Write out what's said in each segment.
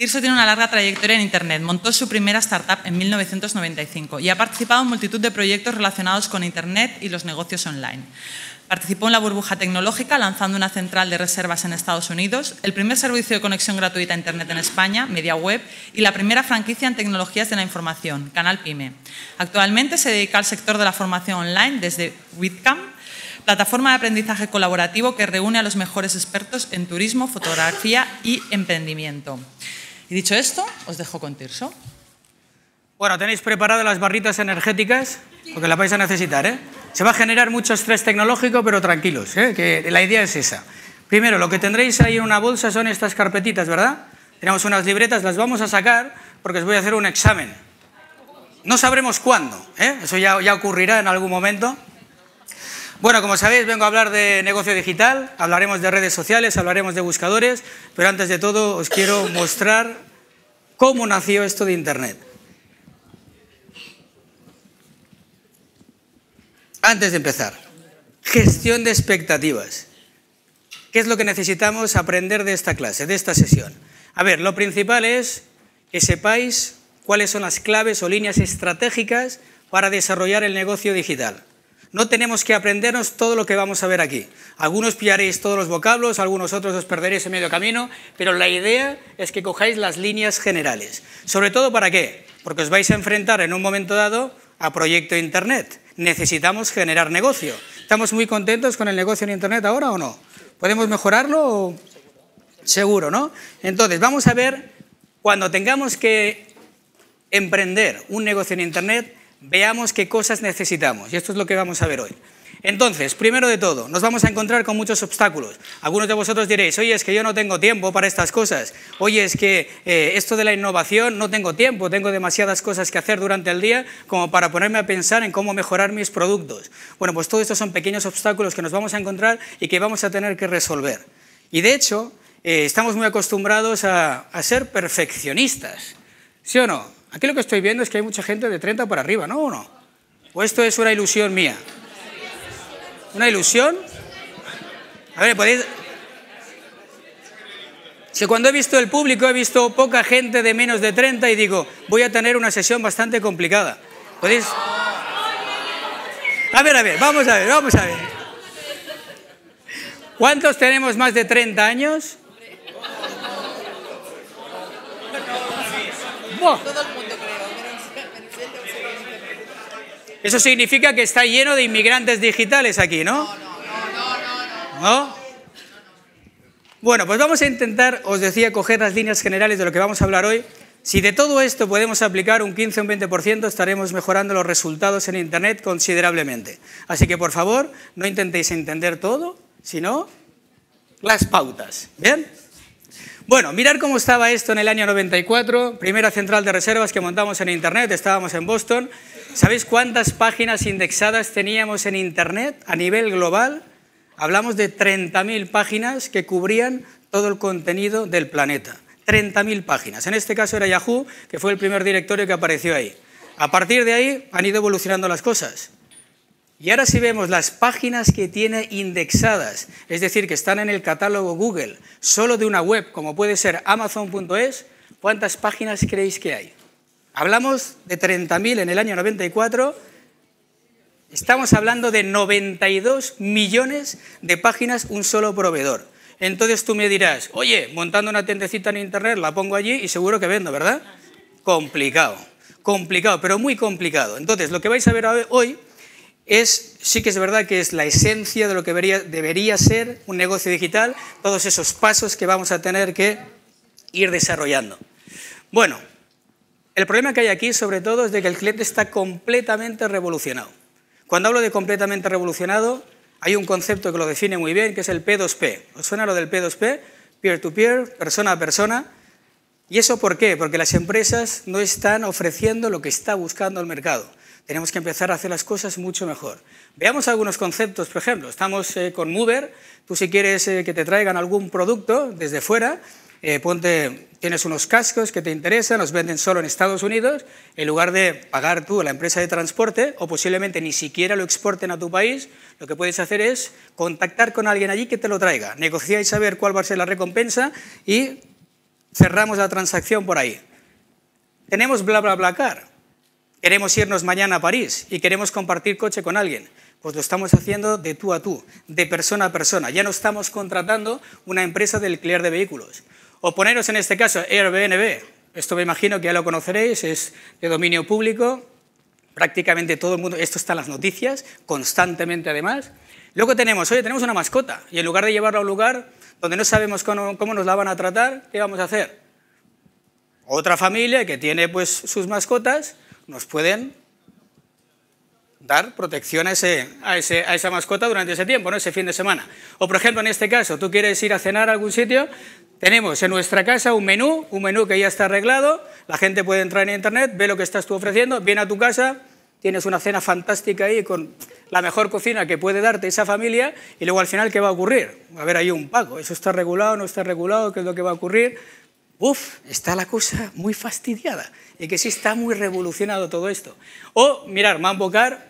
Tirso tiene una larga trayectoria en Internet. Montó su primera startup en 1995 y ha participado en multitud de proyectos relacionados con Internet y los negocios online. Participó en la burbuja tecnológica lanzando una central de reservas en Estados Unidos, el primer servicio de conexión gratuita a Internet en España, MediaWeb, y la primera franquicia en tecnologías de la información, Canal Pyme. Actualmente se dedica al sector de la formación online desde Witcam, plataforma de aprendizaje colaborativo que reúne a los mejores expertos en turismo, fotografía y emprendimiento. Y dicho esto, os dejo con Tirso. Bueno, tenéis preparadas las barritas energéticas, porque las vais a necesitar. ¿eh? Se va a generar mucho estrés tecnológico, pero tranquilos, ¿eh? que la idea es esa. Primero, lo que tendréis ahí en una bolsa son estas carpetitas, ¿verdad? Tenemos unas libretas, las vamos a sacar porque os voy a hacer un examen. No sabremos cuándo, ¿eh? eso ya ocurrirá en algún momento, bueno, como sabéis, vengo a hablar de negocio digital, hablaremos de redes sociales, hablaremos de buscadores, pero antes de todo os quiero mostrar cómo nació esto de Internet. Antes de empezar, gestión de expectativas. ¿Qué es lo que necesitamos aprender de esta clase, de esta sesión? A ver, lo principal es que sepáis cuáles son las claves o líneas estratégicas para desarrollar el negocio digital. No tenemos que aprendernos todo lo que vamos a ver aquí. Algunos pillaréis todos los vocablos, algunos otros os perderéis en medio camino, pero la idea es que cojáis las líneas generales. Sobre todo, ¿para qué? Porque os vais a enfrentar en un momento dado a proyecto Internet. Necesitamos generar negocio. ¿Estamos muy contentos con el negocio en Internet ahora o no? ¿Podemos mejorarlo? Seguro, ¿no? Entonces, vamos a ver, cuando tengamos que emprender un negocio en Internet, veamos qué cosas necesitamos. Y esto es lo que vamos a ver hoy. Entonces, primero de todo, nos vamos a encontrar con muchos obstáculos. Algunos de vosotros diréis, oye, es que yo no tengo tiempo para estas cosas. Oye, es que eh, esto de la innovación no tengo tiempo, tengo demasiadas cosas que hacer durante el día como para ponerme a pensar en cómo mejorar mis productos. Bueno, pues todos estos son pequeños obstáculos que nos vamos a encontrar y que vamos a tener que resolver. Y de hecho, eh, estamos muy acostumbrados a ser perfeccionistas. ¿Sí o no? Aquí lo que estoy viendo es que hay mucha gente de 30 para arriba, ¿no? ¿O no? ¿O esto es una ilusión mía? ¿Una ilusión? A ver, podéis... Si cuando he visto el público he visto poca gente de menos de 30 y digo, voy a tener una sesión bastante complicada. ¿Podéis...? A ver, a ver, vamos a ver, vamos a ver. ¿Cuántos tenemos más de 30 años? Eso significa que está lleno de inmigrantes digitales aquí, ¿no? No, no, no, no. Bueno, pues vamos a intentar, os decía, coger las líneas generales de lo que vamos a hablar hoy. Si de todo esto podemos aplicar un 15 o un 20%, estaremos mejorando los resultados en Internet considerablemente. Así que, por favor, no intentéis entender todo, sino las pautas. ¿Bien? Bueno, mirar cómo estaba esto en el año 94, primera central de reservas que montamos en Internet, estábamos en Boston. ¿Sabéis cuántas páginas indexadas teníamos en Internet a nivel global? Hablamos de 30.000 páginas que cubrían todo el contenido del planeta. 30.000 páginas. En este caso era Yahoo, que fue el primer directorio que apareció ahí. A partir de ahí han ido evolucionando las cosas. Y ahora si vemos las páginas que tiene indexadas, es decir, que están en el catálogo Google, solo de una web, como puede ser amazon.es, ¿cuántas páginas creéis que hay? Hablamos de 30.000 en el año 94, estamos hablando de 92 millones de páginas un solo proveedor. Entonces tú me dirás, oye, montando una tiendecita en internet, la pongo allí y seguro que vendo, ¿verdad? Complicado, complicado, pero muy complicado. Entonces lo que vais a ver hoy es, sí que es verdad que es la esencia de lo que debería, ser un negocio digital, todos esos pasos que vamos a tener que ir desarrollando. Bueno, el problema que hay aquí sobre todo es de que el cliente está completamente revolucionado. Cuando hablo de completamente revolucionado, hay un concepto que lo define muy bien, que es el P2P. ¿Os suena lo del P2P? Peer-to-peer, -peer, persona a persona. ¿Y eso por qué? Porque las empresas no están ofreciendo lo que está buscando el mercado tenemos que empezar a hacer las cosas mucho mejor. Veamos algunos conceptos, por ejemplo, estamos eh, con Mover, tú si quieres eh, que te traigan algún producto desde fuera, eh, ponte, tienes unos cascos que te interesan, los venden solo en Estados Unidos, en lugar de pagar tú a la empresa de transporte o posiblemente ni siquiera lo exporten a tu país, lo que puedes hacer es contactar con alguien allí que te lo traiga, negociar y saber cuál va a ser la recompensa y cerramos la transacción por ahí. Tenemos bla bla bla car Queremos irnos mañana a París y queremos compartir coche con alguien. Pues lo estamos haciendo de tú a tú, de persona a persona. Ya no estamos contratando una empresa del alquiler de vehículos. O poneros en este caso Airbnb. Esto me imagino que ya lo conoceréis, es de dominio público. Prácticamente todo el mundo, esto está en las noticias, constantemente además. Luego tenemos, oye, tenemos una mascota y en lugar de llevarla a un lugar donde no sabemos cómo, cómo nos la van a tratar, ¿qué vamos a hacer? Otra familia que tiene pues sus mascotas nos pueden dar protección a, a, esa mascota durante ese tiempo, ¿no? ese fin de semana. O por ejemplo, en este caso, tú quieres ir a cenar a algún sitio, tenemos en nuestra casa un menú, un menú que ya está arreglado, la gente puede entrar en internet, ve lo que estás tú ofreciendo, viene a tu casa, tienes una cena fantástica ahí con la mejor cocina que puede darte esa familia y luego al final, ¿qué va a ocurrir? A ver, hay un pago, eso está regulado, no está regulado, ¿qué es lo que va a ocurrir? uff, está la cosa muy fastidiada y que sí está muy revolucionado todo esto. O, mirar, Mambocar,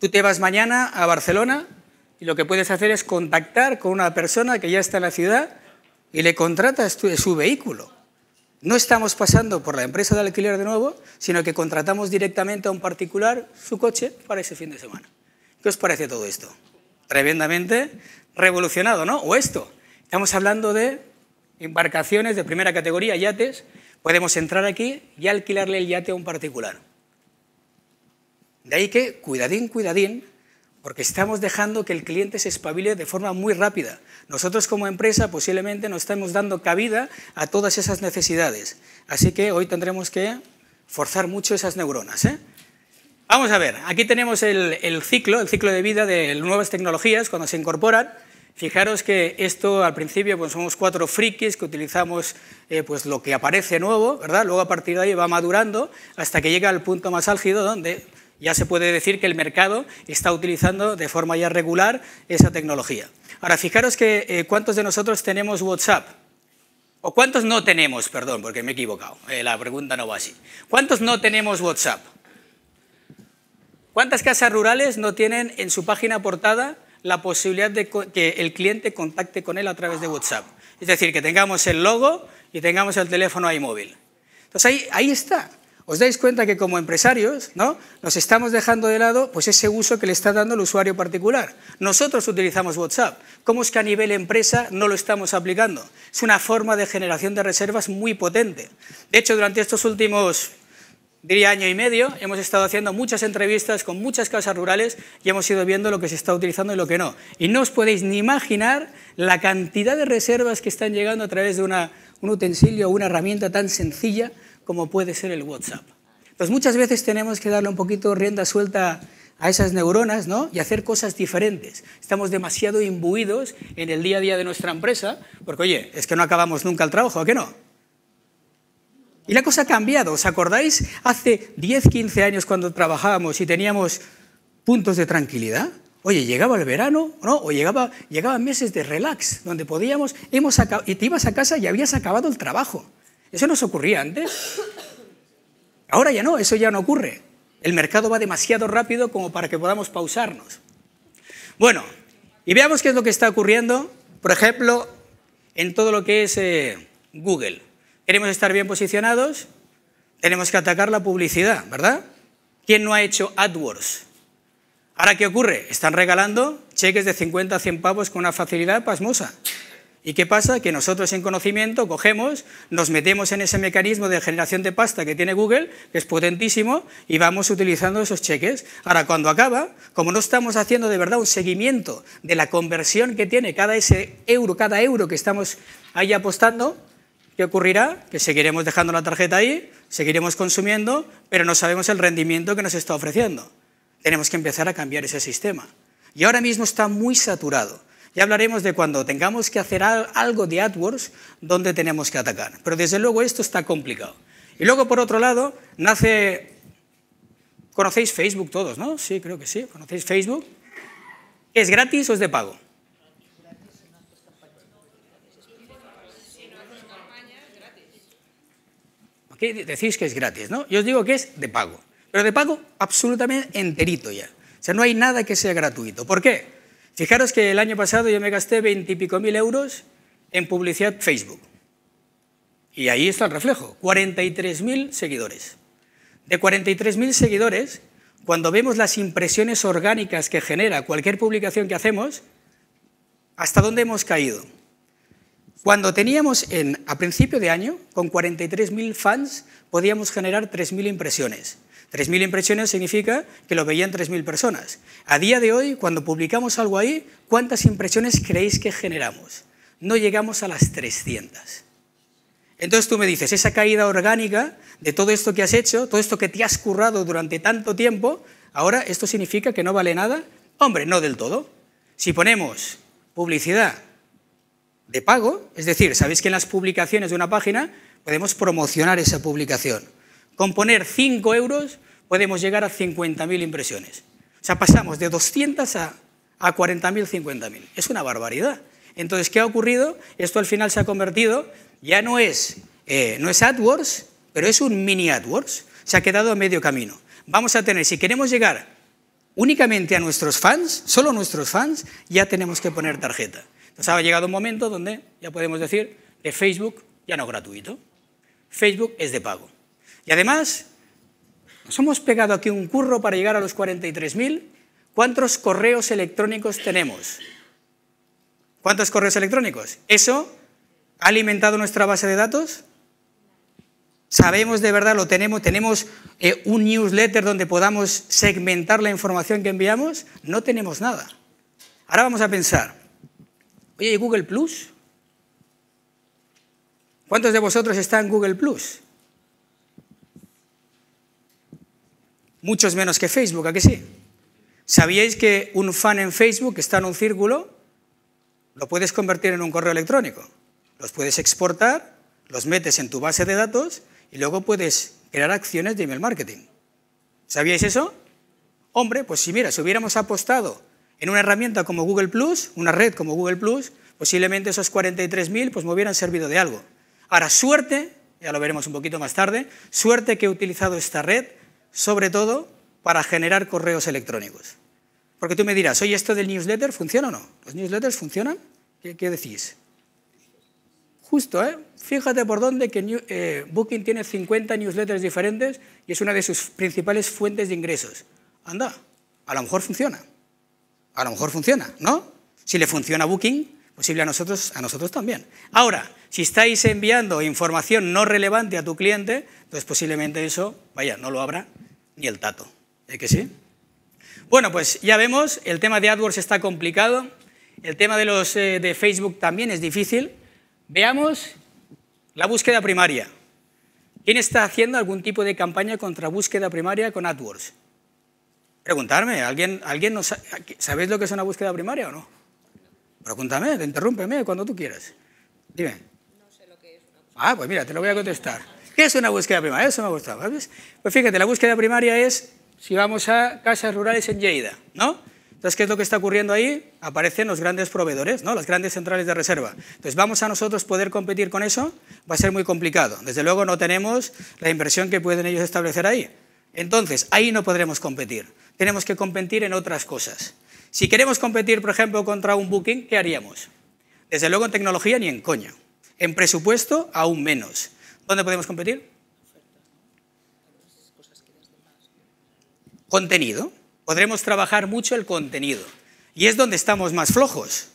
tú te vas mañana a Barcelona y lo que puedes hacer es contactar con una persona que ya está en la ciudad y le contratas su vehículo. No estamos pasando por la empresa de alquiler de nuevo, sino que contratamos directamente a un particular su coche para ese fin de semana. ¿Qué os parece todo esto? Tremendamente revolucionado, ¿no? O esto. Estamos hablando de embarcaciones de primera categoría, yates, podemos entrar aquí y alquilarle el yate a un particular. De ahí que, cuidadín, cuidadín, porque estamos dejando que el cliente se espabile de forma muy rápida. Nosotros como empresa posiblemente no estamos dando cabida a todas esas necesidades. Así que hoy tendremos que forzar mucho esas neuronas. ¿eh? Vamos a ver, aquí tenemos el ciclo, el ciclo de vida de nuevas tecnologías cuando se incorporan. Fijaros que esto al principio pues somos cuatro frikis que utilizamos eh, pues lo que aparece nuevo, ¿verdad? Luego a partir de ahí va madurando hasta que llega al punto más álgido donde ya se puede decir que el mercado está utilizando de forma ya regular esa tecnología. Ahora fijaros que eh, cuántos de nosotros tenemos WhatsApp o cuántos no tenemos, perdón, porque me he equivocado. Eh, la pregunta no va así. ¿Cuántos no tenemos WhatsApp? ¿Cuántas casas rurales no tienen en su página portada la posibilidad de que el cliente contacte con él a través de WhatsApp. Es decir, que tengamos el logo y tengamos el teléfono ahí móvil. Entonces ahí, ahí está. ¿Os dais cuenta que como empresarios ¿no? nos estamos dejando de lado pues, ese uso que le está dando el usuario particular? Nosotros utilizamos WhatsApp. ¿Cómo es que a nivel empresa no lo estamos aplicando? Es una forma de generación de reservas muy potente. De hecho, durante estos últimos diría año y medio, hemos estado haciendo muchas entrevistas con muchas casas rurales y hemos ido viendo lo que se está utilizando y lo que no. Y no os podéis ni imaginar la cantidad de reservas que están llegando a través de un utensilio o una herramienta tan sencilla como puede ser el WhatsApp. Pues muchas veces tenemos que darle un poquito rienda suelta a esas neuronas ¿no? y hacer cosas diferentes. Estamos demasiado imbuidos en el día a día de nuestra empresa, porque oye, es que no acabamos nunca el trabajo, ¿a qué no? Y la cosa ha cambiado. ¿Os acordáis hace 10, 15 años cuando trabajábamos y teníamos puntos de tranquilidad? Oye, llegaba el verano, ¿no? O llegaba, llegaban meses de relax, donde podíamos, hemos y te ibas a casa y habías acabado el trabajo. Eso nos ocurría antes. Ahora ya no, eso ya no ocurre. El mercado va demasiado rápido como para que podamos pausarnos. Bueno, y veamos qué es lo que está ocurriendo, por ejemplo, en todo lo que es eh, Google. Queremos estar bien posicionados, tenemos que atacar la publicidad, ¿verdad? ¿Quién no ha hecho AdWords? Ahora, ¿qué ocurre? Están regalando cheques de 50 a 100 pavos con una facilidad pasmosa. ¿Y qué pasa? Que nosotros en conocimiento cogemos, nos metemos en ese mecanismo de generación de pasta que tiene Google, que es potentísimo, y vamos utilizando esos cheques. Ahora, cuando acaba, como no estamos haciendo de verdad un seguimiento de la conversión que tiene cada ese euro, cada euro que estamos ahí apostando, ¿qué ocurrirá? Que seguiremos dejando la tarjeta ahí, seguiremos consumiendo, pero no sabemos el rendimiento que nos está ofreciendo. Tenemos que empezar a cambiar ese sistema. Y ahora mismo está muy saturado. Ya hablaremos de cuando tengamos que hacer algo de AdWords, donde tenemos que atacar. Pero desde luego esto está complicado. Y luego, por otro lado, nace... ¿Conocéis Facebook todos, no? Sí, creo que sí. ¿Conocéis Facebook? ¿Es gratis o es de pago? decís que es gratis, ¿no? Yo os digo que es de pago, pero de pago absolutamente enterito ya. O sea, no hay nada que sea gratuito. ¿Por qué? Fijaros que el año pasado yo me gasté veintipico mil euros en publicidad Facebook. Y ahí está el reflejo, 43.000 seguidores. De 43.000 seguidores, cuando vemos las impresiones orgánicas que genera cualquier publicación que hacemos, ¿hasta dónde hemos caído? Cuando teníamos en, a principio de año, con 43.000 fans, podíamos generar 3.000 impresiones. 3.000 impresiones significa que lo veían 3.000 personas. A día de hoy, cuando publicamos algo ahí, ¿cuántas impresiones creéis que generamos? No llegamos a las 300. Entonces tú me dices, esa caída orgánica de todo esto que has hecho, todo esto que te has currado durante tanto tiempo, ahora esto significa que no vale nada. Hombre, no del todo. Si ponemos publicidad, de pago, es decir, sabéis que en las publicaciones de una página podemos promocionar esa publicación. Con poner 5 euros podemos llegar a 50.000 impresiones. O sea, pasamos de 200 a, a 40.000, 50.000. Es una barbaridad. Entonces, ¿qué ha ocurrido? Esto al final se ha convertido, ya no es, eh, no es AdWords, pero es un mini AdWords. Se ha quedado a medio camino. Vamos a tener, si queremos llegar únicamente a nuestros fans, solo nuestros fans, ya tenemos que poner tarjeta. Nos ha llegado un momento donde ya podemos decir que Facebook ya no es gratuito, Facebook es de pago. Y además, nos hemos pegado aquí un curro para llegar a los 43.000. ¿Cuántos correos electrónicos tenemos? ¿Cuántos correos electrónicos? ¿Eso ha alimentado nuestra base de datos? ¿Sabemos de verdad, lo tenemos? ¿Tenemos eh, un newsletter donde podamos segmentar la información que enviamos? No tenemos nada. Ahora vamos a pensar, Oye, ¿y Google Plus? ¿Cuántos de vosotros están en Google Plus? Muchos menos que Facebook, ¿a que sí? ¿Sabíais que un fan en Facebook que está en un círculo? Lo puedes convertir en un correo electrónico. Los puedes exportar, los metes en tu base de datos y luego puedes crear acciones de email marketing. ¿Sabíais eso? Hombre, pues si mira, si hubiéramos apostado en una herramienta como Google Plus, una red como Google Plus, posiblemente esos 43.000 pues me hubieran servido de algo. Ahora, suerte, ya lo veremos un poquito más tarde, suerte que he utilizado esta red, sobre todo para generar correos electrónicos. Porque tú me dirás, oye, ¿esto del newsletter funciona o no? ¿Los newsletters funcionan? ¿Qué, decís? Justo, ¿eh? Fíjate por dónde que eh, Booking tiene 50 newsletters diferentes y es una de sus principales fuentes de ingresos. Anda, a lo mejor funciona. A lo mejor funciona, ¿no? Si le funciona a Booking, posible a nosotros, a nosotros también. Ahora, si estáis enviando información no relevante a tu cliente, pues posiblemente eso, vaya, no lo habrá ni el tato. ¿Es ¿Eh que sí? Bueno, pues ya vemos, el tema de AdWords está complicado, el tema de los eh, de Facebook también es difícil. Veamos la búsqueda primaria. ¿Quién está haciendo algún tipo de campaña contra búsqueda primaria con AdWords? preguntarme, ¿alguien, alguien no ¿sabéis lo que es una búsqueda primaria o no? Pregúntame, interrúmpeme cuando tú quieras. Dime. No sé lo que es una Ah, pues mira, te lo voy a contestar. ¿Qué es una búsqueda primaria? Eso me ha gustado. Pues fíjate, la búsqueda primaria es si vamos a casas rurales en Lleida, ¿no? Entonces, ¿qué es lo que está ocurriendo ahí? Aparecen los grandes proveedores, ¿no? las grandes centrales de reserva. Entonces, ¿vamos a nosotros poder competir con eso? Va a ser muy complicado. Desde luego no tenemos la inversión que pueden ellos establecer ahí. Entonces, ahí no podremos competir tenemos que competir en otras cosas. Si queremos competir, por ejemplo, contra un Booking, ¿qué haríamos? Desde luego en tecnología ni en coña. En presupuesto, aún menos. ¿Dónde podemos competir? Contenido. Podremos trabajar mucho el contenido. Y es donde estamos más flojos.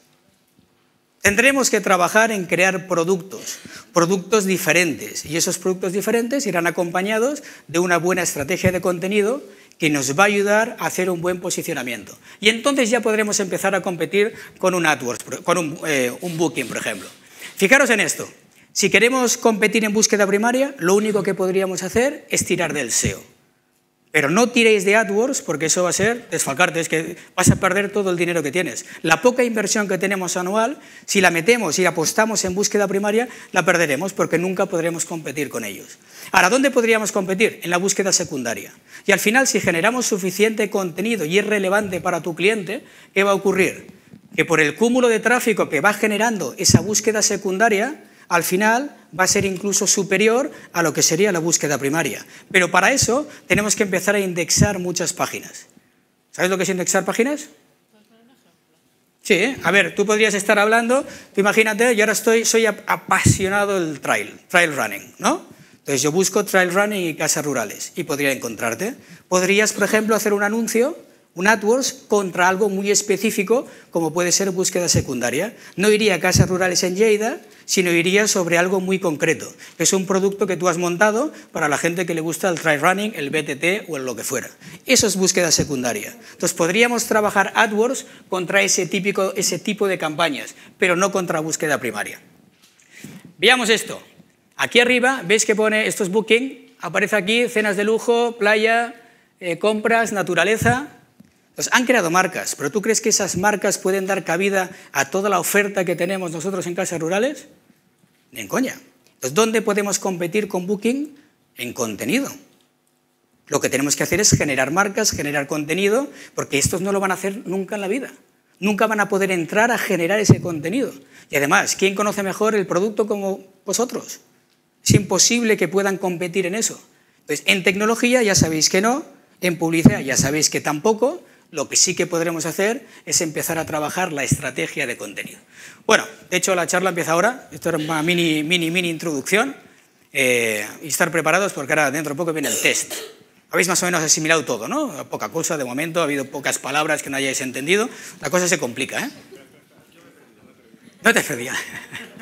Tendremos que trabajar en crear productos, productos diferentes. Y esos productos diferentes irán acompañados de una buena estrategia de contenido que nos va a ayudar a hacer un buen posicionamiento. Y entonces ya podremos empezar a competir con un AdWords, con un, eh, Booking, por ejemplo. Fijaros en esto. Si queremos competir en búsqueda primaria, lo único que podríamos hacer es tirar del SEO. Pero no tiréis de AdWords porque eso va a ser desfalcarte, es que vas a perder todo el dinero que tienes. La poca inversión que tenemos anual, si la metemos y apostamos en búsqueda primaria, la perderemos porque nunca podremos competir con ellos. Ahora, ¿dónde podríamos competir? En la búsqueda secundaria. Y al final, si generamos suficiente contenido y es relevante para tu cliente, ¿qué va a ocurrir? Que por el cúmulo de tráfico que va generando esa búsqueda secundaria, al final va a ser incluso superior a lo que sería la búsqueda primaria. Pero para eso tenemos que empezar a indexar muchas páginas. ¿Sabes lo que es indexar páginas? Sí, ¿eh? a ver, tú podrías estar hablando, imagínate, yo ahora estoy, soy apasionado del trail, trail running, ¿no? Entonces yo busco trail running y casas rurales y podría encontrarte. Podrías, por ejemplo, hacer un anuncio un AdWords contra algo muy específico, como puede ser búsqueda secundaria. No iría a casas rurales en Lleida, sino iría sobre algo muy concreto. Es un producto que tú has montado para la gente que le gusta el try running, el BTT o el lo que fuera. Eso es búsqueda secundaria. Entonces podríamos trabajar AdWords contra ese, típico, ese tipo de campañas, pero no contra búsqueda primaria. Veamos esto. Aquí arriba, veis que pone, estos Booking, aparece aquí cenas de lujo, playa, eh, compras, naturaleza, entonces, han creado marcas, pero ¿tú crees que esas marcas pueden dar cabida a toda la oferta que tenemos nosotros en casas rurales? Ni en coña. Entonces, ¿dónde podemos competir con Booking? En contenido. Lo que tenemos que hacer es generar marcas, generar contenido, porque estos no lo van a hacer nunca en la vida. Nunca van a poder entrar a generar ese contenido. Y además, ¿quién conoce mejor el producto como vosotros? Es imposible que puedan competir en eso. Entonces, en tecnología ya sabéis que no, en publicidad ya sabéis que tampoco, lo que sí que podremos hacer es empezar a trabajar la estrategia de contenido. Bueno, de hecho la charla empieza ahora. Esto era una mini, mini, mini introducción. Eh, y estar preparados porque ahora dentro de poco viene el test. Habéis más o menos asimilado todo, ¿no? Poca cosa de momento, ha habido pocas palabras que no hayáis entendido. La cosa se complica, ¿eh? No te perdías. ¿eh?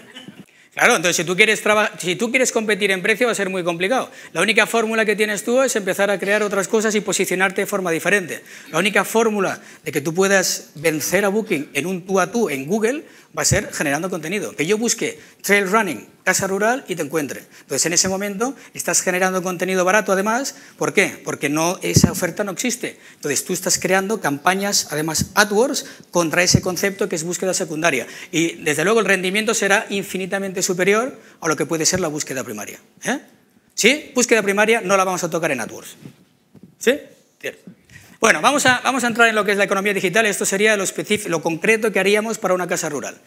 Claro, entonces si tú, quieres competir en precio va a ser muy complicado. La única fórmula que tienes tú es empezar a crear otras cosas y posicionarte de forma diferente. La única fórmula de que tú puedas vencer a Booking en un tú a tú en Google va a ser generando contenido. Que yo busque trail running, casa rural y te encuentre. Entonces, en ese momento estás generando contenido barato además. ¿Por qué? Porque no, esa oferta no existe. Entonces, tú estás creando campañas, además AdWords, contra ese concepto que es búsqueda secundaria. Y desde luego el rendimiento será infinitamente superior a lo que puede ser la búsqueda primaria. ¿Eh? ¿Sí? Búsqueda primaria no la vamos a tocar en AdWords. ¿Sí? Cierto. Bueno, vamos a, vamos a entrar en lo que es la economía digital. Esto sería lo, lo concreto que haríamos para una casa rural.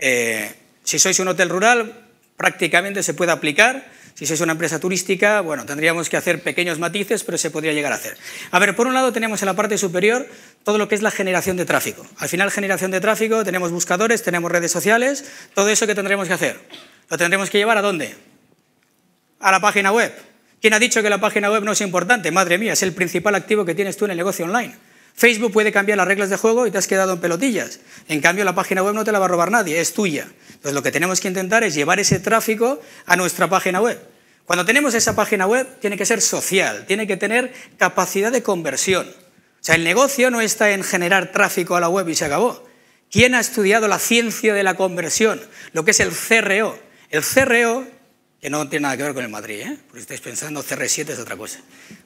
Eh, si sois un hotel rural, prácticamente se puede aplicar. Si sois una empresa turística, bueno, tendríamos que hacer pequeños matices, pero se podría llegar a hacer. A ver, por un lado tenemos en la parte superior todo lo que es la generación de tráfico. Al final, generación de tráfico, tenemos buscadores, tenemos redes sociales, todo eso que tendremos que hacer. Lo tendremos que llevar a dónde? A la página web. ¿Quién ha dicho que la página web no es importante? Madre mía, es el principal activo que tienes tú en el negocio online. Facebook puede cambiar las reglas de juego y te has quedado en pelotillas. En cambio, la página web no te la va a robar nadie, es tuya. Entonces, lo que tenemos que intentar es llevar ese tráfico a nuestra página web. Cuando tenemos esa página web, tiene que ser social, tiene que tener capacidad de conversión. O sea, el negocio no está en generar tráfico a la web y se acabó. ¿Quién ha estudiado la ciencia de la conversión? Lo que es el CRO. El CRO que no tiene nada que ver con el Madrid, ¿eh? porque estáis pensando CR7 es otra cosa.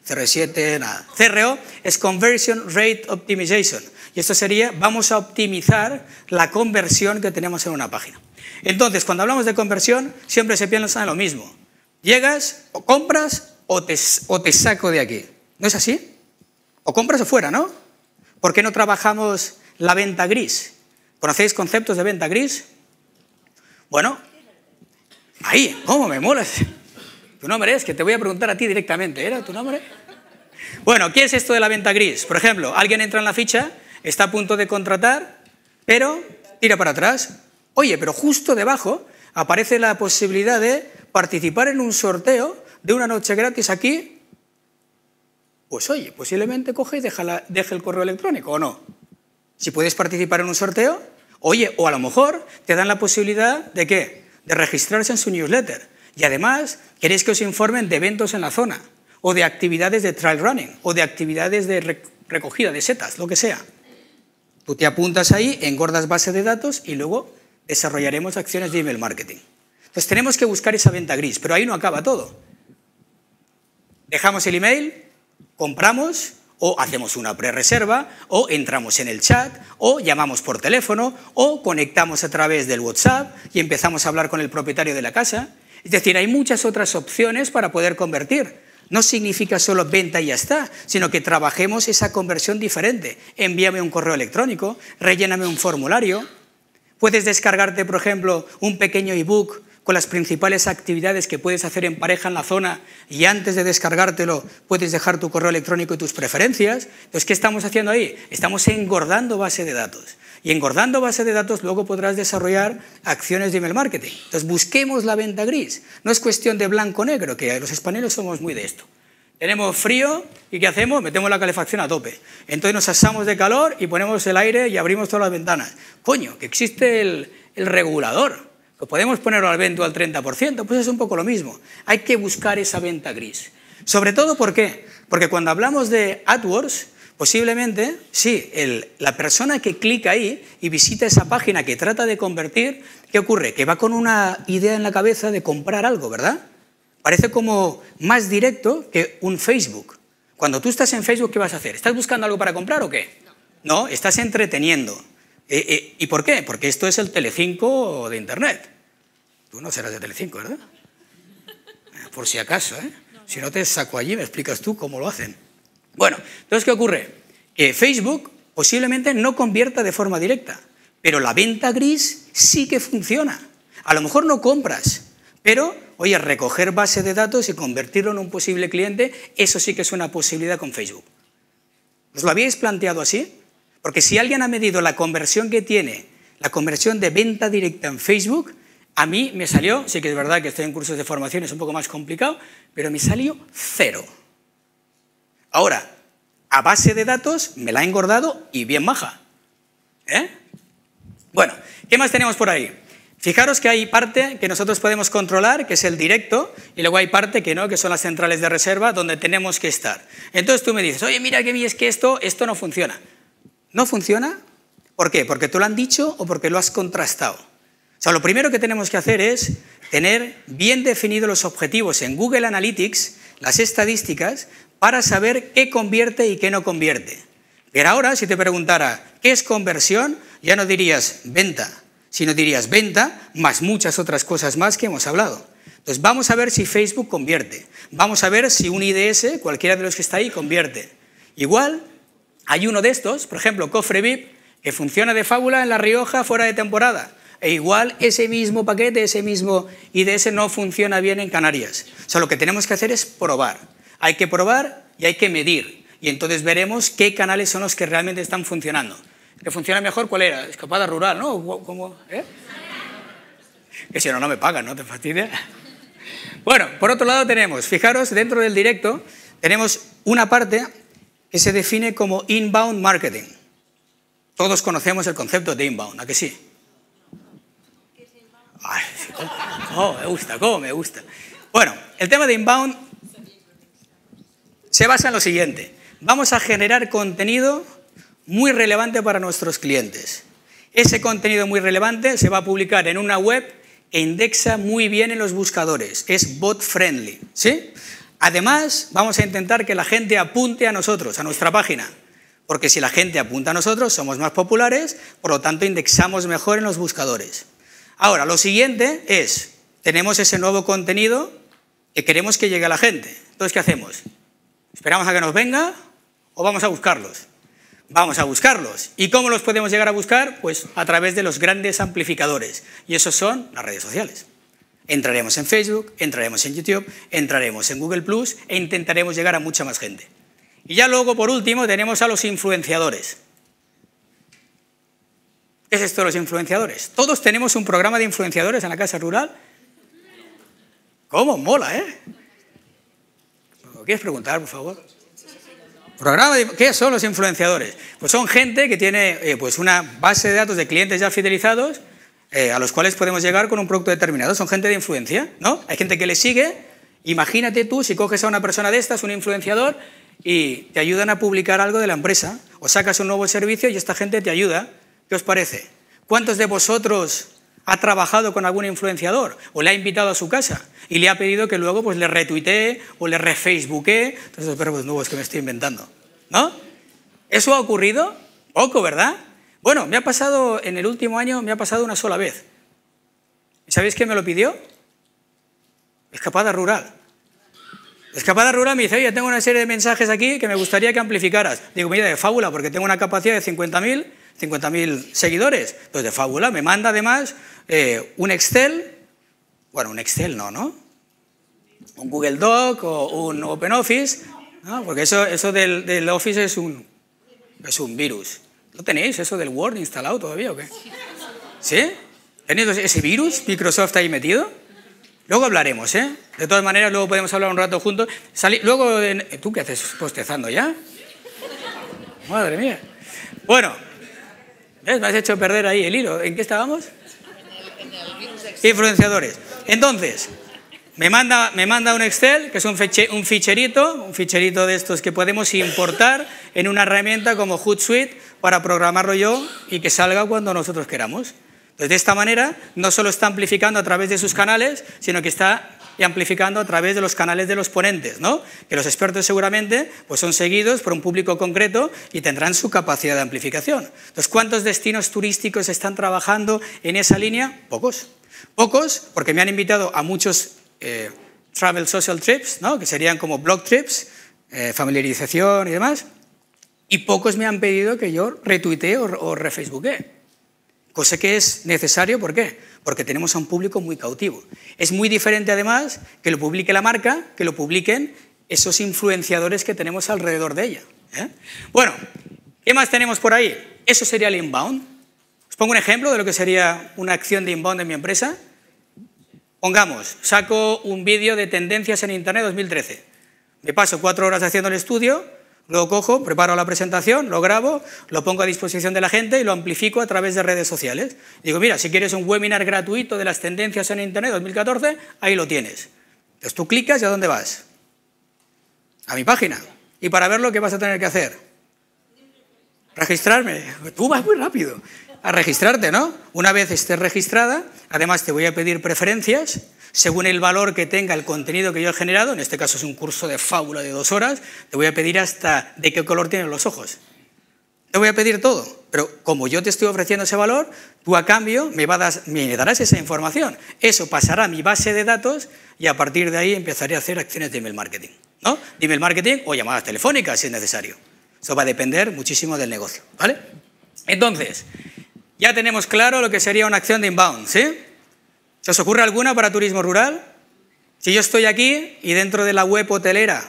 CR7, nada. CRO es Conversion Rate Optimization. Y esto sería, vamos a optimizar la conversión que tenemos en una página. Entonces, cuando hablamos de conversión, siempre se piensa en lo mismo. Llegas, o compras, o te, o te saco de aquí. ¿No es así? O compras o fuera, ¿no? ¿Por qué no trabajamos la venta gris? ¿Conocéis conceptos de venta gris? Bueno, Ahí, ¿cómo me molas? ¿Tu nombre es? Que te voy a preguntar a ti directamente. ¿Era tu nombre? Bueno, ¿qué es esto de la venta gris? Por ejemplo, alguien entra en la ficha, está a punto de contratar, pero tira para atrás. Oye, pero justo debajo aparece la posibilidad de participar en un sorteo de una noche gratis aquí. Pues oye, posiblemente coge y deja el correo electrónico, ¿o no? Si puedes participar en un sorteo, oye, o a lo mejor te dan la posibilidad de que de registrarse en su newsletter. Y además, queréis que os informen de eventos en la zona, o de actividades de trail running, o de actividades de recogida de setas, lo que sea. Tú te apuntas ahí, engordas base de datos y luego desarrollaremos acciones de email marketing. Entonces tenemos que buscar esa venta gris, pero ahí no acaba todo. Dejamos el email, compramos o hacemos una pre-reserva, o entramos en el chat, o llamamos por teléfono, o conectamos a través del WhatsApp y empezamos a hablar con el propietario de la casa. Es decir, hay muchas otras opciones para poder convertir. No significa solo venta y ya está, sino que trabajemos esa conversión diferente. Envíame un correo electrónico, relléname un formulario. Puedes descargarte, por ejemplo, un pequeño ebook con las principales actividades que puedes hacer en pareja en la zona y antes de descargártelo puedes dejar tu correo electrónico y tus preferencias. Entonces, ¿qué estamos haciendo ahí? Estamos engordando base de datos. Y engordando base de datos luego podrás desarrollar acciones de email marketing. Entonces, busquemos la venta gris. No es cuestión de blanco-negro, que los españoles somos muy de esto. Tenemos frío y ¿qué hacemos? Metemos la calefacción a tope. Entonces nos asamos de calor y ponemos el aire y abrimos todas las ventanas. Coño, que existe el regulador podemos ponerlo al vento al 30%? Pues es un poco lo mismo. Hay que buscar esa venta gris. Sobre todo, ¿por qué? Porque cuando hablamos de AdWords, posiblemente, sí, la persona que clica ahí y visita esa página que trata de convertir, ¿qué ocurre? Que va con una idea en la cabeza de comprar algo, ¿verdad? Parece como más directo que un Facebook. Cuando tú estás en Facebook, ¿qué vas a hacer? ¿Estás buscando algo para comprar o qué? No, estás entreteniendo. Eh, eh, ¿Y por qué? Porque esto es el Telecinco de Internet. Tú no serás de Telecinco, ¿verdad? Eh, por si acaso, ¿eh? Si no te saco allí, me explicas tú cómo lo hacen. Bueno, entonces, ¿qué ocurre? Que Facebook posiblemente no convierta de forma directa, pero la venta gris sí que funciona. A lo mejor no compras, pero, oye, recoger base de datos y convertirlo en un posible cliente, eso sí que es una posibilidad con Facebook. ¿Os lo habíais planteado así? Porque si alguien ha medido la conversión que tiene, la conversión de venta directa en Facebook, a mí me salió, sí que es verdad que estoy en cursos de formación, es un poco más complicado, pero me salió cero. Ahora, a base de datos me la ha engordado y bien maja. ¿Eh? Bueno, ¿qué más tenemos por ahí? Fijaros que hay parte que nosotros podemos controlar, que es el directo, y luego hay parte que no, que son las centrales de reserva donde tenemos que estar. Entonces tú me dices, oye, mira que es que esto, esto no funciona. ¿No funciona? ¿Por qué? ¿Porque tú lo han dicho o porque lo has contrastado? lo primero que tenemos que hacer es tener bien definidos los objetivos en Google Analytics, las estadísticas, para saber qué convierte y qué no convierte. Pero ahora, si te preguntara qué es conversión, ya no dirías venta, sino dirías venta más muchas otras cosas más que hemos hablado. Entonces, vamos a ver si Facebook convierte. Vamos a ver si un IDS, cualquiera de los que está ahí, convierte. Igual, hay uno de estos, por ejemplo, Cofre VIP, que funciona de fábula en La Rioja fuera de temporada. E igual ese mismo paquete, ese mismo IDS no funciona bien en Canarias. O sea, lo que tenemos que hacer es probar. Hay que probar y hay que medir. Y entonces veremos qué canales son los que realmente están funcionando. ¿Qué funciona mejor cuál era? Escapada rural, ¿no? ¿Cómo? ¿Eh? Que si no, no me pagan, ¿no? ¿Te fastidia? Bueno, por otro lado tenemos, fijaros, dentro del directo tenemos una parte que se define como inbound marketing. Todos conocemos el concepto de inbound, ¿a que sí? Oh, me gusta, cómo me gusta. Bueno, el tema de inbound se basa en lo siguiente. Vamos a generar contenido muy relevante para nuestros clientes. Ese contenido muy relevante se va a publicar en una web e indexa muy bien en los buscadores. Es bot friendly, ¿sí? Además, vamos a intentar que la gente apunte a nosotros, a nuestra página. Porque si la gente apunta a nosotros, somos más populares, por lo tanto indexamos mejor en los buscadores. Ahora, lo siguiente es, tenemos ese nuevo contenido que queremos que llegue a la gente. Entonces, ¿qué hacemos? ¿Esperamos a que nos venga o vamos a buscarlos? Vamos a buscarlos. ¿Y cómo los podemos llegar a buscar? Pues a través de los grandes amplificadores. Y esos son las redes sociales. Entraremos en Facebook, entraremos en YouTube, entraremos en Google Plus e intentaremos llegar a mucha más gente. Y ya luego, por último, tenemos a los influenciadores. ¿Qué es esto de los influenciadores? Todos tenemos un programa de influenciadores en la casa rural. ¿Cómo? Mola, ¿eh? ¿Lo quieres preguntar, por favor? Programa de, ¿Qué son los influenciadores? Pues son gente que tiene eh, pues una base de datos de clientes ya fidelizados eh, a los cuales podemos llegar con un producto determinado. Son gente de influencia, ¿no? Hay gente que le sigue. Imagínate tú si coges a una persona de estas, un influenciador, y te ayudan a publicar algo de la empresa, o sacas un nuevo servicio y esta gente te ayuda ¿Qué os parece? ¿Cuántos de vosotros ha trabajado con algún influenciador o le ha invitado a su casa y le ha pedido que luego pues, le retuitee o le refacebooké? Entonces, pues no nuevos que me estoy inventando. ¿No? ¿Eso ha ocurrido? Poco, ¿verdad? Bueno, me ha pasado en el último año, me ha pasado una sola vez. ¿Y sabéis quién me lo pidió? Escapada rural. Escapada rural me dice, oye, tengo una serie de mensajes aquí que me gustaría que amplificaras. Digo, mira, de fábula, porque tengo una capacidad de 50.000 50.000 seguidores. Pues de fábula, me manda además eh, un Excel, bueno, un Excel no, ¿no? Un Google Doc o un Open Office, ¿no? porque eso, eso del, Office es un, es un virus. ¿Lo tenéis, eso del Word instalado todavía o qué? ¿Sí? ¿Tenéis ese virus Microsoft ahí metido? Luego hablaremos, ¿eh? De todas maneras, luego podemos hablar un rato juntos. luego, ¿tú qué haces postezando ya? Madre mía. Bueno, ¿Ves? Me has hecho perder ahí el hilo. ¿En qué estábamos? Influenciadores. Entonces, me manda, me manda un Excel, que es un, un ficherito, un ficherito de estos que podemos importar en una herramienta como Hootsuite para programarlo yo y que salga cuando nosotros queramos. Entonces, de esta manera, no solo está amplificando a través de sus canales, sino que está y amplificando a través de los canales de los ponentes, ¿no? que los expertos seguramente pues son seguidos por un público concreto y tendrán su capacidad de amplificación. Entonces, ¿cuántos destinos turísticos están trabajando en esa línea? Pocos. Pocos, porque me han invitado a muchos eh, travel social trips, ¿no? que serían como blog trips, eh, familiarización y demás, y pocos me han pedido que yo retuitee o, o cosa que es necesario, ¿por qué? porque tenemos a un público muy cautivo. Es muy diferente, además, que lo publique la marca, que lo publiquen esos influenciadores que tenemos alrededor de ella. ¿eh? Bueno, ¿qué más tenemos por ahí? Eso sería el inbound. Os pongo un ejemplo de lo que sería una acción de inbound en mi empresa. Pongamos, saco un vídeo de tendencias en Internet 2013. Me paso cuatro horas haciendo el estudio, lo cojo, preparo la presentación, lo grabo, lo pongo a disposición de la gente y lo amplifico a través de redes sociales. Digo, mira, si quieres un webinar gratuito de las tendencias en Internet 2014, ahí lo tienes. Entonces tú clicas y ¿a dónde vas? A mi página. Y para verlo, ¿qué vas a tener que hacer? Registrarme. Tú vas muy rápido. A registrarte, ¿no? Una vez estés registrada, además te voy a pedir preferencias según el valor que tenga el contenido que yo he generado, en este caso es un curso de fábula de dos horas, te voy a pedir hasta de qué color tienen los ojos. Te voy a pedir todo, pero como yo te estoy ofreciendo ese valor, tú a cambio me, me darás esa información. Eso pasará a mi base de datos y a partir de ahí empezaré a hacer acciones de email marketing. ¿no? De email marketing o llamadas telefónicas si es necesario. Eso va a depender muchísimo del negocio. ¿vale? Entonces, ya tenemos claro lo que sería una acción de inbound. ¿sí? ¿Se os ocurre alguna para turismo rural? Si yo estoy aquí y dentro de la web hotelera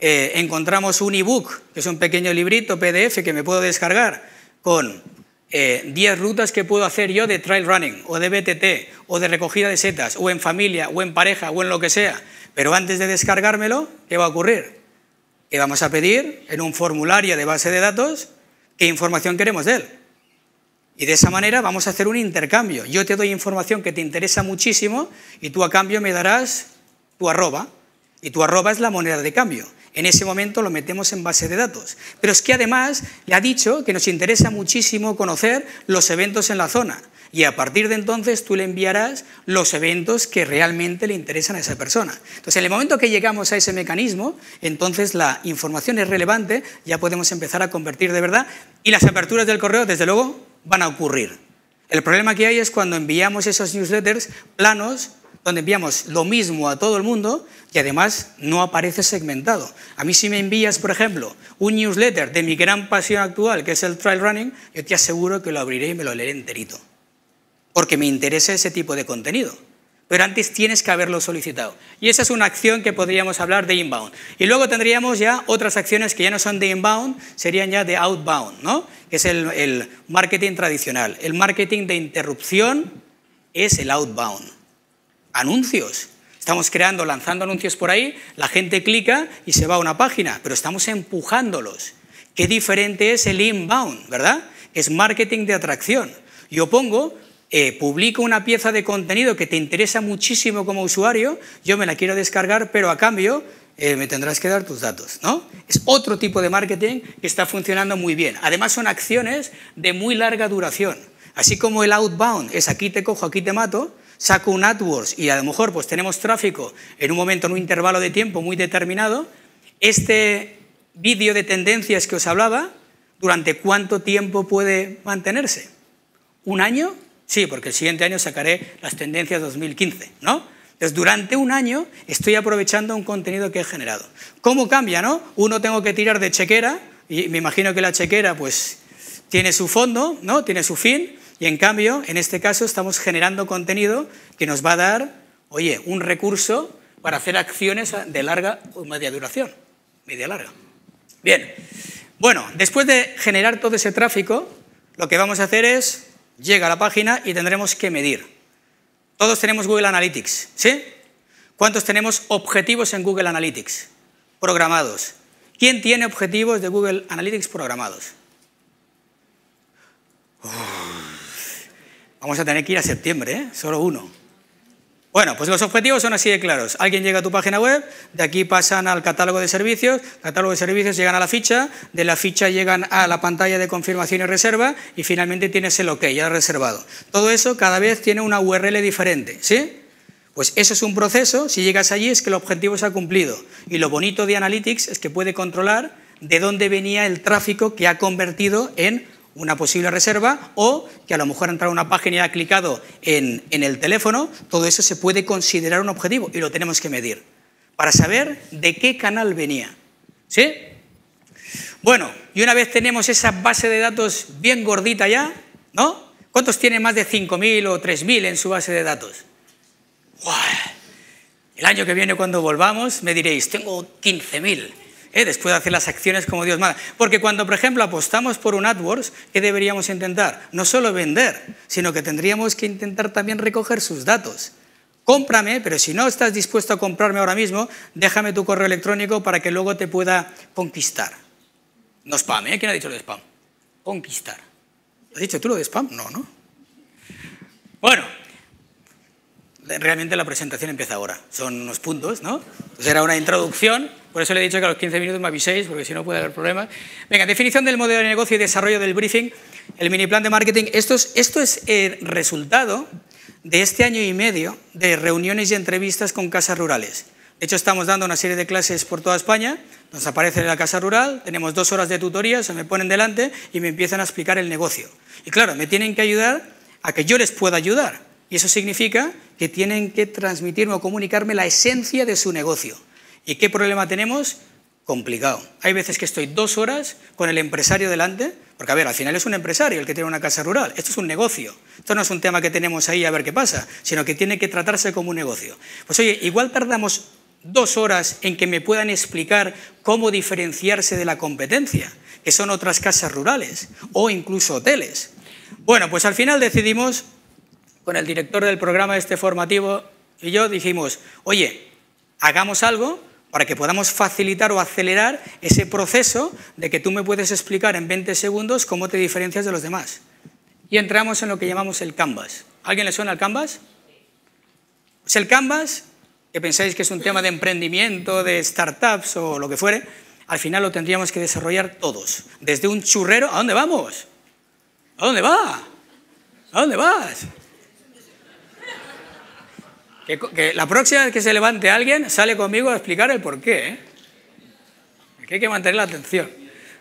eh, encontramos un ebook, que es un pequeño librito PDF que me puedo descargar con 10 eh, rutas que puedo hacer yo de trail running o de BTT o de recogida de setas o en familia o en pareja o en lo que sea. Pero antes de descargármelo, ¿qué va a ocurrir? Que vamos a pedir en un formulario de base de datos qué información queremos de él. Y de esa manera vamos a hacer un intercambio. Yo te doy información que te interesa muchísimo y tú a cambio me darás tu arroba. Y tu arroba es la moneda de cambio. En ese momento lo metemos en base de datos. Pero es que además le ha dicho que nos interesa muchísimo conocer los eventos en la zona. Y a partir de entonces tú le enviarás los eventos que realmente le interesan a esa persona. Entonces, en el momento que llegamos a ese mecanismo, entonces la información es relevante, ya podemos empezar a convertir de verdad. Y las aperturas del correo, desde luego, van a ocurrir. El problema que hay es cuando enviamos esos newsletters planos, donde enviamos lo mismo a todo el mundo y además no aparece segmentado. A mí si me envías, por ejemplo, un newsletter de mi gran pasión actual, que es el trail running, yo te aseguro que lo abriré y me lo leeré enterito, porque me interesa ese tipo de contenido pero antes tienes que haberlo solicitado. Y esa es una acción que podríamos hablar de inbound. Y luego tendríamos ya otras acciones que ya no son de inbound, serían ya de outbound, ¿no? que es el, marketing tradicional. El marketing de interrupción es el outbound. Anuncios. Estamos creando, lanzando anuncios por ahí, la gente clica y se va a una página, pero estamos empujándolos. Qué diferente es el inbound, ¿verdad? Es marketing de atracción. Yo pongo eh, publico una pieza de contenido que te interesa muchísimo como usuario, yo me la quiero descargar, pero a cambio eh, me tendrás que dar tus datos, ¿no? Es otro tipo de marketing que está funcionando muy bien. Además son acciones de muy larga duración. Así como el outbound es aquí te cojo, aquí te mato, saco un AdWords y a lo mejor pues tenemos tráfico en un momento, en un intervalo de tiempo muy determinado, este vídeo de tendencias que os hablaba, ¿durante cuánto tiempo puede mantenerse? ¿Un año? Sí, porque el siguiente año sacaré las tendencias 2015, ¿no? Entonces, durante un año estoy aprovechando un contenido que he generado. ¿Cómo cambia, no? Uno tengo que tirar de chequera, y me imagino que la chequera, pues, tiene su fondo, ¿no? Tiene su fin, y en cambio, en este caso, estamos generando contenido que nos va a dar, oye, un recurso para hacer acciones de larga o media duración, media larga. Bien, bueno, después de generar todo ese tráfico, lo que vamos a hacer es llega a la página y tendremos que medir. Todos tenemos Google Analytics, ¿sí? ¿Cuántos tenemos objetivos en Google Analytics programados? ¿Quién tiene objetivos de Google Analytics programados? vamos a tener que ir a septiembre, ¿eh? Solo uno. Bueno, pues los objetivos son así de claros. Alguien llega a tu página web, de aquí pasan al catálogo de servicios, catálogo de servicios llegan a la ficha, de la ficha llegan a la pantalla de confirmación y reserva y finalmente tienes el OK, ya reservado. Todo eso cada vez tiene una URL diferente, ¿sí? Pues eso es un proceso, si llegas allí es que el objetivo se ha cumplido. Y lo bonito de Analytics es que puede controlar de dónde venía el tráfico que ha convertido en una posible reserva o que a lo mejor ha entrado a una página y ha clicado en, el teléfono, todo eso se puede considerar un objetivo y lo tenemos que medir para saber de qué canal venía. ¿Sí? Bueno, y una vez tenemos esa base de datos bien gordita ya, ¿no? ¿Cuántos tienen más de 5.000 o 3.000 en su base de datos? El año que viene cuando volvamos me diréis, tengo 15.000. ¿eh? después de hacer las acciones como Dios manda. Porque cuando, por ejemplo, apostamos por un AdWords, ¿qué deberíamos intentar? No solo vender, sino que tendríamos que intentar también recoger sus datos. Cómprame, pero si no estás dispuesto a comprarme ahora mismo, déjame tu correo electrónico para que luego te pueda conquistar. No spam, ¿eh? ¿Quién ha dicho lo de spam? Conquistar. ¿Has dicho tú lo de spam? No, ¿no? Bueno, realmente la presentación empieza ahora, son unos puntos, ¿no? Entonces era una introducción, por eso le he dicho que a los 15 minutos me aviséis, porque si no puede haber problemas. Venga, definición del modelo de negocio y desarrollo del briefing, el mini plan de marketing. Esto es, esto es el resultado de este año y medio de reuniones y entrevistas con casas rurales. De hecho, estamos dando una serie de clases por toda España, nos aparece la casa rural, tenemos dos horas de tutoría, se me ponen delante y me empiezan a explicar el negocio. Y claro, me tienen que ayudar a que yo les pueda ayudar. Y eso significa que tienen que transmitirme o comunicarme la esencia de su negocio. ¿Y qué problema tenemos? Complicado. Hay veces que estoy dos horas con el empresario delante, porque a ver, al final es un empresario el que tiene una casa rural, esto es un negocio, esto no es un tema que tenemos ahí a ver qué pasa, sino que tiene que tratarse como un negocio. Pues oye, igual tardamos dos horas en que me puedan explicar cómo diferenciarse de la competencia, que son otras casas rurales o incluso hoteles. Bueno, pues al final decidimos con el director del programa este formativo y yo dijimos, oye, hagamos algo para que podamos facilitar o acelerar ese proceso de que tú me puedes explicar en 20 segundos cómo te diferencias de los demás. Y entramos en lo que llamamos el Canvas. ¿Alguien le suena al Canvas? Pues el Canvas, que pensáis que es un tema de emprendimiento, de startups o lo que fuere, al final lo tendríamos que desarrollar todos. Desde un churrero, ¿a dónde vamos? ¿A dónde va? ¿A dónde vas? Que, la próxima vez que se levante alguien, sale conmigo a explicar el por qué. ¿eh? hay que mantener la atención.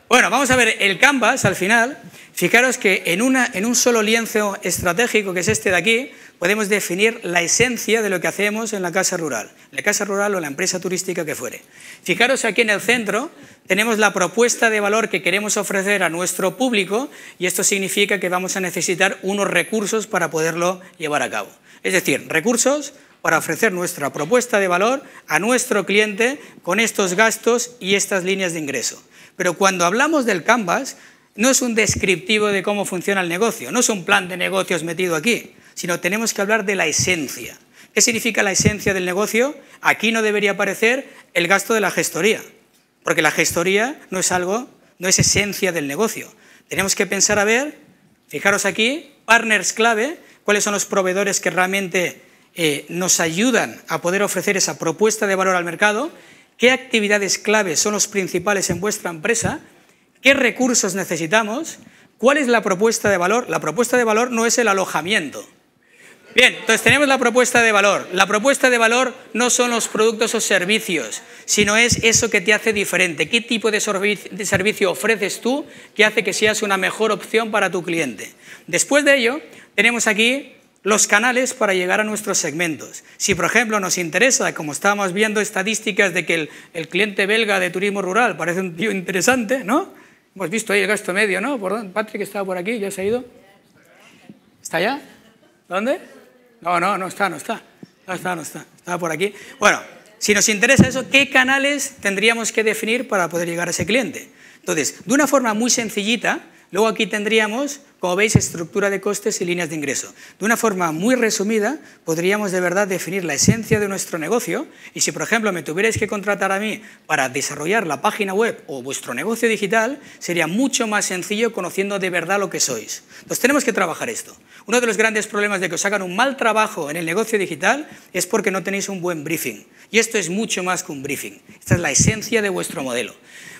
Bueno, vamos a ver el canvas al final. Fijaros que en, una, en un solo lienzo estratégico, que es este de aquí, podemos definir la esencia de lo que hacemos en la casa rural, la casa rural o la empresa turística que fuere. Fijaros aquí en el centro tenemos la propuesta de valor que queremos ofrecer a nuestro público y esto significa que vamos a necesitar unos recursos para poderlo llevar a cabo. Es decir, recursos, para ofrecer nuestra propuesta de valor a nuestro cliente con estos gastos y estas líneas de ingreso. Pero cuando hablamos del Canvas, no es un descriptivo de cómo funciona el negocio, no es un plan de negocios metido aquí, sino tenemos que hablar de la esencia. ¿Qué significa la esencia del negocio? Aquí no debería aparecer el gasto de la gestoría, porque la gestoría no es algo, no es esencia del negocio. Tenemos que pensar a ver, fijaros aquí, partners clave, cuáles son los proveedores que realmente eh, nos ayudan a poder ofrecer esa propuesta de valor al mercado, qué actividades claves son los principales en vuestra empresa, qué recursos necesitamos, cuál es la propuesta de valor. La propuesta de valor no es el alojamiento. Bien, entonces tenemos la propuesta de valor. La propuesta de valor no son los productos o servicios, sino es eso que te hace diferente. ¿Qué tipo de, servicio ofreces tú que hace que seas una mejor opción para tu cliente? Después de ello, tenemos aquí los canales para llegar a nuestros segmentos. Si, por ejemplo, nos interesa, como estábamos viendo estadísticas de que el, cliente belga de turismo rural parece un tío interesante, ¿no? Hemos visto ahí el gasto medio, ¿no? ¿Por Patrick estaba por aquí, ya se ha ido. ¿Está allá? ¿Dónde? No, no, no está, no está. No está, no está. Estaba por aquí. Bueno, si nos interesa eso, ¿qué canales tendríamos que definir para poder llegar a ese cliente? Entonces, de una forma muy sencillita, luego aquí tendríamos como veis, estructura de costes y líneas de ingreso. De una forma muy resumida, podríamos de verdad definir la esencia de nuestro negocio y si, por ejemplo, me tuvierais que contratar a mí para desarrollar la página web o vuestro negocio digital, sería mucho más sencillo conociendo de verdad lo que sois. Entonces, tenemos que trabajar esto. Uno de los grandes problemas de que os hagan un mal trabajo en el negocio digital es porque no tenéis un buen briefing. Y esto es mucho más que un briefing. Esta es la esencia de vuestro modelo.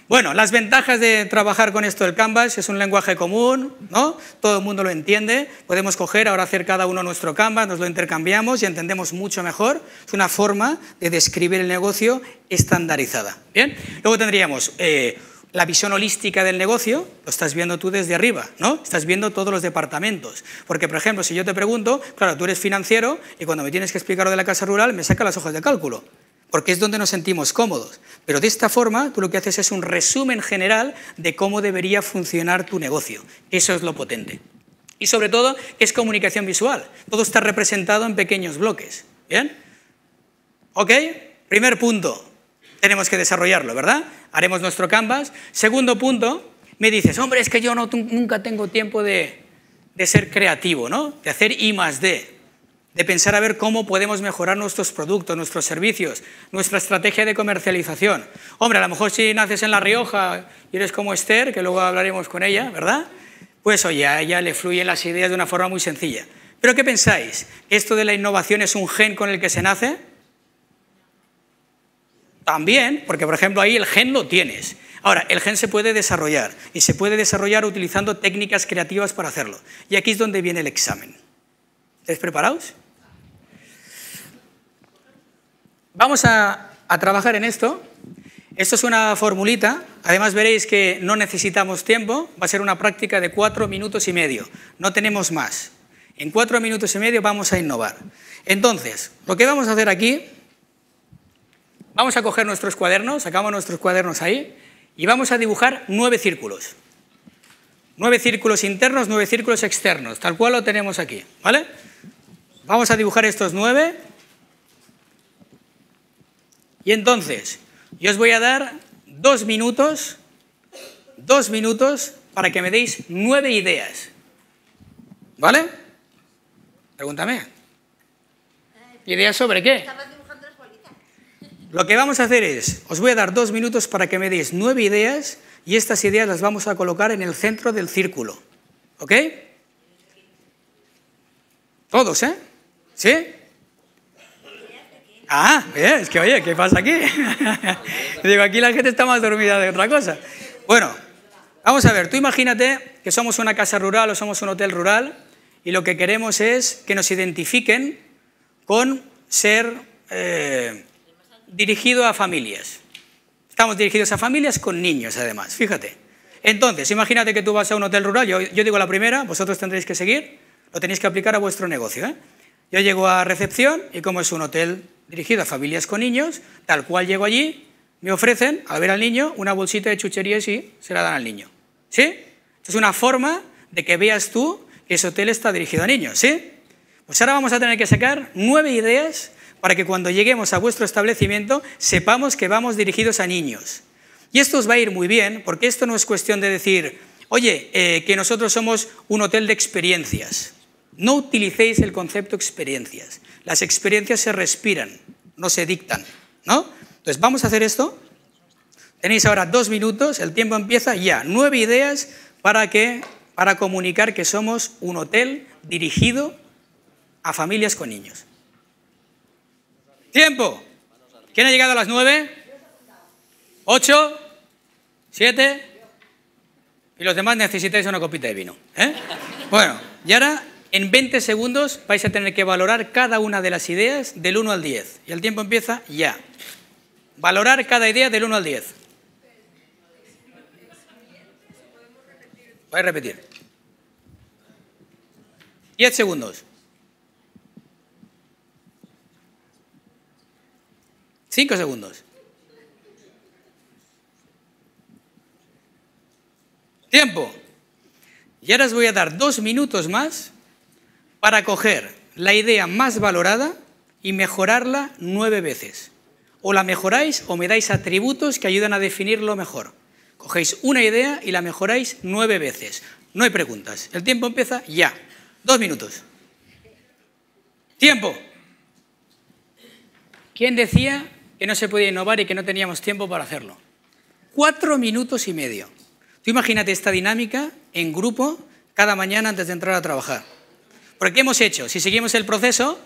Bueno, las ventajas de trabajar con esto del Canvas es un lenguaje común, ¿no? Todo el mundo lo entiende. Podemos coger, ahora hacer cada uno nuestro Canvas, nos lo intercambiamos y entendemos mucho mejor. Es una forma de describir el negocio estandarizada. Bien, luego tendríamos eh, la visión holística del negocio, lo estás viendo tú desde arriba, ¿no? Estás viendo todos los departamentos. Porque, por ejemplo, si yo te pregunto, claro, tú eres financiero y cuando me tienes que explicar lo de la casa rural, me saca las hojas de cálculo porque es donde nos sentimos cómodos. Pero de esta forma, tú lo que haces es un resumen general de cómo debería funcionar tu negocio. Eso es lo potente. Y sobre todo, es comunicación visual. Todo está representado en pequeños bloques. ¿Bien? ¿Ok? Primer punto, tenemos que desarrollarlo, ¿verdad? Haremos nuestro canvas. Segundo punto, me dices, hombre, es que yo nunca tengo tiempo de, de ser creativo, ¿no? De hacer I más D de pensar a ver cómo podemos mejorar nuestros productos, nuestros servicios, nuestra estrategia de comercialización. Hombre, a lo mejor si naces en La Rioja y eres como Esther, que luego hablaremos con ella, ¿verdad? Pues oye, a ella le fluyen las ideas de una forma muy sencilla. ¿Pero qué pensáis? ¿Esto de la innovación es un gen con el que se nace? También, porque por ejemplo ahí el gen lo tienes. Ahora, el gen se puede desarrollar y se puede desarrollar utilizando técnicas creativas para hacerlo. Y aquí es donde viene el examen. ¿Estáis preparados? Vamos a, trabajar en esto. Esto es una formulita, además veréis que no necesitamos tiempo, va a ser una práctica de cuatro minutos y medio, no tenemos más. En cuatro minutos y medio vamos a innovar. Entonces, lo que vamos a hacer aquí, vamos a coger nuestros cuadernos, sacamos nuestros cuadernos ahí y vamos a dibujar nueve círculos. Nueve círculos internos, nueve círculos externos, tal cual lo tenemos aquí, ¿vale? Vamos a dibujar estos nueve y entonces, yo os voy a dar dos minutos, dos minutos para que me deis nueve ideas. ¿Vale? Pregúntame. ¿Ideas sobre qué? Lo que vamos a hacer es, os voy a dar dos minutos para que me deis nueve ideas y estas ideas las vamos a colocar en el centro del círculo. ¿Ok? Todos, ¿eh? ¿Sí? Ah, eh, es que oye, ¿qué pasa aquí? Digo, aquí la gente está más dormida de otra cosa. Bueno, vamos a ver, tú imagínate que somos una casa rural o somos un hotel rural y lo que queremos es que nos identifiquen con ser eh, dirigido a familias. Estamos dirigidos a familias con niños, además, fíjate. Entonces, imagínate que tú vas a un hotel rural, yo, digo la primera, vosotros tendréis que seguir, lo tenéis que aplicar a vuestro negocio. ¿eh? Yo llego a recepción y como es un hotel dirigido a familias con niños, tal cual llego allí, me ofrecen, al ver al niño, una bolsita de chucherías y se la dan al niño. ¿Sí? Es una forma de que veas tú que ese hotel está dirigido a niños. ¿Sí? Pues ahora vamos a tener que sacar nueve ideas para que cuando lleguemos a vuestro establecimiento sepamos que vamos dirigidos a niños. Y esto os va a ir muy bien, porque esto no es cuestión de decir, oye, eh, que nosotros somos un hotel de experiencias. No utilicéis el concepto experiencias. Las experiencias se respiran, no se dictan, ¿no? Entonces, vamos a hacer esto. Tenéis ahora dos minutos, el tiempo empieza ya. Nueve ideas para, que, para comunicar que somos un hotel dirigido a familias con niños. ¡Tiempo! ¿Quién ha llegado a las nueve? ¿Ocho? ¿Siete? Y los demás necesitáis una copita de vino. ¿eh? Bueno, y ahora en 20 segundos vais a tener que valorar cada una de las ideas del 1 al 10. Y el tiempo empieza ya. Valorar cada idea del 1 al 10. Voy a repetir. 10 segundos. 5 segundos. Tiempo. Y ahora os voy a dar dos minutos más para coger la idea más valorada y mejorarla nueve veces. O la mejoráis o me dais atributos que ayudan a definirlo mejor. Cogéis una idea y la mejoráis nueve veces. No hay preguntas. El tiempo empieza ya. Dos minutos. Tiempo. ¿Quién decía que no se podía innovar y que no teníamos tiempo para hacerlo? Cuatro minutos y medio. Tú imagínate esta dinámica en grupo cada mañana antes de entrar a trabajar. ¿Por ¿qué hemos hecho? Si seguimos el proceso,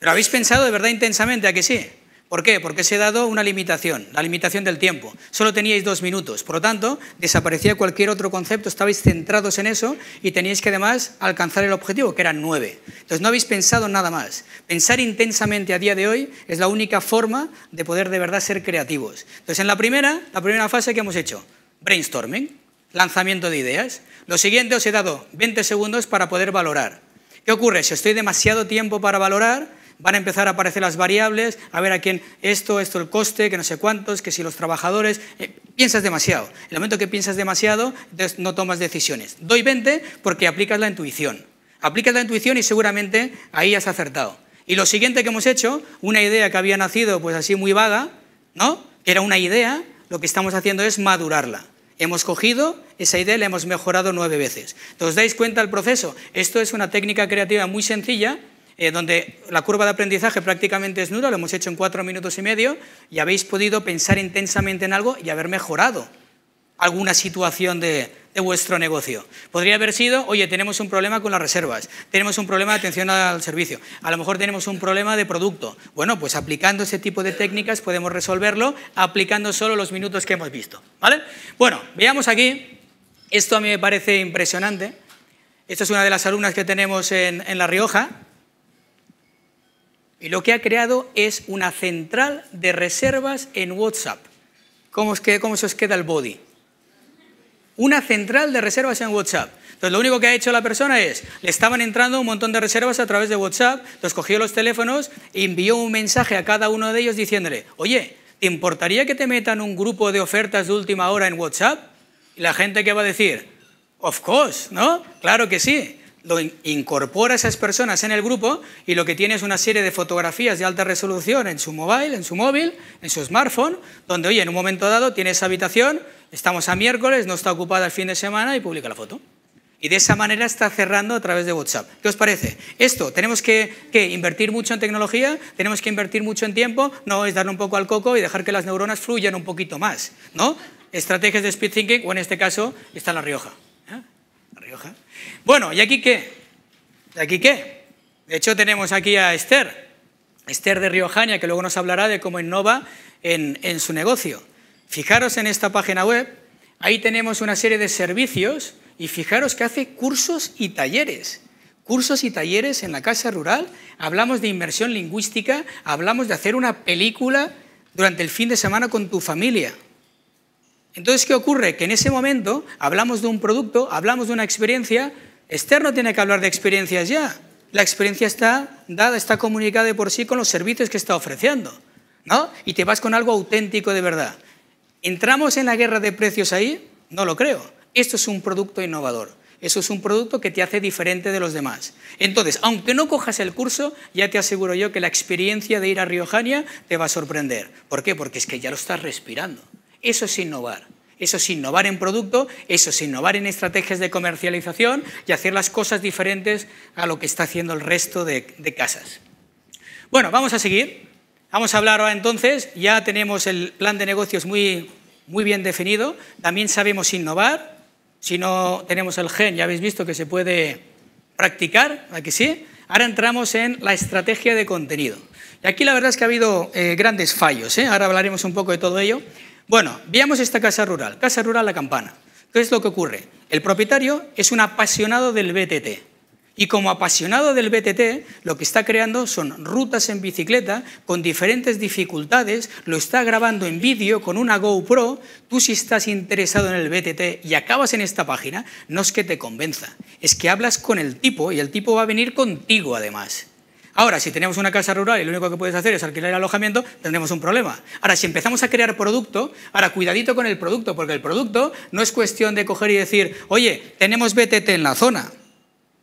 ¿lo habéis pensado de verdad intensamente? ¿A que sí? ¿Por qué? Porque se ha dado una limitación, la limitación del tiempo. Solo teníais dos minutos. Por lo tanto, desaparecía cualquier otro concepto, estabais centrados en eso y teníais que además alcanzar el objetivo, que eran nueve. Entonces no habéis pensado nada más. Pensar intensamente a día de hoy es la única forma de poder de verdad ser creativos. Entonces, en la primera, la primera fase que hemos hecho, brainstorming, lanzamiento de ideas. Lo siguiente os he dado 20 segundos para poder valorar. ¿Qué ocurre? Si estoy demasiado tiempo para valorar, van a empezar a aparecer las variables, a ver a quién esto, esto el coste, que no sé cuántos, que si los trabajadores... Eh, piensas demasiado. En el momento que piensas demasiado, no tomas decisiones. Doy 20 porque aplicas la intuición. Aplicas la intuición y seguramente ahí has acertado. Y lo siguiente que hemos hecho, una idea que había nacido pues así muy vaga, ¿no? Que era una idea, lo que estamos haciendo es madurarla. Hemos cogido esa idea y la hemos mejorado nueve veces. ¿Os dais cuenta del proceso? Esto es una técnica creativa muy sencilla, eh, donde la curva de aprendizaje prácticamente es nula, lo hemos hecho en cuatro minutos y medio, y habéis podido pensar intensamente en algo y haber mejorado alguna situación de, de vuestro negocio. Podría haber sido, oye, tenemos un problema con las reservas, tenemos un problema de atención al servicio, a lo mejor tenemos un problema de producto. Bueno, pues aplicando ese tipo de técnicas podemos resolverlo aplicando solo los minutos que hemos visto. ¿vale? Bueno, veamos aquí, esto a mí me parece impresionante. Esta es una de las alumnas que tenemos en, La Rioja. Y lo que ha creado es una central de reservas en WhatsApp. es cómo se os queda el body? una central de reservas en WhatsApp. Entonces, lo único que ha hecho la persona es, le estaban entrando un montón de reservas a través de WhatsApp, los cogió los teléfonos, envió un mensaje a cada uno de ellos diciéndole, oye, ¿te importaría que te metan un grupo de ofertas de última hora en WhatsApp? Y la gente que va a decir, of course, ¿no? Claro que sí. Lo incorpora a esas personas en el grupo y lo que tiene es una serie de fotografías de alta resolución en su mobile, en su móvil, en su smartphone, donde, oye, en un momento dado tiene esa habitación, Estamos a miércoles, no está ocupada el fin de semana y publica la foto. Y de esa manera está cerrando a través de WhatsApp. ¿Qué os parece? Esto, ¿tenemos que, invertir mucho en tecnología? ¿Tenemos que invertir mucho en tiempo? No, es darle un poco al coco y dejar que las neuronas fluyan un poquito más, ¿no? Estrategias de speed thinking, o en este caso, está La Rioja. ¿eh? La Rioja. Bueno, ¿y aquí qué? aquí qué? De hecho, tenemos aquí a Esther, Esther de Riojania, que luego nos hablará de cómo innova en su negocio. Fijaros en esta página web, ahí tenemos una serie de servicios y fijaros que hace cursos y talleres. Cursos y talleres en la casa rural, hablamos de inmersión lingüística, hablamos de hacer una película durante el fin de semana con tu familia. Entonces, ¿qué ocurre? Que en ese momento hablamos de un producto, hablamos de una experiencia, Esther no tiene que hablar de experiencias ya. La experiencia está dada, está comunicada de por sí con los servicios que está ofreciendo, ¿no? Y te vas con algo auténtico de verdad. ¿Entramos en la guerra de precios ahí? No lo creo. Esto es un producto innovador. Eso es un producto que te hace diferente de los demás. Entonces, aunque no cojas el curso, ya te aseguro yo que la experiencia de ir a Riojania te va a sorprender. ¿Por qué? Porque es que ya lo estás respirando. Eso es innovar. Eso es innovar en producto, eso es innovar en estrategias de comercialización y hacer las cosas diferentes a lo que está haciendo el resto de, de casas. Bueno, vamos a seguir. Vamos a hablar ahora entonces, ya tenemos el plan de negocios muy, muy bien definido, también sabemos innovar, si no tenemos el gen, ya habéis visto que se puede practicar, ¿aquí sí? Ahora entramos en la estrategia de contenido. Y aquí la verdad es que ha habido eh, grandes fallos, ¿eh? ahora hablaremos un poco de todo ello. Bueno, veamos esta casa rural, Casa Rural La Campana. ¿Qué es lo que ocurre? El propietario es un apasionado del BTT. Y como apasionado del BTT, lo que está creando son rutas en bicicleta con diferentes dificultades, lo está grabando en vídeo con una GoPro. Tú si estás interesado en el BTT y acabas en esta página, no es que te convenza, es que hablas con el tipo y el tipo va a venir contigo además. Ahora, si tenemos una casa rural y lo único que puedes hacer es alquilar el alojamiento, tendremos un problema. Ahora, si empezamos a crear producto, ahora cuidadito con el producto, porque el producto no es cuestión de coger y decir, oye, tenemos BTT en la zona.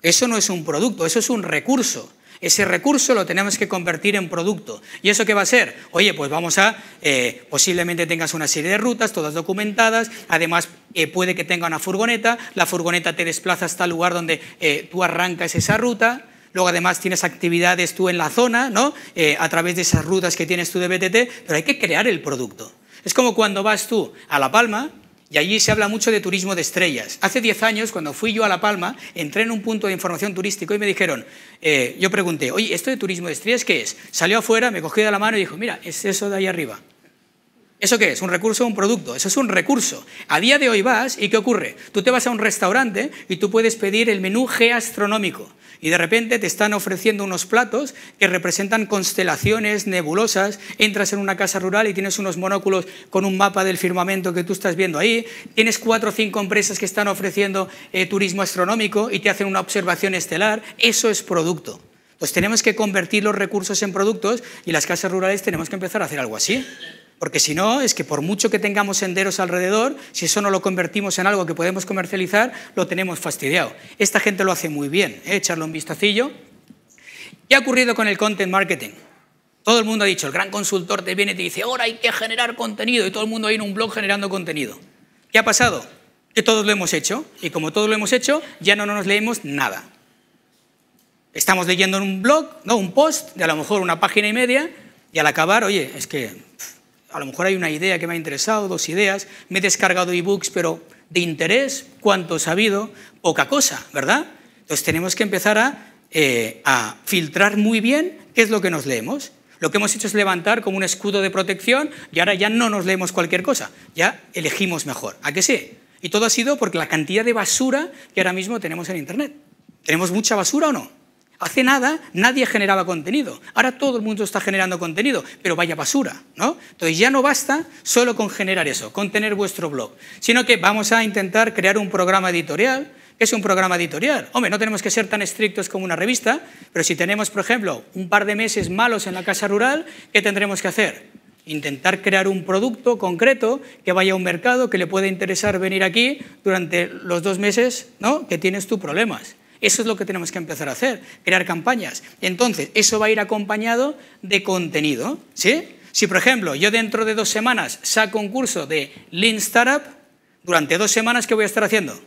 Eso no es un producto, eso es un recurso. Ese recurso lo tenemos que convertir en producto. ¿Y eso qué va a ser? Oye, pues vamos a, eh, posiblemente tengas una serie de rutas, todas documentadas, además eh, puede que tenga una furgoneta, la furgoneta te desplaza hasta el lugar donde eh, tú arrancas esa ruta, luego además tienes actividades tú en la zona, ¿no? a través de esas rutas que tienes tú de BTT, pero hay que crear el producto. Es como cuando vas tú a La Palma, y allí se habla mucho de turismo de estrellas. Hace 10 años, cuando fui yo a La Palma, entré en un punto de información turístico y me dijeron, eh, yo pregunté, oye, ¿esto de turismo de estrellas qué es? Salió afuera, me cogió de la mano y dijo, mira, es eso de ahí arriba. ¿Eso qué es? ¿Un recurso o un producto? Eso es un recurso. A día de hoy vas y ¿qué ocurre? Tú te vas a un restaurante y tú puedes pedir el menú geastronómico. Y de repente te están ofreciendo unos platos que representan constelaciones, nebulosas, entras en una casa rural y tienes unos monóculos con un mapa del firmamento que tú estás viendo ahí, tienes cuatro o cinco empresas que están ofreciendo eh, turismo astronómico y te hacen una observación estelar, eso es producto. Pues tenemos que convertir los recursos en productos y las casas rurales tenemos que empezar a hacer algo así. Porque si no, es que por mucho que tengamos senderos alrededor, si eso no lo convertimos en algo que podemos comercializar, lo tenemos fastidiado. Esta gente lo hace muy bien, ¿eh? echarle un vistacillo. ¿Qué ha ocurrido con el content marketing? Todo el mundo ha dicho, el gran consultor te viene y te dice, ahora hay que generar contenido, y todo el mundo ahí en un blog generando contenido. ¿Qué ha pasado? Que todos lo hemos hecho, y como todos lo hemos hecho, ya no nos leemos nada. Estamos leyendo en un blog, no, un post, de a lo mejor una página y media, y al acabar, oye, es que a lo mejor hay una idea que me ha interesado, dos ideas, me he descargado ebooks, pero de interés, cuánto ha sabido, poca cosa, ¿verdad? Entonces tenemos que empezar eh, a, filtrar muy bien qué es lo que nos leemos. Lo que hemos hecho es levantar como un escudo de protección y ahora ya no nos leemos cualquier cosa, ya elegimos mejor. ¿A qué sé? Y todo ha sido porque la cantidad de basura que ahora mismo tenemos en Internet. ¿Tenemos mucha basura o no? Hace nada nadie generaba contenido, ahora todo el mundo está generando contenido, pero vaya basura, ¿no? Entonces ya no basta solo con generar eso, con tener vuestro blog, sino que vamos a intentar crear un programa editorial, que es un programa editorial. Hombre, no tenemos que ser tan estrictos como una revista, pero si tenemos, por ejemplo, un par de meses malos en la casa rural, ¿qué tendremos que hacer? intentar crear un producto concreto que vaya a un mercado que le pueda interesar venir aquí durante los dos meses ¿no? que tienes tus problemas. Eso es lo que tenemos que empezar a hacer, crear campañas. Entonces, eso va a ir acompañado de contenido, ¿sí? Si, por ejemplo, yo dentro de dos semanas saco un curso de Lean Startup, durante dos semanas, ¿qué voy a estar haciendo?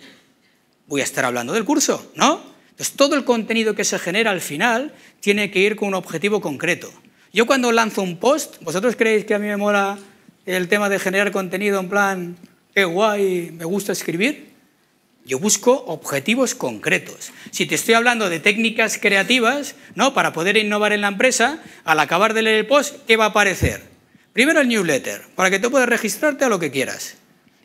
Voy a estar hablando del curso, ¿no? Entonces, todo el contenido que se genera al final tiene que ir con un objetivo concreto. Yo cuando lanzo un post, ¿vosotros creéis que a mí me mola el tema de generar contenido en plan, qué guay, me gusta escribir? Yo busco objetivos concretos. Si te estoy hablando de técnicas creativas, ¿no? Para poder innovar en la empresa, al acabar de leer el post, ¿qué va a aparecer? Primero el newsletter, para que tú puedas registrarte a lo que quieras.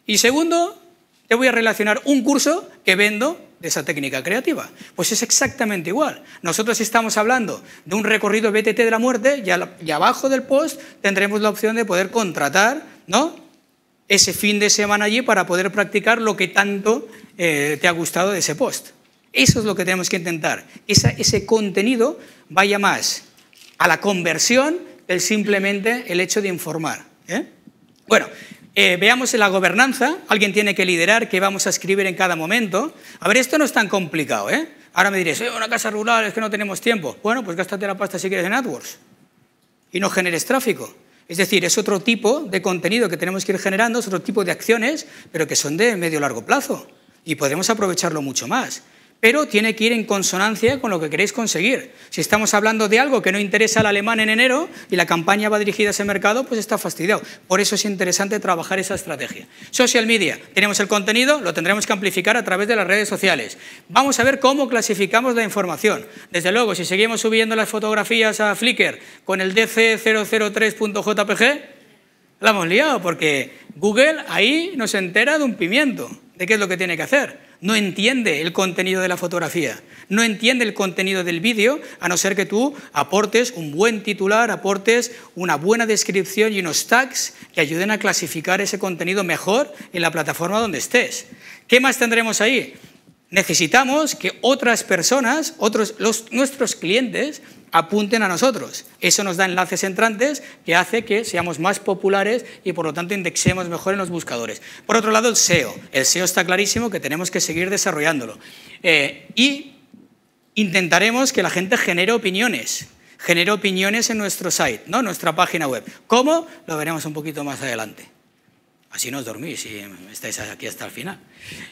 Y segundo, te voy a relacionar un curso que vendo de esa técnica creativa. Pues es exactamente igual. Nosotros estamos hablando de un recorrido BTT de la muerte y, abajo del post tendremos la opción de poder contratar, ¿no? ese fin de semana allí para poder practicar lo que tanto eh, te ha gustado de ese post. Eso es lo que tenemos que intentar. ese contenido vaya más a la conversión que simplemente el hecho de informar. ¿eh? Bueno, veamos eh, veamos la gobernanza. Alguien tiene que liderar qué vamos a escribir en cada momento. A ver, esto no es tan complicado. Ahora me diréis, una casa rural, es que no tenemos tiempo. Bueno, pues gástate la pasta si quieres en AdWords y no generes tráfico. Es decir, es otro tipo de contenido que tenemos que ir generando, es otro tipo de acciones, pero que son de medio-largo plazo y podemos aprovecharlo mucho más pero tiene que ir en consonancia con lo que queréis conseguir. Si estamos hablando de algo que no interesa al alemán en enero y la campaña va dirigida a ese mercado, pues está fastidiado. Por eso es interesante trabajar esa estrategia. Social media, tenemos el contenido, lo tendremos que amplificar a través de las redes sociales. Vamos a ver cómo clasificamos la información. Desde luego, si seguimos subiendo las fotografías a Flickr con el DC003.jpg, la hemos liado porque Google ahí nos entera de un pimiento de qué es lo que tiene que hacer no entiende el contenido de la fotografía, no entiende el contenido del vídeo, a no ser que tú aportes un buen titular, aportes una buena descripción y unos tags que ayuden a clasificar ese contenido mejor en la plataforma donde estés. ¿Qué más tendremos ahí? Necesitamos que otras personas, otros, los, nuestros clientes, apunten a nosotros. Eso nos da enlaces entrantes que hace que seamos más populares y por lo tanto indexemos mejor en los buscadores. Por otro lado, el SEO. El SEO está clarísimo que tenemos que seguir desarrollándolo. Eh, y intentaremos que la gente genere opiniones genere opiniones en nuestro site, ¿no? nuestra página web. ¿Cómo? Lo veremos un poquito más adelante. Así no os dormís y estáis aquí hasta el final.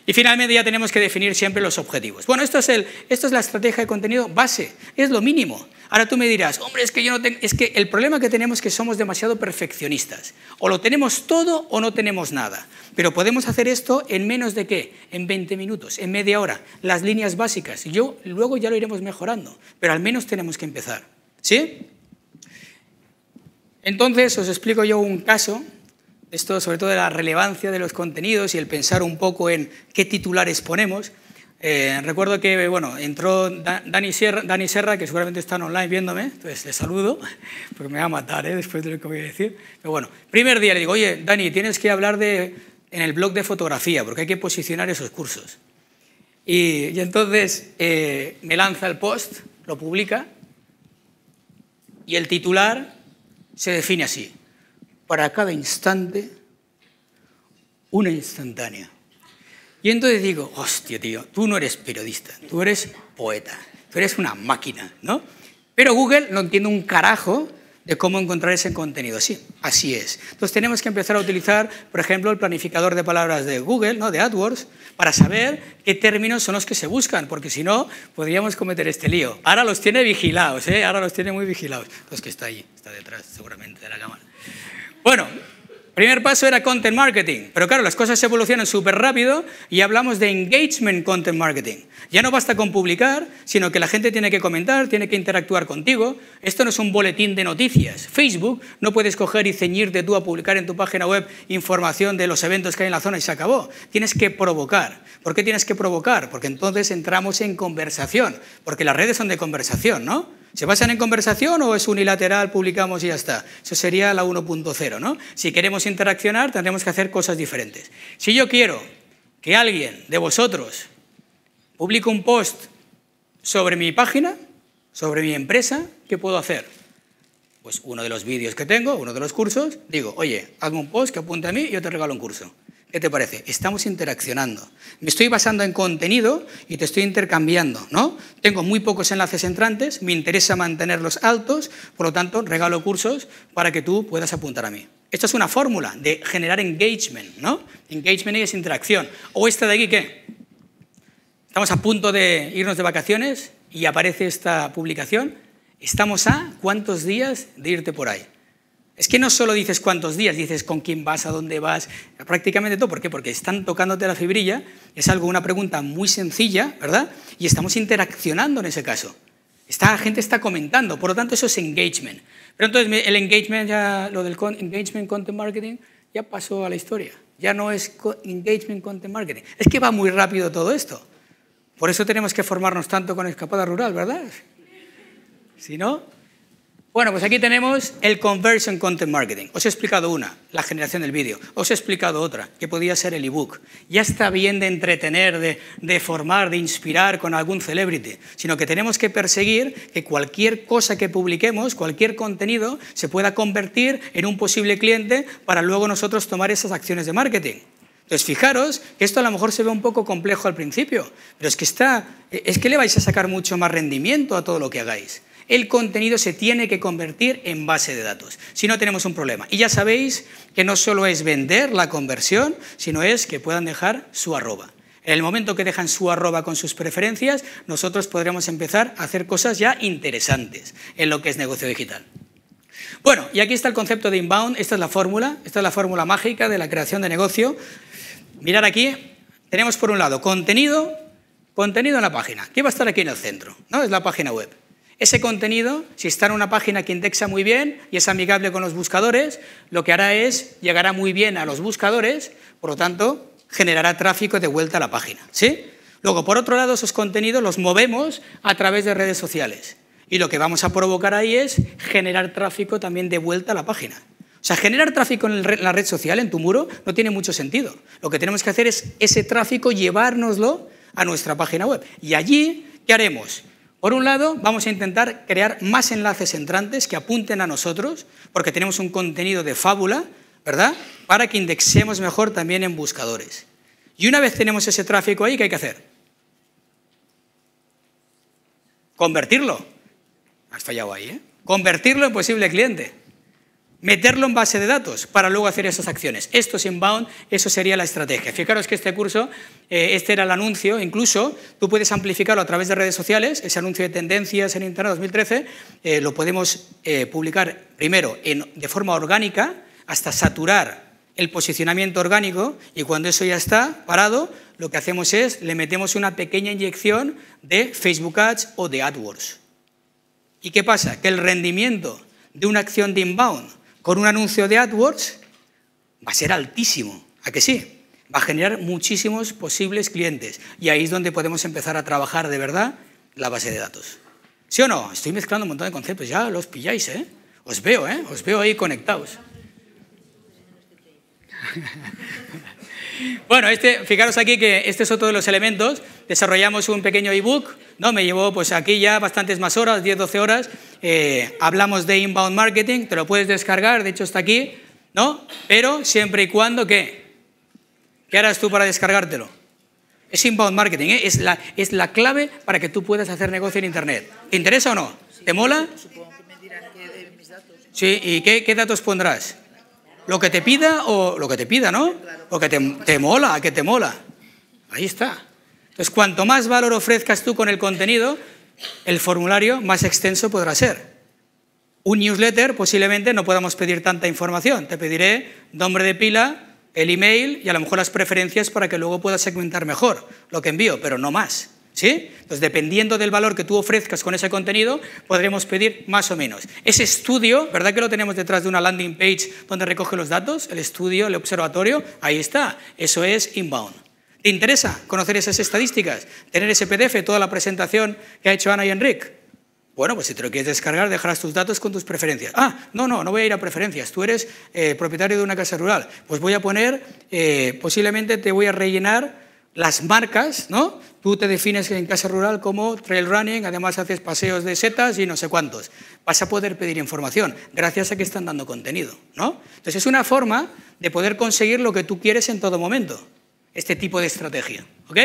Y finalmente ya tenemos que definir siempre los objetivos. Bueno, esto es, el, esto es la estrategia de contenido base, es lo mínimo. Ahora tú me dirás, hombre, es que, yo no es que el problema que tenemos es que somos demasiado perfeccionistas. O lo tenemos todo o no tenemos nada. Pero podemos hacer esto en menos de qué? En 20 minutos, en media hora, las líneas básicas. Yo, luego ya lo iremos mejorando, pero al menos tenemos que empezar. ¿Sí? Entonces os explico yo un caso esto sobre todo de la relevancia de los contenidos y el pensar un poco en qué titulares ponemos. Eh, recuerdo que bueno, entró Dani Dani Serra, que seguramente están online viéndome, entonces le saludo, porque me va a matar ¿eh? después de lo que voy a decir. Pero bueno, primer día le digo, oye, Dani, tienes que hablar de, en el blog de fotografía, porque hay que posicionar esos cursos. Y, entonces eh, me lanza el post, lo publica, y el titular se define así, para cada instante una instantánea. Y entonces digo, hostia, tío, tú no eres periodista, tú eres poeta, tú eres una máquina, ¿no? Pero Google no entiende un carajo de cómo encontrar ese contenido. Sí, así es. Entonces tenemos que empezar a utilizar, por ejemplo, el planificador de palabras de Google, ¿no? de AdWords, para saber qué términos son los que se buscan, porque si no, podríamos cometer este lío. Ahora los tiene vigilados, ¿eh? ahora los tiene muy vigilados. Los que está ahí, está detrás seguramente de la cámara. Bueno, primer paso era content marketing, pero claro, las cosas evolucionan súper rápido y hablamos de engagement content marketing. Ya no basta con publicar, sino que la gente tiene que comentar, tiene que interactuar contigo. Esto no es un boletín de noticias. Facebook no puede escoger y ceñirte tú a publicar en tu página web información de los eventos que hay en la zona y se acabó. Tienes que provocar. ¿Por qué tienes que provocar? Porque entonces entramos en conversación, porque las redes son de conversación, ¿no? ¿Se basan en conversación o es unilateral, publicamos y ya está? Eso sería la 1.0, ¿no? Si queremos interaccionar, tendremos que hacer cosas diferentes. Si yo quiero que alguien de vosotros publique un post sobre mi página, sobre mi empresa, ¿qué puedo hacer? Pues uno de los vídeos que tengo, uno de los cursos, digo, oye, hazme un post que apunte a mí y yo te regalo un curso. ¿Qué te parece? Estamos interaccionando. Me estoy basando en contenido y te estoy intercambiando, ¿no? Tengo muy pocos enlaces entrantes, me interesa mantenerlos altos, por lo tanto, regalo cursos para que tú puedas apuntar a mí. Esta es una fórmula de generar engagement, ¿no? Engagement es interacción. O esta de aquí, ¿qué? Estamos a punto de irnos de vacaciones y aparece esta publicación. Estamos a cuántos días de irte por ahí. Es que no solo dices cuántos días, dices con quién vas, a dónde vas, prácticamente todo. ¿Por qué? Porque están tocándote la fibrilla, es algo, una pregunta muy sencilla, ¿verdad? Y estamos interaccionando en ese caso. Esta gente está comentando, por lo tanto eso es engagement. Pero entonces el engagement, lo del engagement content marketing, ya pasó a la historia. Ya no es engagement content marketing. Es que va muy rápido todo esto. Por eso tenemos que formarnos tanto con escapada rural, ¿verdad? Si no, bueno, pues aquí tenemos el Conversion Content Marketing. Os he explicado una, la generación del vídeo. Os he explicado otra, que podía ser el ebook. Ya está bien de entretener, de, formar, de inspirar con algún celebrity, sino que tenemos que perseguir que cualquier cosa que publiquemos, cualquier contenido, se pueda convertir en un posible cliente para luego nosotros tomar esas acciones de marketing. Entonces, fijaros que esto a lo mejor se ve un poco complejo al principio, pero es que, está, es que le vais a sacar mucho más rendimiento a todo lo que hagáis el contenido se tiene que convertir en base de datos. Si no, tenemos un problema. Y ya sabéis que no solo es vender la conversión, sino es que puedan dejar su arroba. En el momento que dejan su arroba con sus preferencias, nosotros podremos empezar a hacer cosas ya interesantes en lo que es negocio digital. Bueno, y aquí está el concepto de inbound, esta es la fórmula, esta es la fórmula mágica de la creación de negocio. Mirar aquí, tenemos por un lado contenido, contenido en la página, ¿Qué va a estar aquí en el centro, ¿no? Es la página web. Ese contenido, si está en una página que indexa muy bien y es amigable con los buscadores, lo que hará es llegará muy bien a los buscadores, por lo tanto, generará tráfico de vuelta a la página. ¿sí? Luego, por otro lado, esos contenidos los movemos a través de redes sociales. Y lo que vamos a provocar ahí es generar tráfico también de vuelta a la página. O sea, generar tráfico en la red social, en tu muro, no tiene mucho sentido. Lo que tenemos que hacer es ese tráfico llevárnoslo a nuestra página web. Y allí, ¿qué haremos? Por un lado, vamos a intentar crear más enlaces entrantes que apunten a nosotros, porque tenemos un contenido de fábula, ¿verdad? Para que indexemos mejor también en buscadores. Y una vez tenemos ese tráfico ahí, ¿qué hay que hacer? Convertirlo. Has fallado ahí, ¿eh? Convertirlo en posible cliente meterlo en base de datos para luego hacer esas acciones. Esto es inbound, eso sería la estrategia. Fijaros que este curso, eh, este era el anuncio, incluso tú puedes amplificarlo a través de redes sociales, ese anuncio de tendencias en Internet 2013, eh, lo podemos eh, publicar primero de forma orgánica hasta saturar el posicionamiento orgánico y cuando eso ya está parado, lo que hacemos es le metemos una pequeña inyección de Facebook Ads o de AdWords. ¿Y qué pasa? Que el rendimiento de una acción de inbound con un anuncio de AdWords va a ser altísimo, ¿a que sí? Va a generar muchísimos posibles clientes y ahí es donde podemos empezar a trabajar de verdad la base de datos. ¿Sí o no? Estoy mezclando un montón de conceptos, ya los pilláis, ¿eh? Os veo, ¿eh? Os veo ahí conectados. Bueno, este, fijaros aquí que este es otro de los elementos. Desarrollamos un pequeño ebook, ¿no? me llevó pues aquí ya bastantes más horas, 10-12 horas. Eh, hablamos de inbound marketing, te lo puedes descargar, de hecho está aquí, ¿no? Pero siempre y cuando, ¿qué? ¿Qué harás tú para descargártelo? Es inbound marketing, ¿eh? es, la, clave para que tú puedas hacer negocio en Internet. ¿Te interesa o no? ¿Te mola? Sí, ¿y qué datos pondrás? Lo que te pida o lo que te pida, ¿no? O que te, te mola, que te mola. Ahí está. Entonces, cuanto más valor ofrezcas tú con el contenido, el formulario más extenso podrá ser. Un newsletter posiblemente no podamos pedir tanta información. Te pediré nombre de pila, el email y a lo mejor las preferencias para que luego puedas segmentar mejor lo que envío, pero no más. ¿Sí? Entonces, dependiendo del valor que tú ofrezcas con ese contenido, podremos pedir más o menos. Ese estudio, ¿verdad que lo tenemos detrás de una landing page donde recoge los datos? El estudio, el observatorio, ahí está. Eso es inbound. ¿Te interesa conocer esas estadísticas? ¿Tener ese PDF, toda la presentación que ha hecho Ana y Enrique. Bueno, pues si te lo quieres descargar, dejarás tus datos con tus preferencias. Ah, no, no, no voy a ir a preferencias. Tú eres eh, propietario de una casa rural. Pues voy a poner, eh, posiblemente te voy a rellenar las marcas, ¿no? Tú te defines en casa rural como trail running, además haces paseos de setas y no sé cuántos. Vas a poder pedir información gracias a que están dando contenido, ¿no? Entonces es una forma de poder conseguir lo que tú quieres en todo momento. Este tipo de estrategia, ¿ok?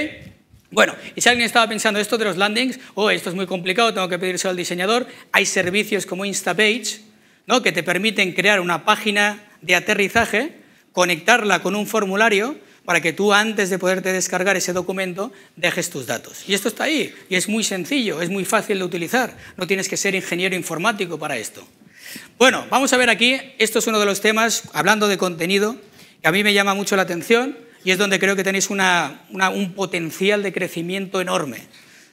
Bueno, y si alguien estaba pensando esto de los landings, oh, esto es muy complicado, tengo que pedirse al diseñador, hay servicios como Instapage, ¿no? que te permiten crear una página de aterrizaje, conectarla con un formulario para que tú antes de poderte descargar ese documento dejes tus datos. Y esto está ahí, y es muy sencillo, es muy fácil de utilizar, no tienes que ser ingeniero informático para esto. Bueno, vamos a ver aquí, esto es uno de los temas, hablando de contenido, que a mí me llama mucho la atención y es donde creo que tenéis un potencial de crecimiento enorme.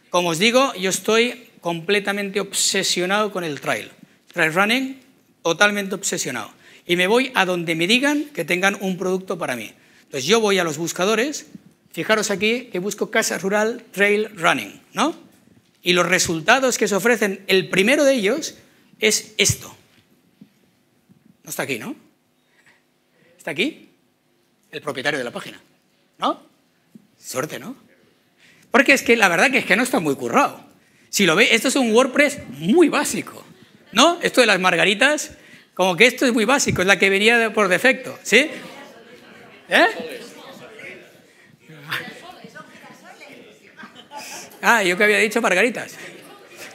Como os digo, yo estoy completamente obsesionado con el trail. Trail running, totalmente obsesionado. Y me voy a donde me digan que tengan un producto para mí. Entonces yo voy a los buscadores, fijaros aquí que busco casa rural trail running, ¿no? Y los resultados que se ofrecen, el primero de ellos es esto. No está aquí, ¿no? ¿Está aquí? El propietario de la página, ¿no? Suerte, ¿no? Porque es que la verdad que es que no está muy currado. Si lo ve, esto es un WordPress muy básico, ¿no? Esto de las margaritas, como que esto es muy básico, es la que venía por defecto, ¿sí? ¿Eh? Ah, yo que había dicho margaritas.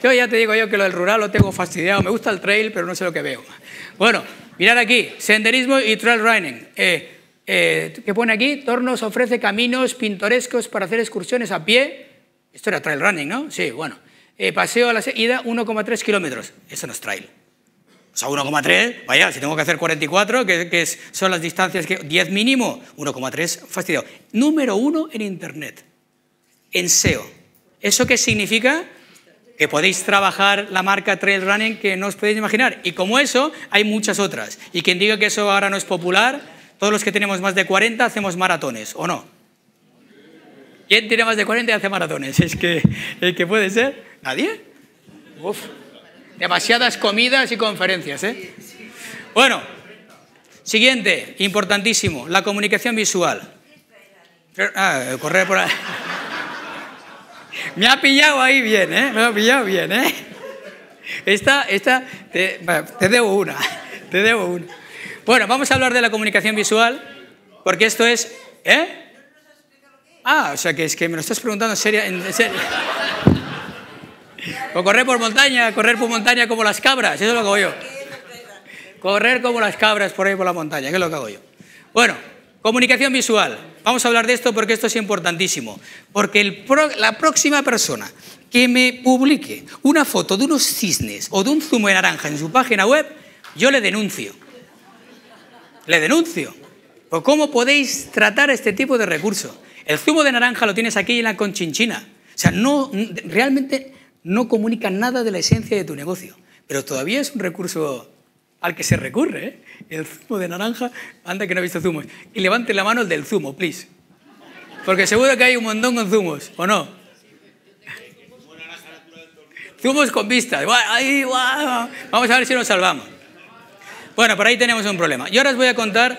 Yo ya te digo yo que lo del rural lo tengo fastidiado. Me gusta el trail, pero no sé lo que veo. Bueno, mirad aquí, senderismo y trail running. Eh, eh, ¿Qué pone aquí? Tornos ofrece caminos pintorescos para hacer excursiones a pie. Esto era trail running, ¿no? Sí, bueno. Eh, paseo a la ida 1,3 kilómetros. Eso no es trail. O sea, 1,3, vaya, si tengo que hacer 44, que, son las distancias que... 10 mínimo, 1,3, fastidiado. Número uno en Internet, en SEO. ¿Eso qué significa? Que podéis trabajar la marca Trail Running que no os podéis imaginar. Y como eso, hay muchas otras. Y quien diga que eso ahora no es popular, todos los que tenemos más de 40 hacemos maratones, ¿o no? ¿Quién tiene más de 40 y hace maratones? Es que, el que puede ser, nadie. Uf. Demasiadas comidas y conferencias, ¿eh? Bueno, siguiente, importantísimo, la comunicación visual. Ah, correr por ahí. Me ha pillado ahí bien, ¿eh? Me ha pillado bien, ¿eh? Esta, esta, te, te debo una, te debo una. Bueno, vamos a hablar de la comunicación visual, porque esto es, ¿eh? Ah, o sea que es que me lo estás preguntando en serio. En serio. O correr por montaña, correr por montaña como las cabras, eso es lo que hago yo. Correr como las cabras por ahí por la montaña, que es lo que hago yo. Bueno, comunicación visual. Vamos a hablar de esto porque esto es importantísimo. Porque la próxima persona que me publique una foto de unos cisnes o de un zumo de naranja en su página web, yo le denuncio. Le denuncio. Pues, cómo podéis tratar este tipo de recursos? El zumo de naranja lo tienes aquí en la conchinchina. O sea, no, realmente no comunica nada de la esencia de tu negocio, pero todavía es un recurso al que se recurre. ¿eh? El zumo de naranja, anda que no he visto zumos. Y levante la mano el del zumo, please. Porque seguro que hay un montón con zumos, ¿o no? Zumos con vistas. Vamos a ver si nos salvamos. Bueno, por ahí tenemos un problema. Yo ahora os voy a contar,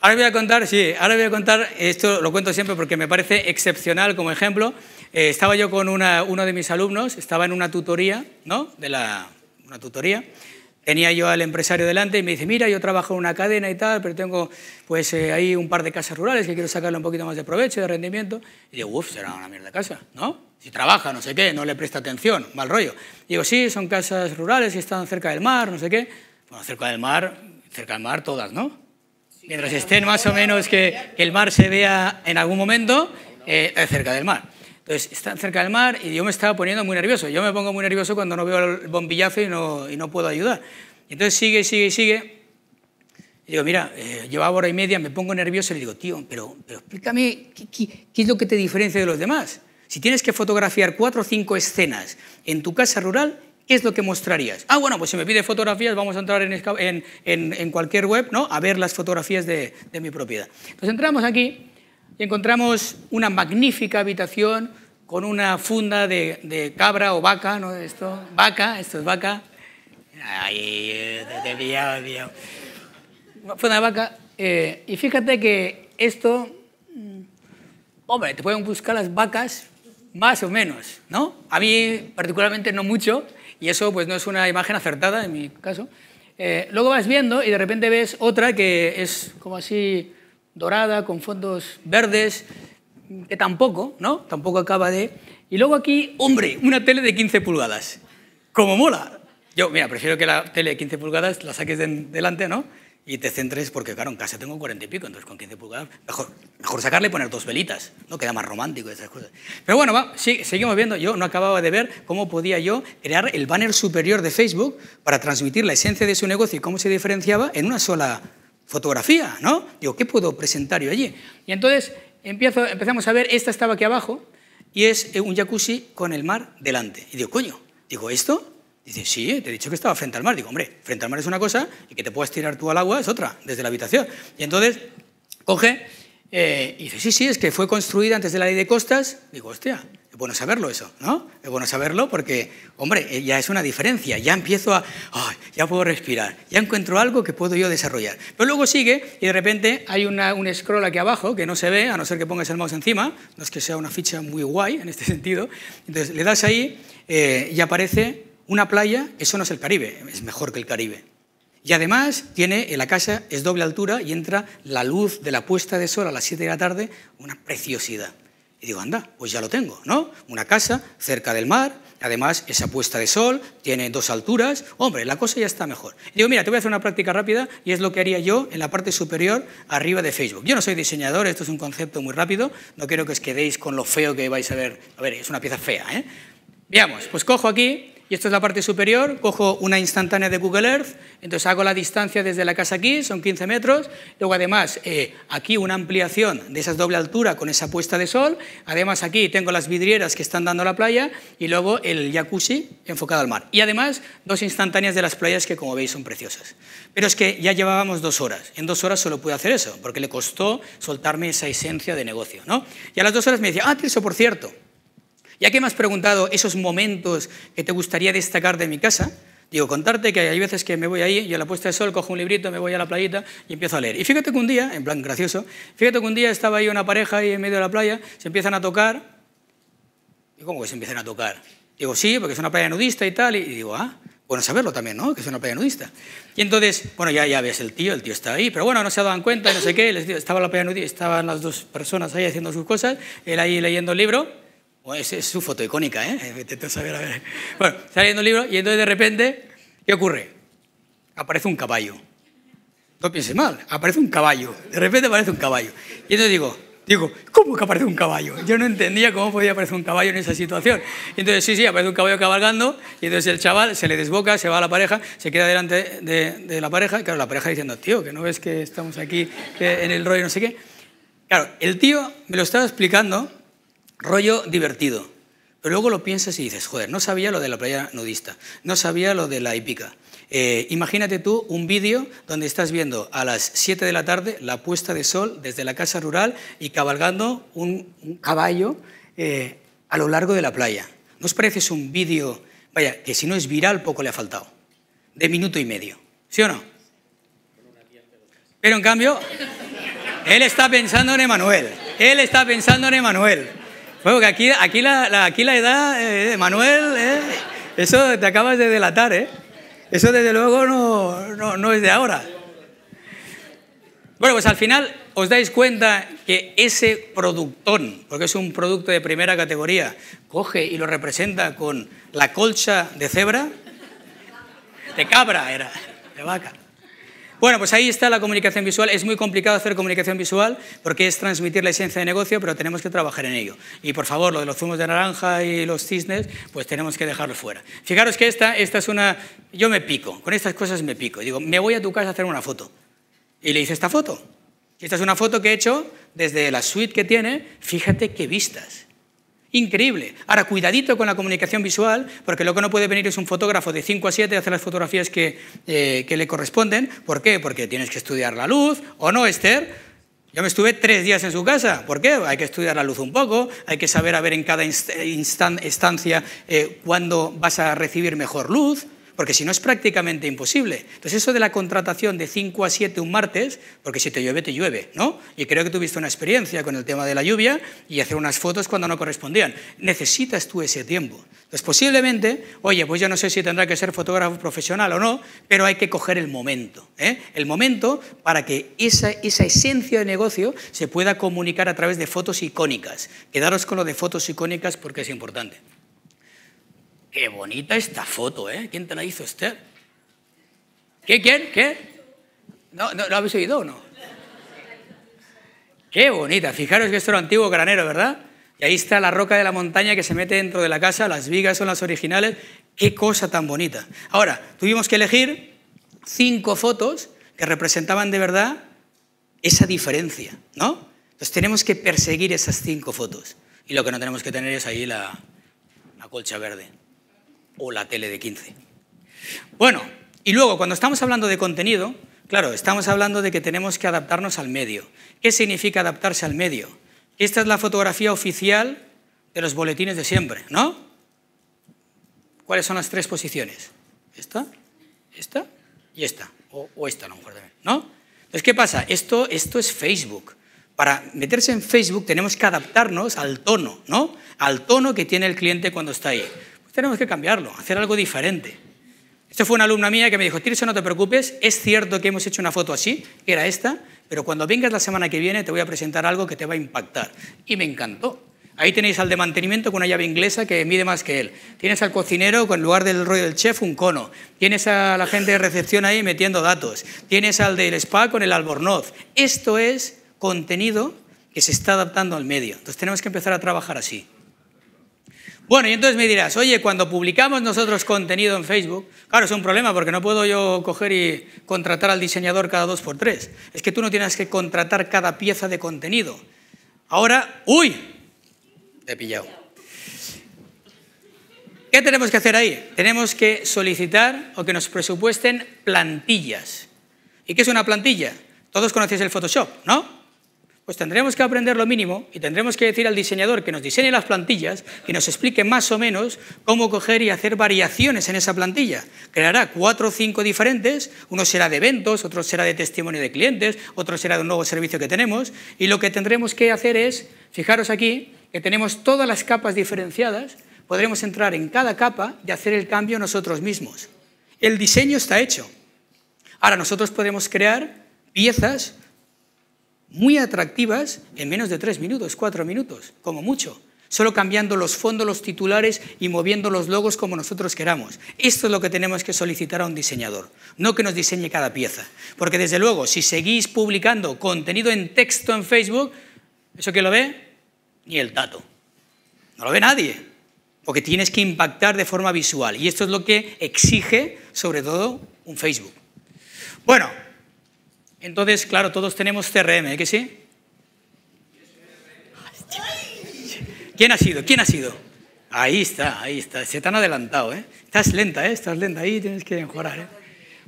ahora voy a contar, sí, ahora voy a contar, esto lo cuento siempre porque me parece excepcional como ejemplo, eh, estaba yo con una, uno de mis alumnos, estaba en una tutoría, ¿no? De la, una tutoría. Tenía yo al empresario delante y me dice, mira, yo trabajo en una cadena y tal, pero tengo pues eh, ahí un par de casas rurales que quiero sacarle un poquito más de provecho, de rendimiento. Y digo, uff, será una mierda de casa, ¿no? Si trabaja, no sé qué, no le presta atención, mal rollo. digo, sí, son casas rurales y están cerca del mar, no sé qué. Bueno, cerca del mar, cerca del mar todas, ¿no? Mientras estén más o menos que, el mar se vea en algún momento, eh, cerca del mar. Entonces, están cerca del mar y yo me estaba poniendo muy nervioso. Yo me pongo muy nervioso cuando no veo el bombillazo y no, puedo ayudar. Entonces sigue, sigue, sigue. Y digo, mira, eh, llevaba hora y media, me pongo nervioso y le digo, tío, pero, pero explícame ¿qué, es lo que te diferencia de los demás. Si tienes que fotografiar cuatro o cinco escenas en tu casa rural, ¿qué es lo que mostrarías? Ah, bueno, pues si me pide fotografías, vamos a entrar en, cualquier web, ¿no? A ver las fotografías de, de mi propiedad. Entonces entramos aquí y encontramos una magnífica habitación con una funda de, de cabra o vaca, ¿no? Esto, vaca, esto es vaca. Ay, te he pillado, te Funda de vaca. Eh, y fíjate que esto, mm, hombre, te pueden buscar las vacas más o menos, ¿no? A mí particularmente no mucho, y eso pues no es una imagen acertada en mi caso. Eh, luego vas viendo y de repente ves otra que es como así dorada con fondos verdes, que tampoco, ¿no? Tampoco acaba de... Y luego aquí, hombre, una tele de 15 pulgadas. ¡Como mola! Yo, mira, prefiero que la tele de 15 pulgadas la saques delante, ¿no? Y te centres, porque claro, en casa tengo 40 y pico, entonces con 15 pulgadas, mejor, mejor sacarle y poner dos velitas, ¿no? Queda más romántico esas cosas. Pero bueno, vamos, sí, seguimos viendo. Yo no acababa de ver cómo podía yo crear el banner superior de Facebook para transmitir la esencia de su negocio y cómo se diferenciaba en una sola fotografía, ¿no? Digo, ¿qué puedo presentar yo allí? Y entonces empiezo, empezamos a ver, esta estaba aquí abajo y es eh, un jacuzzi con el mar delante. Y digo, coño, digo, ¿esto? Dice, sí, eh, te he dicho que estaba frente al mar. Digo, hombre, frente al mar es una cosa y que te puedas tirar tú al agua es otra, desde la habitación. Y entonces coge eh, y dice, sí, sí, es que fue construida antes de la ley de costas. Digo, hostia, bueno saberlo eso, ¿no? Es bueno saberlo porque, hombre, eh, ya es una diferencia, ya empiezo a, ya puedo respirar, ya encuentro algo que puedo yo desarrollar. Pero luego sigue y de repente hay una, un scroll aquí abajo que no se ve, a no ser que pongas el mouse encima, no es que sea una ficha muy guay en este sentido. Entonces le das ahí eh, y aparece una playa, eso no es el Caribe, es mejor que el Caribe. Y además tiene, eh, la casa es doble altura y entra la luz de la puesta de sol a las 7 de la tarde, una preciosidad. Y digo, anda, pues ya lo tengo, ¿no? Una casa cerca del mar, además esa puesta de sol, tiene dos alturas, hombre, la cosa ya está mejor. Y digo, mira, te voy a hacer una práctica rápida y es lo que haría yo en la parte superior arriba de Facebook. Yo no soy diseñador, esto es un concepto muy rápido, no quiero que os quedéis con lo feo que vais a ver. A ver, es una pieza fea, ¿eh? Veamos, pues cojo aquí y esta es la parte superior, cojo una instantánea de Google Earth, entonces hago la distancia desde la casa aquí, son 15 metros, luego además eh, aquí una ampliación de esa doble altura con esa puesta de sol, además aquí tengo las vidrieras que están dando a la playa y luego el jacuzzi enfocado al mar. Y además dos instantáneas de las playas que como veis son preciosas. Pero es que ya llevábamos dos horas, en dos horas solo pude hacer eso, porque le costó soltarme esa esencia de negocio. ¿no? Y a las dos horas me decía, ah, eso por cierto, ya que me has preguntado esos momentos que te gustaría destacar de mi casa, digo, contarte que hay veces que me voy ahí, yo a la puesta de sol cojo un librito, me voy a la playita y empiezo a leer. Y fíjate que un día, en plan gracioso, fíjate que un día estaba ahí una pareja ahí en medio de la playa, se empiezan a tocar. ¿Y cómo que se empiezan a tocar? Digo, sí, porque es una playa nudista y tal. Y digo, ah, bueno saberlo también, ¿no? Que es una playa nudista. Y entonces, bueno, ya, ya ves el tío, el tío está ahí, pero bueno, no se daban cuenta, no sé qué, les digo, estaba la playa nudista, estaban las dos personas ahí haciendo sus cosas, él ahí leyendo el libro. Bueno, es su foto icónica, ¿eh? Bueno, está leyendo un libro y entonces de repente, ¿qué ocurre? Aparece un caballo. No pienses mal, aparece un caballo. De repente aparece un caballo. Y entonces digo, Digo, ¿cómo que aparece un caballo? Yo no entendía cómo podía aparecer un caballo en esa situación. entonces, sí, sí, aparece un caballo cabalgando y entonces el chaval se le desboca, se va a la pareja, se queda delante de, la pareja y claro, la pareja diciendo, tío, que no ves que estamos aquí en el rollo no sé qué. Claro, el tío me lo estaba explicando rollo divertido. Pero luego lo piensas y dices, joder, no sabía lo de la playa nudista, no sabía lo de la épica. Eh, imagínate tú un vídeo donde estás viendo a las 7 de la tarde la puesta de sol desde la casa rural y cabalgando un, caballo eh, a lo largo de la playa. ¿No os parece un vídeo, vaya, que si no es viral poco le ha faltado? De minuto y medio, ¿sí o no? Pero en cambio, él está pensando en Emanuel, él está pensando en Emanuel. Bueno, que aquí, aquí, la, aquí la edad, eh, Manuel, eh, eso te acabas de delatar, ¿eh? Eso desde luego no, no es de ahora. Bueno, pues al final os dais cuenta que ese productón, porque es un producto de primera categoría, coge y lo representa con la colcha de cebra, de cabra era, de vaca. Bueno, pues ahí está la comunicación visual. Es muy complicado hacer comunicación visual porque es transmitir la esencia de negocio, pero tenemos que trabajar en ello. Y por favor, lo de los zumos de naranja y los cisnes, pues tenemos que dejarlo fuera. Fijaros que esta, esta es una... Yo me pico, con estas cosas me pico. Digo, me voy a tu casa a hacer una foto. Y le hice esta foto. Esta es una foto que he hecho desde la suite que tiene. Fíjate qué vistas. Increíble. Ahora, cuidadito con la comunicación visual, porque lo que no puede venir es un fotógrafo de 5 a 7 a hacer las fotografías eh, que, le corresponden. ¿Por qué? Porque tienes que estudiar la luz, ¿o no, Esther? Yo me estuve tres días en su casa. ¿Por qué? Hay que estudiar la luz un poco, hay que saber a ver en cada instancia eh, cuándo vas a recibir mejor luz porque si no es prácticamente imposible. Entonces eso de la contratación de 5 a 7 un martes, porque si te llueve, te llueve, ¿no? Y creo que tuviste una experiencia con el tema de la lluvia y hacer unas fotos cuando no correspondían. Necesitas tú ese tiempo. Entonces posiblemente, oye, pues yo no sé si tendrá que ser fotógrafo profesional o no, pero hay que coger el momento, ¿eh? El momento para que esa, esa esencia de negocio se pueda comunicar a través de fotos icónicas. Quedaros con lo de fotos icónicas porque es importante. Qué bonita esta foto, ¿eh? ¿Quién te la hizo usted? ¿Qué, quién? ¿Qué? ¿No, no, ¿Lo habéis oído o no? Qué bonita. Fijaros que esto era antiguo granero, ¿verdad? Y ahí está la roca de la montaña que se mete dentro de la casa, las vigas son las originales. Qué cosa tan bonita. Ahora, tuvimos que elegir cinco fotos que representaban de verdad esa diferencia, ¿no? Entonces tenemos que perseguir esas cinco fotos. Y lo que no tenemos que tener es ahí la colcha verde o la tele de 15. Bueno, y luego cuando estamos hablando de contenido, claro, estamos hablando de que tenemos que adaptarnos al medio. ¿Qué significa adaptarse al medio? Esta es la fotografía oficial de los boletines de siempre, ¿no? ¿Cuáles son las tres posiciones? Esta, esta y esta, o, esta a lo mejor ¿no? Entonces, ¿qué pasa? Esto, esto es Facebook para meterse en Facebook tenemos que adaptarnos al tono, ¿no? Al tono que tiene el cliente cuando está ahí tenemos que cambiarlo, hacer algo diferente. Esto fue una alumna mía que me dijo, Tirso, no te preocupes, es cierto que hemos hecho una foto así, que era esta, pero cuando vengas la semana que viene te voy a presentar algo que te va a impactar. Y me encantó. Ahí tenéis al de mantenimiento con una llave inglesa que mide más que él. Tienes al cocinero con, en lugar del rollo del chef, un cono. Tienes a la gente de recepción ahí metiendo datos. Tienes al del spa con el albornoz. Esto es contenido que se está adaptando al medio. Entonces tenemos que empezar a trabajar así. Bueno, y entonces me dirás, oye, cuando publicamos nosotros contenido en Facebook, claro, es un problema porque no puedo yo coger y contratar al diseñador cada dos por tres. Es que tú no tienes que contratar cada pieza de contenido. Ahora, uy, te he pillado. ¿Qué tenemos que hacer ahí? Tenemos que solicitar o que nos presupuesten plantillas. ¿Y qué es una plantilla? Todos conocéis el Photoshop, ¿no? pues tendremos que aprender lo mínimo y tendremos que decir al diseñador que nos diseñe las plantillas, que nos explique más o menos cómo coger y hacer variaciones en esa plantilla. Creará cuatro o cinco diferentes, uno será de eventos, otro será de testimonio de clientes, otro será de un nuevo servicio que tenemos y lo que tendremos que hacer es, fijaros aquí, que tenemos todas las capas diferenciadas, podremos entrar en cada capa y hacer el cambio nosotros mismos. El diseño está hecho. Ahora nosotros podemos crear piezas muy atractivas en menos de tres minutos, cuatro minutos, como mucho. Solo cambiando los fondos, los titulares y moviendo los logos como nosotros queramos. Esto es lo que tenemos que solicitar a un diseñador, no que nos diseñe cada pieza. Porque desde luego, si seguís publicando contenido en texto en Facebook, ¿eso que lo ve? Ni el tato. No lo ve nadie. Porque tienes que impactar de forma visual. Y esto es lo que exige, sobre todo, un Facebook. Bueno, entonces, claro, todos tenemos CRM, ¿eh? ¿que sí? ¿Quién ha sido? ¿Quién ha sido? Ahí está, ahí está. Se te han adelantado, ¿eh? Estás lenta, ¿eh? Estás lenta ahí, tienes que mejorar, ¿eh?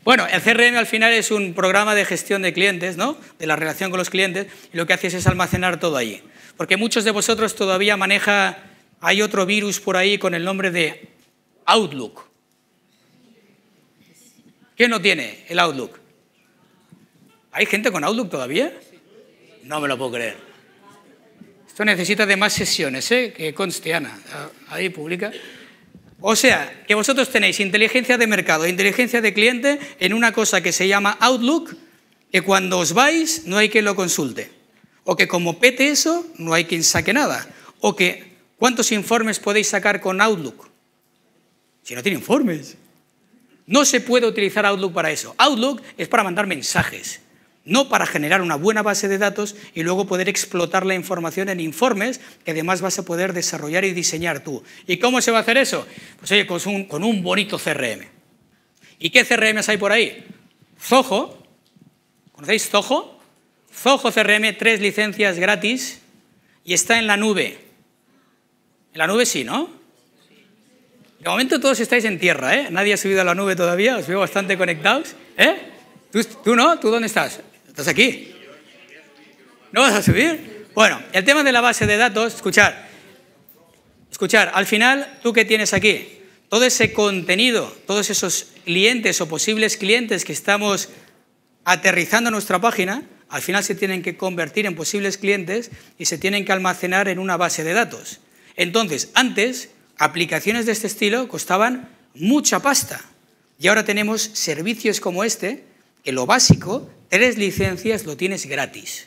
Bueno, el CRM al final es un programa de gestión de clientes, ¿no? De la relación con los clientes, y lo que haces es almacenar todo ahí. Porque muchos de vosotros todavía maneja, hay otro virus por ahí con el nombre de Outlook. ¿Quién no tiene el Outlook? ¿Hay gente con Outlook todavía? No me lo puedo creer. Esto necesita de más sesiones, ¿eh? que conste ahí publica. O sea, que vosotros tenéis inteligencia de mercado, inteligencia de cliente en una cosa que se llama Outlook, que cuando os vais no hay quien lo consulte. O que como pete eso, no hay quien saque nada. O que, ¿cuántos informes podéis sacar con Outlook? Si no tiene informes. No se puede utilizar Outlook para eso. Outlook es para mandar mensajes no para generar una buena base de datos y luego poder explotar la información en informes que además vas a poder desarrollar y diseñar tú. ¿Y cómo se va a hacer eso? Pues oye, con un, bonito CRM. ¿Y qué CRMs hay por ahí? Zoho, ¿conocéis Zoho? Zoho CRM, tres licencias gratis y está en la nube. En la nube sí, ¿no? De momento todos estáis en tierra, ¿eh? Nadie ha subido a la nube todavía, os veo bastante conectados, ¿eh? ¿Tú, ¿Tú, no? ¿Tú dónde estás? ¿Estás aquí? ¿No vas a subir? Bueno, el tema de la base de datos, escuchar, escuchar, al final, ¿tú qué tienes aquí? Todo ese contenido, todos esos clientes o posibles clientes que estamos aterrizando en nuestra página, al final se tienen que convertir en posibles clientes y se tienen que almacenar en una base de datos. Entonces, antes, aplicaciones de este estilo costaban mucha pasta y ahora tenemos servicios como este que lo básico, tres licencias lo tienes gratis.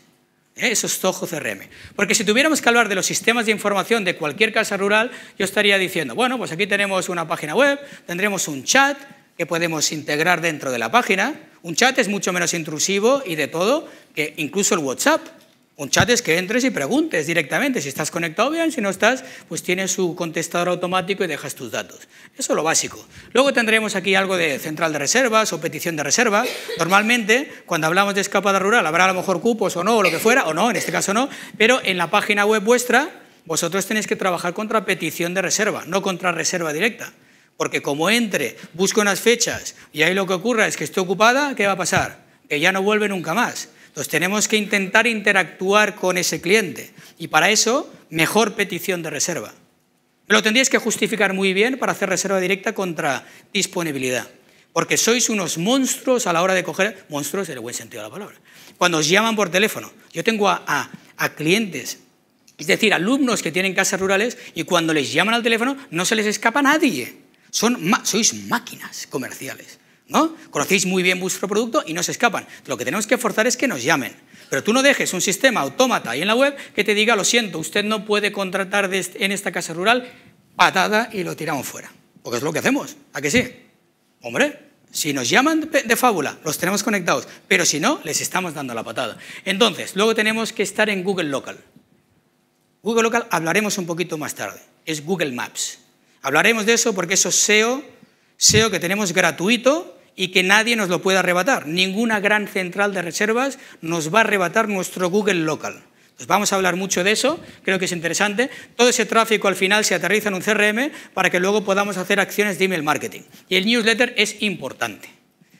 ¿Eh? Eso es Tojo CRM. Porque si tuviéramos que hablar de los sistemas de información de cualquier casa rural, yo estaría diciendo, bueno, pues aquí tenemos una página web, tendremos un chat que podemos integrar dentro de la página. Un chat es mucho menos intrusivo y de todo que incluso el WhatsApp. Un chat es que entres y preguntes directamente. Si estás conectado, bien. Si no estás, pues tienes su contestador automático y dejas tus datos. Eso es lo básico. Luego tendremos aquí algo de central de reservas o petición de reserva. Normalmente, cuando hablamos de escapada rural, habrá a lo mejor cupos o no, o lo que fuera, o no, en este caso no. Pero en la página web vuestra, vosotros tenéis que trabajar contra petición de reserva, no contra reserva directa. Porque como entre, busco unas fechas y ahí lo que ocurra es que esté ocupada, ¿qué va a pasar? Que ya no vuelve nunca más. Entonces tenemos que intentar interactuar con ese cliente y para eso mejor petición de reserva. Lo tendríais que justificar muy bien para hacer reserva directa contra disponibilidad, porque sois unos monstruos a la hora de coger, monstruos en el buen sentido de la palabra, cuando os llaman por teléfono. Yo tengo a, clientes, es decir, alumnos que tienen casas rurales y cuando les llaman al teléfono no se les escapa nadie. sois máquinas comerciales. ¿no? Conocéis muy bien vuestro producto y no se escapan. Lo que tenemos que forzar es que nos llamen. Pero tú no dejes un sistema autómata ahí en la web que te diga, lo siento, usted no puede contratar en esta casa rural, patada y lo tiramos fuera. Porque es lo que hacemos, ¿a que sí? Hombre, si nos llaman de fábula, los tenemos conectados, pero si no, les estamos dando la patada. Entonces, luego tenemos que estar en Google Local. Google Local hablaremos un poquito más tarde, es Google Maps. Hablaremos de eso porque eso SEO, SEO que tenemos gratuito, y que nadie nos lo pueda arrebatar. Ninguna gran central de reservas nos va a arrebatar nuestro Google local. Pues vamos a hablar mucho de eso, creo que es interesante. Todo ese tráfico al final se aterriza en un CRM para que luego podamos hacer acciones de email marketing. Y el newsletter es importante,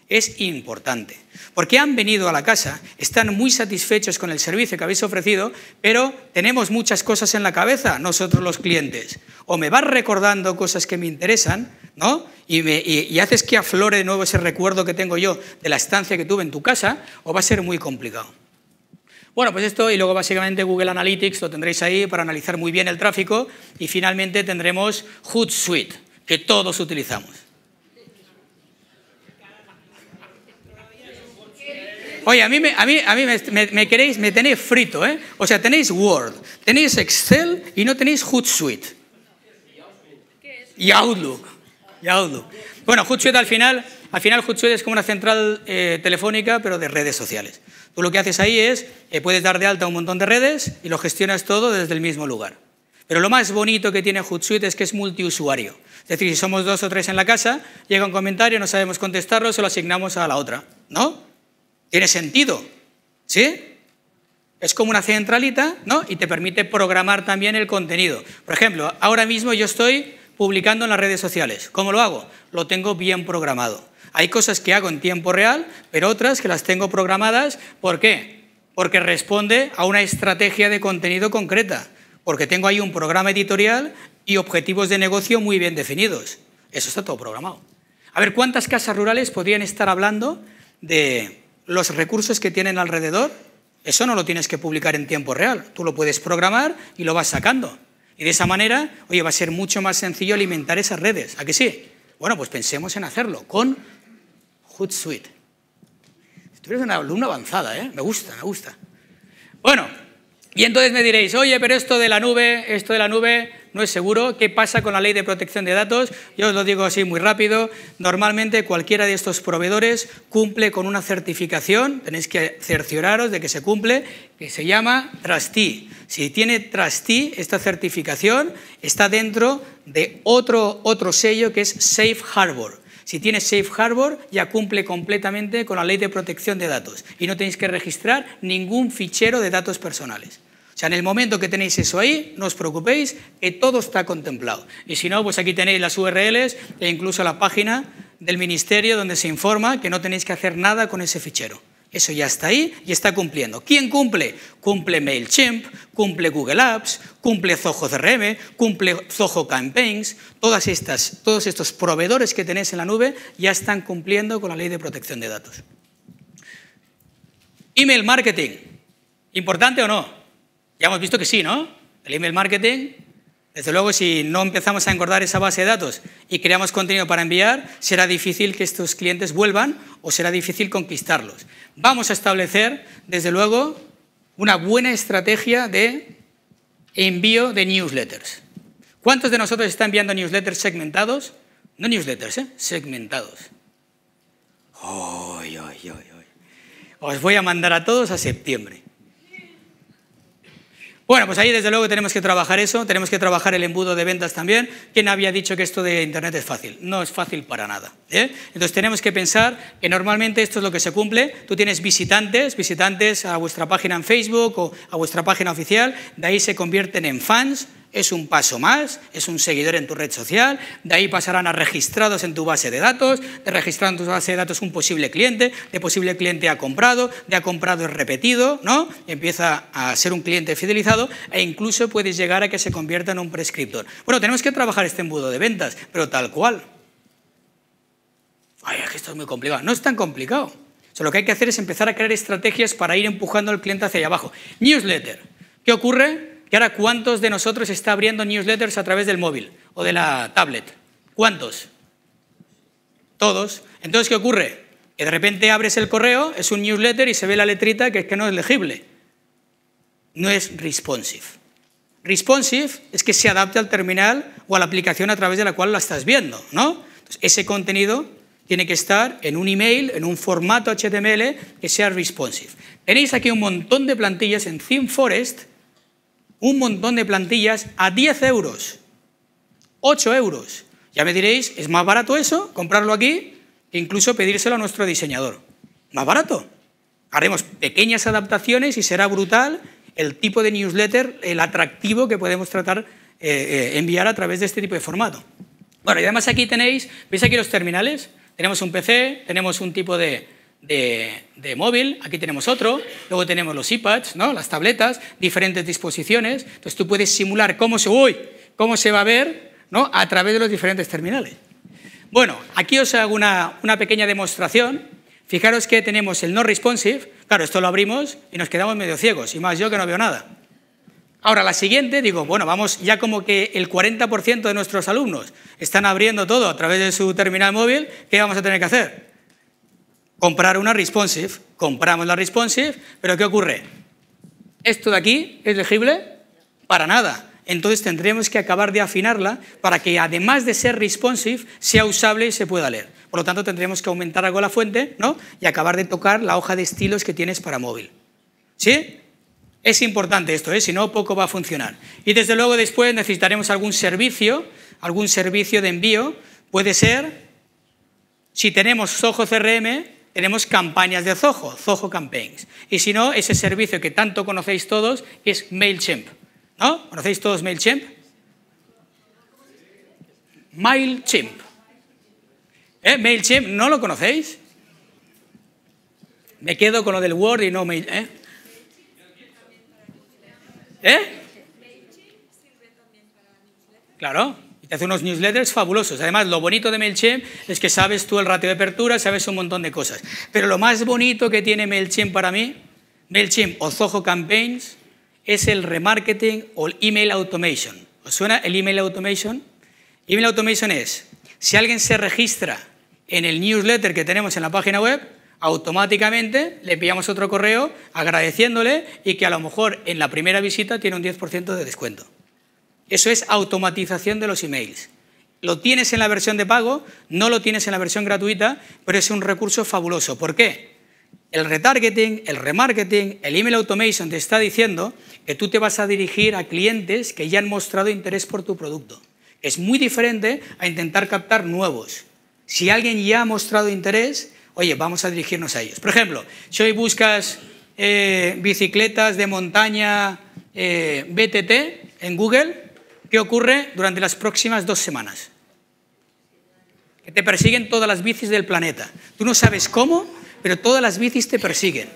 es importante. Porque han venido a la casa, están muy satisfechos con el servicio que habéis ofrecido, pero tenemos muchas cosas en la cabeza nosotros los clientes. O me vas recordando cosas que me interesan, ¿no? Y, me, y, haces que aflore de nuevo ese recuerdo que tengo yo de la estancia que tuve en tu casa, o va a ser muy complicado. Bueno, pues esto y luego básicamente Google Analytics lo tendréis ahí para analizar muy bien el tráfico y finalmente tendremos Hootsuite, que todos utilizamos. Oye, a mí, me, a mí, me, queréis, me tenéis frito, ¿eh? O sea, tenéis Word, tenéis Excel y no tenéis Hootsuite. Y Outlook. Yaudu. Bueno, Hootsuite al final, al final Hootsuite es como una central eh, telefónica, pero de redes sociales. Tú lo que haces ahí es, eh, puedes dar de alta un montón de redes y lo gestionas todo desde el mismo lugar. Pero lo más bonito que tiene Hootsuite es que es multiusuario. Es decir, si somos dos o tres en la casa, llega un comentario, no sabemos contestarlo, se lo asignamos a la otra. ¿No? Tiene sentido. ¿Sí? Es como una centralita, ¿no? Y te permite programar también el contenido. Por ejemplo, ahora mismo yo estoy publicando en las redes sociales. ¿Cómo lo hago? Lo tengo bien programado. Hay cosas que hago en tiempo real, pero otras que las tengo programadas. ¿Por qué? Porque responde a una estrategia de contenido concreta, porque tengo ahí un programa editorial y objetivos de negocio muy bien definidos. Eso está todo programado. A ver, ¿cuántas casas rurales podrían estar hablando de los recursos que tienen alrededor? Eso no lo tienes que publicar en tiempo real. Tú lo puedes programar y lo vas sacando. Y de esa manera, oye, va a ser mucho más sencillo alimentar esas redes. ¿A qué sí? Bueno, pues pensemos en hacerlo con Hootsuite. Tú eres una alumna avanzada, ¿eh? Me gusta, me gusta. Bueno, y entonces me diréis, oye, pero esto de la nube, esto de la nube, no es seguro. ¿Qué pasa con la ley de protección de datos? Yo os lo digo así muy rápido. Normalmente cualquiera de estos proveedores cumple con una certificación, tenéis que cercioraros de que se cumple, que se llama Trustee. Si tiene Trustee, esta certificación está dentro de otro, otro sello que es Safe Harbor. Si tiene Safe Harbor, ya cumple completamente con la ley de protección de datos y no tenéis que registrar ningún fichero de datos personales en el momento que tenéis eso ahí, no os preocupéis, que todo está contemplado. Y si no, pues aquí tenéis las URLs e incluso la página del ministerio donde se informa que no tenéis que hacer nada con ese fichero. Eso ya está ahí y está cumpliendo. ¿Quién cumple? Cumple MailChimp, cumple Google Apps, cumple Zoho CRM, cumple Zoho Campaigns. todos estos proveedores que tenéis en la nube ya están cumpliendo con la ley de protección de datos. Email marketing. ¿Importante o no? Ya hemos visto que sí, ¿no? El email marketing, desde luego, si no empezamos a engordar esa base de datos y creamos contenido para enviar, será difícil que estos clientes vuelvan o será difícil conquistarlos. Vamos a establecer, desde luego, una buena estrategia de envío de newsletters. ¿Cuántos de nosotros están enviando newsletters segmentados? No newsletters, ¿eh? segmentados. Oy, oy, oy, Os voy a mandar a todos a septiembre. Bueno, pues ahí desde luego tenemos que trabajar eso, tenemos que trabajar el embudo de ventas también. ¿Quién había dicho que esto de Internet es fácil? No es fácil para nada. ¿eh? Entonces tenemos que pensar que normalmente esto es lo que se cumple. Tú tienes visitantes, visitantes a vuestra página en Facebook o a vuestra página oficial, de ahí se convierten en fans, es un paso más, es un seguidor en tu red social, de ahí pasarán a registrados en tu base de datos, de registrados en tu base de datos un posible cliente, de posible cliente ha comprado, de ha comprado es repetido, ¿no? Empieza a ser un cliente fidelizado e incluso puedes llegar a que se convierta en un prescriptor. Bueno, tenemos que trabajar este embudo de ventas, pero tal cual. Ay, esto es muy complicado. No es tan complicado. Solo lo que hay que hacer es empezar a crear estrategias para ir empujando al cliente hacia allá abajo. Newsletter. ¿Qué ocurre? ¿Y ahora cuántos de nosotros está abriendo newsletters a través del móvil o de la tablet? ¿Cuántos? Todos. Entonces, ¿qué ocurre? Que de repente abres el correo, es un newsletter y se ve la letrita que es que no es legible. No es responsive. Responsive es que se adapte al terminal o a la aplicación a través de la cual la estás viendo, ¿no? ese contenido tiene que estar en un email, en un formato HTML que sea responsive. Tenéis aquí un montón de plantillas en ThemeForest un montón de plantillas a 10 euros, 8 euros. Ya me diréis, ¿es más barato eso, comprarlo aquí, que incluso pedírselo a nuestro diseñador? Más barato. Haremos pequeñas adaptaciones y será brutal el tipo de newsletter, el atractivo que podemos tratar eh, eh, enviar a través de este tipo de formato. Bueno, y además aquí tenéis, ¿veis aquí los terminales? Tenemos un PC, tenemos un tipo de, de, móvil, aquí tenemos otro, luego tenemos los iPads, ¿no? las tabletas, diferentes disposiciones, entonces tú puedes simular cómo se, uy, cómo se va a ver ¿no? a través de los diferentes terminales. Bueno, aquí os hago una, una pequeña demostración. Fijaros que tenemos el no responsive, claro, esto lo abrimos y nos quedamos medio ciegos, y más yo que no veo nada. Ahora, la siguiente, digo, bueno, vamos, ya como que el 40% de nuestros alumnos están abriendo todo a través de su terminal móvil, ¿qué vamos a tener que hacer? comprar una responsive, compramos la responsive, pero ¿qué ocurre? ¿Esto de aquí es legible? Para nada. Entonces tendremos que acabar de afinarla para que además de ser responsive, sea usable y se pueda leer. Por lo tanto, tendremos que aumentar algo la fuente ¿no? y acabar de tocar la hoja de estilos que tienes para móvil. ¿Sí? Es importante esto, ¿eh? si no, poco va a funcionar. Y desde luego después necesitaremos algún servicio, algún servicio de envío. Puede ser, si tenemos Soho CRM, tenemos campañas de Zoho, Zoho Campaigns. Y si no, ese servicio que tanto conocéis todos es MailChimp. ¿No? ¿Conocéis todos MailChimp? MailChimp. ¿Eh? MailChimp, ¿no lo conocéis? Me quedo con lo del Word y no Mail... ¿Eh? ¿Eh? Claro hace unos newsletters fabulosos. Además, lo bonito de MailChimp es que sabes tú el ratio de apertura, sabes un montón de cosas. Pero lo más bonito que tiene MailChimp para mí, MailChimp o Zoho Campaigns, es el remarketing o el email automation. ¿Os suena el email automation? Email automation es, si alguien se registra en el newsletter que tenemos en la página web, automáticamente le enviamos otro correo agradeciéndole y que a lo mejor en la primera visita tiene un 10% de descuento. Eso es automatización de los emails. Lo tienes en la versión de pago, no lo tienes en la versión gratuita, pero es un recurso fabuloso. ¿Por qué? El retargeting, el remarketing, el email automation te está diciendo que tú te vas a dirigir a clientes que ya han mostrado interés por tu producto. Es muy diferente a intentar captar nuevos. Si alguien ya ha mostrado interés, oye, vamos a dirigirnos a ellos. Por ejemplo, si hoy buscas eh, bicicletas de montaña eh, BTT en Google, ¿Qué ocurre durante las próximas dos semanas? Que te persiguen todas las bicis del planeta. Tú no sabes cómo, pero todas las bicis te persiguen.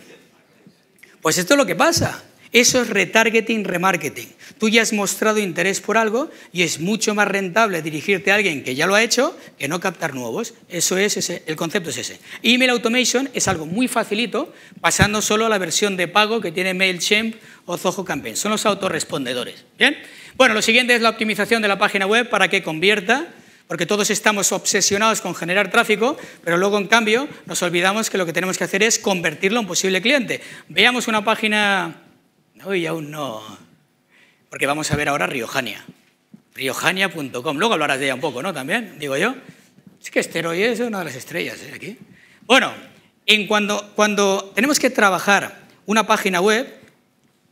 Pues esto es lo que pasa. Eso es retargeting, remarketing. Tú ya has mostrado interés por algo y es mucho más rentable dirigirte a alguien que ya lo ha hecho que no captar nuevos. Eso es ese, el concepto es ese. Email automation es algo muy facilito, pasando solo a la versión de pago que tiene MailChimp o Zoho Campaign. Son los autorrespondedores. ¿Bien? Bueno, lo siguiente es la optimización de la página web para que convierta, porque todos estamos obsesionados con generar tráfico, pero luego, en cambio, nos olvidamos que lo que tenemos que hacer es convertirlo en posible cliente. Veamos una página... y aún no. Porque vamos a ver ahora Riojania. Riojania.com. Luego hablarás de ella un poco, ¿no? También, digo yo. Es que Esteroy es una de las estrellas ¿eh? aquí. Bueno, en cuando, cuando tenemos que trabajar una página web,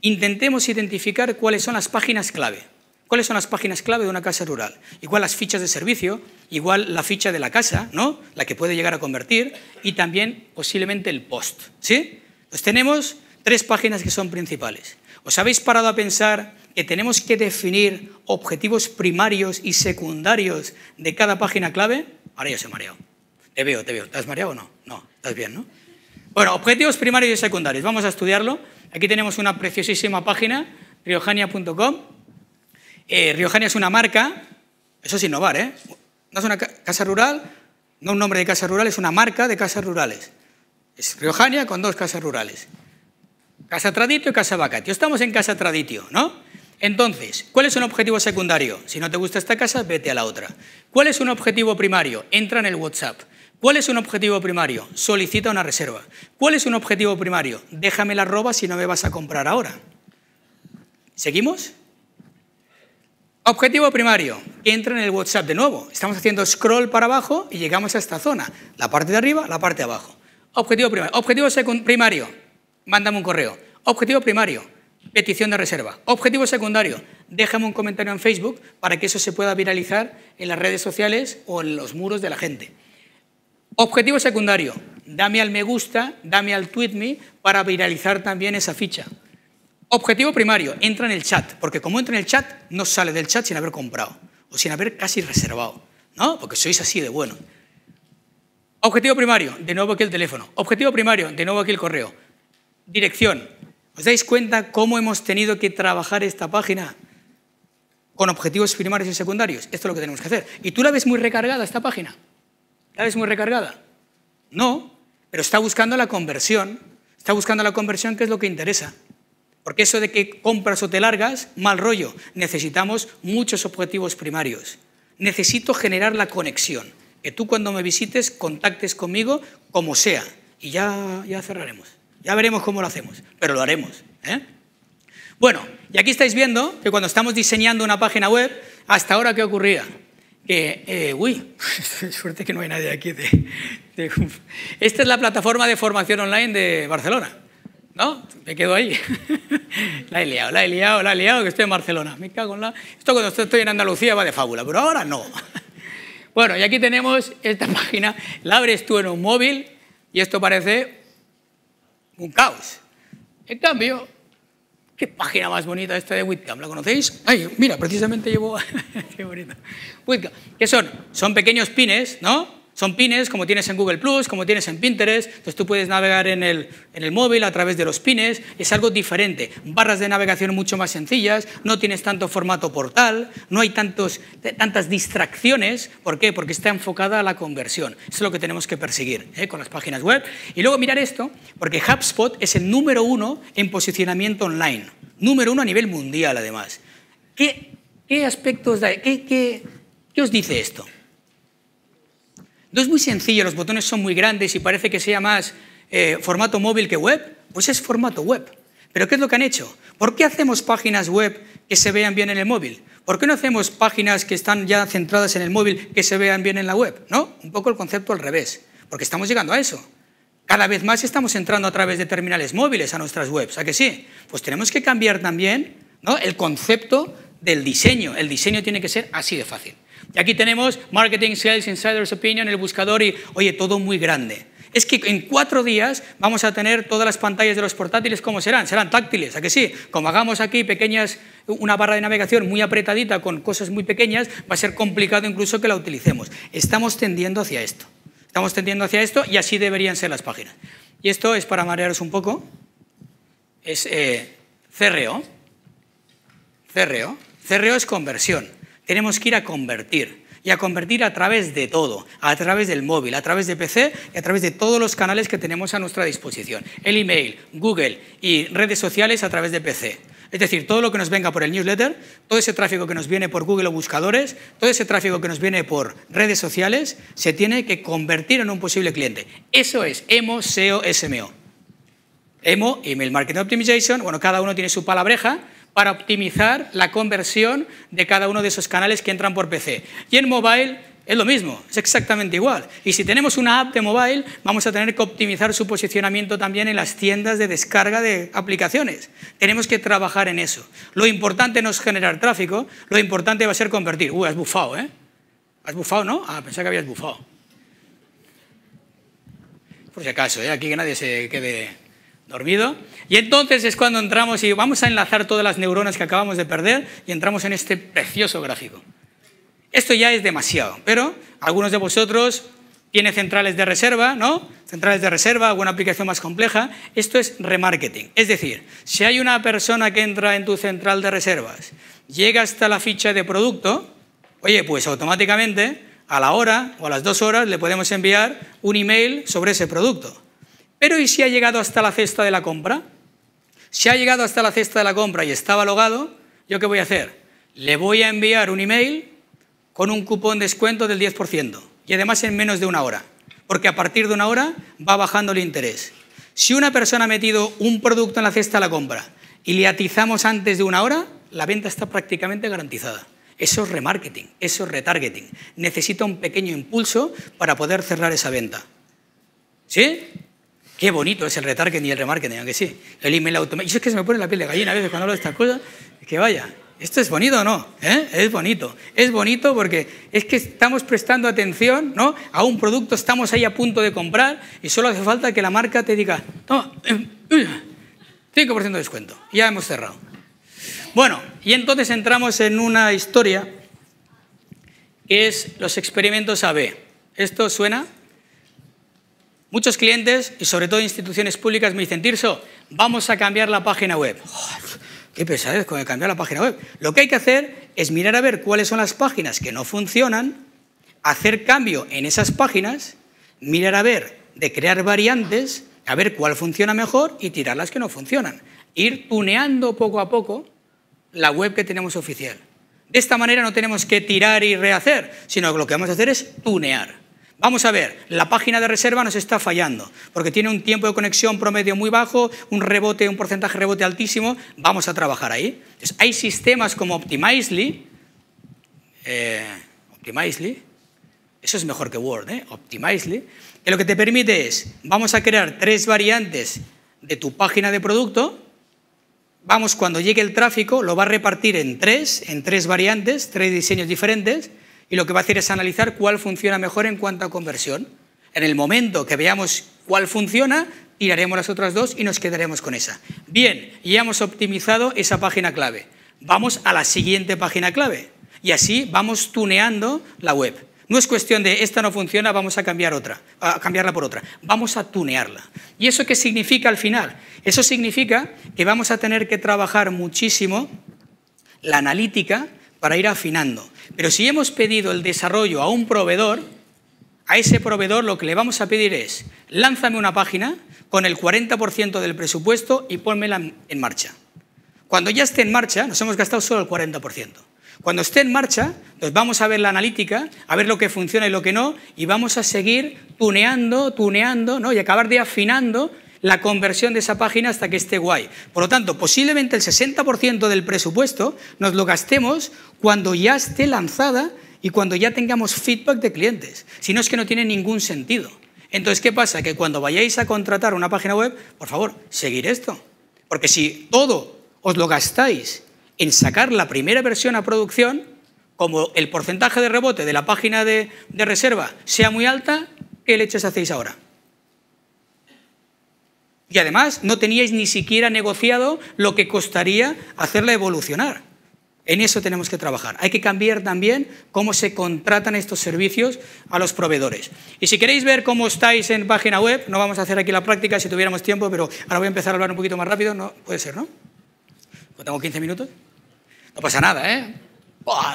intentemos identificar cuáles son las páginas clave cuáles son las páginas clave de una casa rural. Igual las fichas de servicio, igual la ficha de la casa, ¿no? La que puede llegar a convertir y también posiblemente el post, ¿sí? Pues tenemos tres páginas que son principales. ¿Os habéis parado a pensar que tenemos que definir objetivos primarios y secundarios de cada página clave? Ahora yo se mareado. Te veo, te veo. ¿Estás mareado o no? No, estás bien, ¿no? Bueno, objetivos primarios y secundarios. Vamos a estudiarlo. Aquí tenemos una preciosísima página, riojania.com, eh, Riojania es una marca, eso es innovar, ¿eh? No es una casa rural, no un nombre de casa rural, es una marca de casas rurales. Es Riojania con dos casas rurales. Casa Traditio y Casa Vacatio. Estamos en Casa Traditio, ¿no? Entonces, ¿cuál es un objetivo secundario? Si no te gusta esta casa, vete a la otra. ¿Cuál es un objetivo primario? Entra en el WhatsApp. ¿Cuál es un objetivo primario? Solicita una reserva. ¿Cuál es un objetivo primario? Déjame la roba si no me vas a comprar ahora. ¿Seguimos? Objetivo primario, que entra en el WhatsApp de nuevo. Estamos haciendo scroll para abajo y llegamos a esta zona. La parte de arriba, la parte de abajo. Objetivo primario. Objetivo primario, mándame un correo. Objetivo primario, petición de reserva. Objetivo secundario, déjame un comentario en Facebook para que eso se pueda viralizar en las redes sociales o en los muros de la gente. Objetivo secundario, dame al me gusta, dame al tweet me para viralizar también esa ficha. Objetivo primario, entra en el chat, porque como entra en el chat, no sale del chat sin haber comprado o sin haber casi reservado, ¿no? Porque sois así de bueno. Objetivo primario, de nuevo aquí el teléfono. Objetivo primario, de nuevo aquí el correo. Dirección. ¿Os dais cuenta cómo hemos tenido que trabajar esta página? Con objetivos primarios y secundarios. Esto es lo que tenemos que hacer. ¿Y tú la ves muy recargada esta página? ¿La ves muy recargada? No, pero está buscando la conversión. Está buscando la conversión, que es lo que interesa. Porque eso de que compras o te largas, mal rollo. Necesitamos muchos objetivos primarios. Necesito generar la conexión. Que tú cuando me visites contactes conmigo como sea. Y ya, ya cerraremos. Ya veremos cómo lo hacemos, pero lo haremos. ¿eh? Bueno, y aquí estáis viendo que cuando estamos diseñando una página web, hasta ahora, ¿qué ocurría? que, eh, uy, suerte que no hay nadie aquí. esta es la plataforma de formación online de Barcelona. No, me quedo ahí. la he liado, la he liado, la he liado, que estoy en Barcelona. Me cago en la... Esto cuando estoy en Andalucía va de fábula, pero ahora no. bueno, y aquí tenemos esta página. La abres tú en un móvil y esto parece un caos. En cambio, qué página más bonita esta de Whitcomb, ¿la conocéis? Ay, mira, precisamente llevo... qué bonita. ¿qué son? Son pequeños pines, ¿no? Son pines como tienes en Google Plus, como tienes en Pinterest, entonces tú puedes navegar en el, móvil a través de los pines, es algo diferente. Barras de navegación mucho más sencillas, no tienes tanto formato portal, no hay tantos, tantas distracciones. ¿Por qué? Porque está enfocada a la conversión. Eso es lo que tenemos que perseguir ¿eh? con las páginas web. Y luego mirar esto, porque HubSpot es el número uno en posicionamiento online, número uno a nivel mundial además. ¿Qué, aspectos, da, qué, qué os dice esto? No es muy sencillo, los botones son muy grandes y parece que sea más eh, formato móvil que web. Pues es formato web. Pero ¿qué es lo que han hecho? ¿Por qué hacemos páginas web que se vean bien en el móvil? ¿Por qué no hacemos páginas que están ya centradas en el móvil que se vean bien en la web? No, un poco el concepto al revés, porque estamos llegando a eso. Cada vez más estamos entrando a través de terminales móviles a nuestras webs, ¿a que sí? Pues tenemos que cambiar también ¿no? el concepto del diseño. El diseño tiene que ser así de fácil. Y aquí tenemos Marketing, Sales, Insiders Opinion, el buscador y, oye, todo muy grande. Es que en cuatro días vamos a tener todas las pantallas de los portátiles como serán, serán táctiles, ¿a que sí? Como hagamos aquí pequeñas, una barra de navegación muy apretadita con cosas muy pequeñas, va a ser complicado incluso que la utilicemos. Estamos tendiendo hacia esto, estamos tendiendo hacia esto y así deberían ser las páginas. Y esto es para marearos un poco, es eh, CRO, e CRO, e CRO e es conversión. Tenemos que ir a convertir y a convertir a través de todo, a través del móvil, a través de PC y a través de todos los canales que tenemos a nuestra disposición. El email, Google y redes sociales a través de PC. Es decir, todo lo que nos venga por el newsletter, todo ese tráfico que nos viene por Google o buscadores, todo ese tráfico que nos viene por redes sociales, se tiene que convertir en un posible cliente. Eso es EMO, SEO, SMO. EMO, Email Marketing Optimization, bueno, cada uno tiene su palabreja, para optimizar la conversión de cada uno de esos canales que entran por PC. Y en mobile es lo mismo, es exactamente igual. Y si tenemos una app de mobile, vamos a tener que optimizar su posicionamiento también en las tiendas de descarga de aplicaciones. Tenemos que trabajar en eso. Lo importante no es generar tráfico, lo importante va a ser convertir. Uy, uh, has bufado, ¿eh? ¿Has bufado, no? Ah, pensé que habías bufado. Por si acaso, ¿eh? aquí que nadie se quede dormido. Y entonces es cuando entramos y vamos a enlazar todas las neuronas que acabamos de perder y entramos en este precioso gráfico. Esto ya es demasiado, pero algunos de vosotros tiene centrales de reserva, ¿no? Centrales de reserva, una aplicación más compleja. Esto es remarketing. Es decir, si hay una persona que entra en tu central de reservas, llega hasta la ficha de producto, oye, pues automáticamente a la hora o a las dos horas le podemos enviar un email sobre ese producto. Pero ¿y si ha llegado hasta la cesta de la compra? Si ha llegado hasta la cesta de la compra y estaba logado, ¿yo qué voy a hacer? Le voy a enviar un email con un cupón de descuento del 10% y además en menos de una hora, porque a partir de una hora va bajando el interés. Si una persona ha metido un producto en la cesta de la compra y le atizamos antes de una hora, la venta está prácticamente garantizada. Eso es remarketing, eso es retargeting. Necesita un pequeño impulso para poder cerrar esa venta. ¿Sí? Qué bonito es el retargeting y el remarketing, aunque sí. El email automático. y es que se me pone la piel de gallina a veces cuando hablo de estas cosas. Que vaya, ¿esto es bonito o no? ¿Eh? Es bonito. Es bonito porque es que estamos prestando atención ¿no? a un producto, estamos ahí a punto de comprar y solo hace falta que la marca te diga, toma, 5% em, de descuento. Ya hemos cerrado. Bueno, y entonces entramos en una historia que es los experimentos AB. ¿Esto suena? Muchos clientes y sobre todo instituciones públicas me dicen, Tirso, vamos a cambiar la página web. qué pesado con cambiar la página web. Lo que hay que hacer es mirar a ver cuáles son las páginas que no funcionan, hacer cambio en esas páginas, mirar a ver de crear variantes, a ver cuál funciona mejor y tirar las que no funcionan. Ir tuneando poco a poco la web que tenemos oficial. De esta manera no tenemos que tirar y rehacer, sino lo que vamos a hacer es tunear. Vamos a ver, la página de reserva nos está fallando, porque tiene un tiempo de conexión promedio muy bajo, un rebote, un porcentaje de rebote altísimo, vamos a trabajar ahí. hay sistemas como Optimizely, eh, Optimizely, eso es mejor que Word, eh, Optimizely, que lo que te permite es, vamos a crear tres variantes de tu página de producto, vamos cuando llegue el tráfico, lo va a repartir en tres, en tres variantes, tres diseños diferentes, y lo que va a hacer es analizar cuál funciona mejor en cuanto a conversión. En el momento que veamos cuál funciona, tiraremos las otras dos y nos quedaremos con esa. Bien, ya hemos optimizado esa página clave. Vamos a la siguiente página clave y así vamos tuneando la web. No es cuestión de esta no funciona, vamos a cambiar otra, a cambiarla por otra. Vamos a tunearla. ¿Y eso qué significa al final? Eso significa que vamos a tener que trabajar muchísimo la analítica para ir afinando. Pero si hemos pedido el desarrollo a un proveedor, a ese proveedor lo que le vamos a pedir es, lánzame una página con el 40% del presupuesto y pónmela en marcha. Cuando ya esté en marcha, nos hemos gastado solo el 40%. Cuando esté en marcha, nos vamos a ver la analítica, a ver lo que funciona y lo que no, y vamos a seguir tuneando, tuneando, ¿no? y acabar de afinando la conversión de esa página hasta que esté guay. Por lo tanto, posiblemente el 60% del presupuesto nos lo gastemos cuando ya esté lanzada y cuando ya tengamos feedback de clientes. Si no es que no tiene ningún sentido. Entonces, ¿qué pasa? Que cuando vayáis a contratar una página web, por favor, seguir esto. Porque si todo os lo gastáis en sacar la primera versión a producción, como el porcentaje de rebote de la página de, reserva sea muy alta, ¿qué leches hacéis ahora? Y además no teníais ni siquiera negociado lo que costaría hacerla evolucionar. En eso tenemos que trabajar. Hay que cambiar también cómo se contratan estos servicios a los proveedores. Y si queréis ver cómo estáis en página web, no vamos a hacer aquí la práctica si tuviéramos tiempo, pero ahora voy a empezar a hablar un poquito más rápido. No, puede ser, ¿no? Pues ¿Tengo 15 minutos? No pasa nada, ¿eh?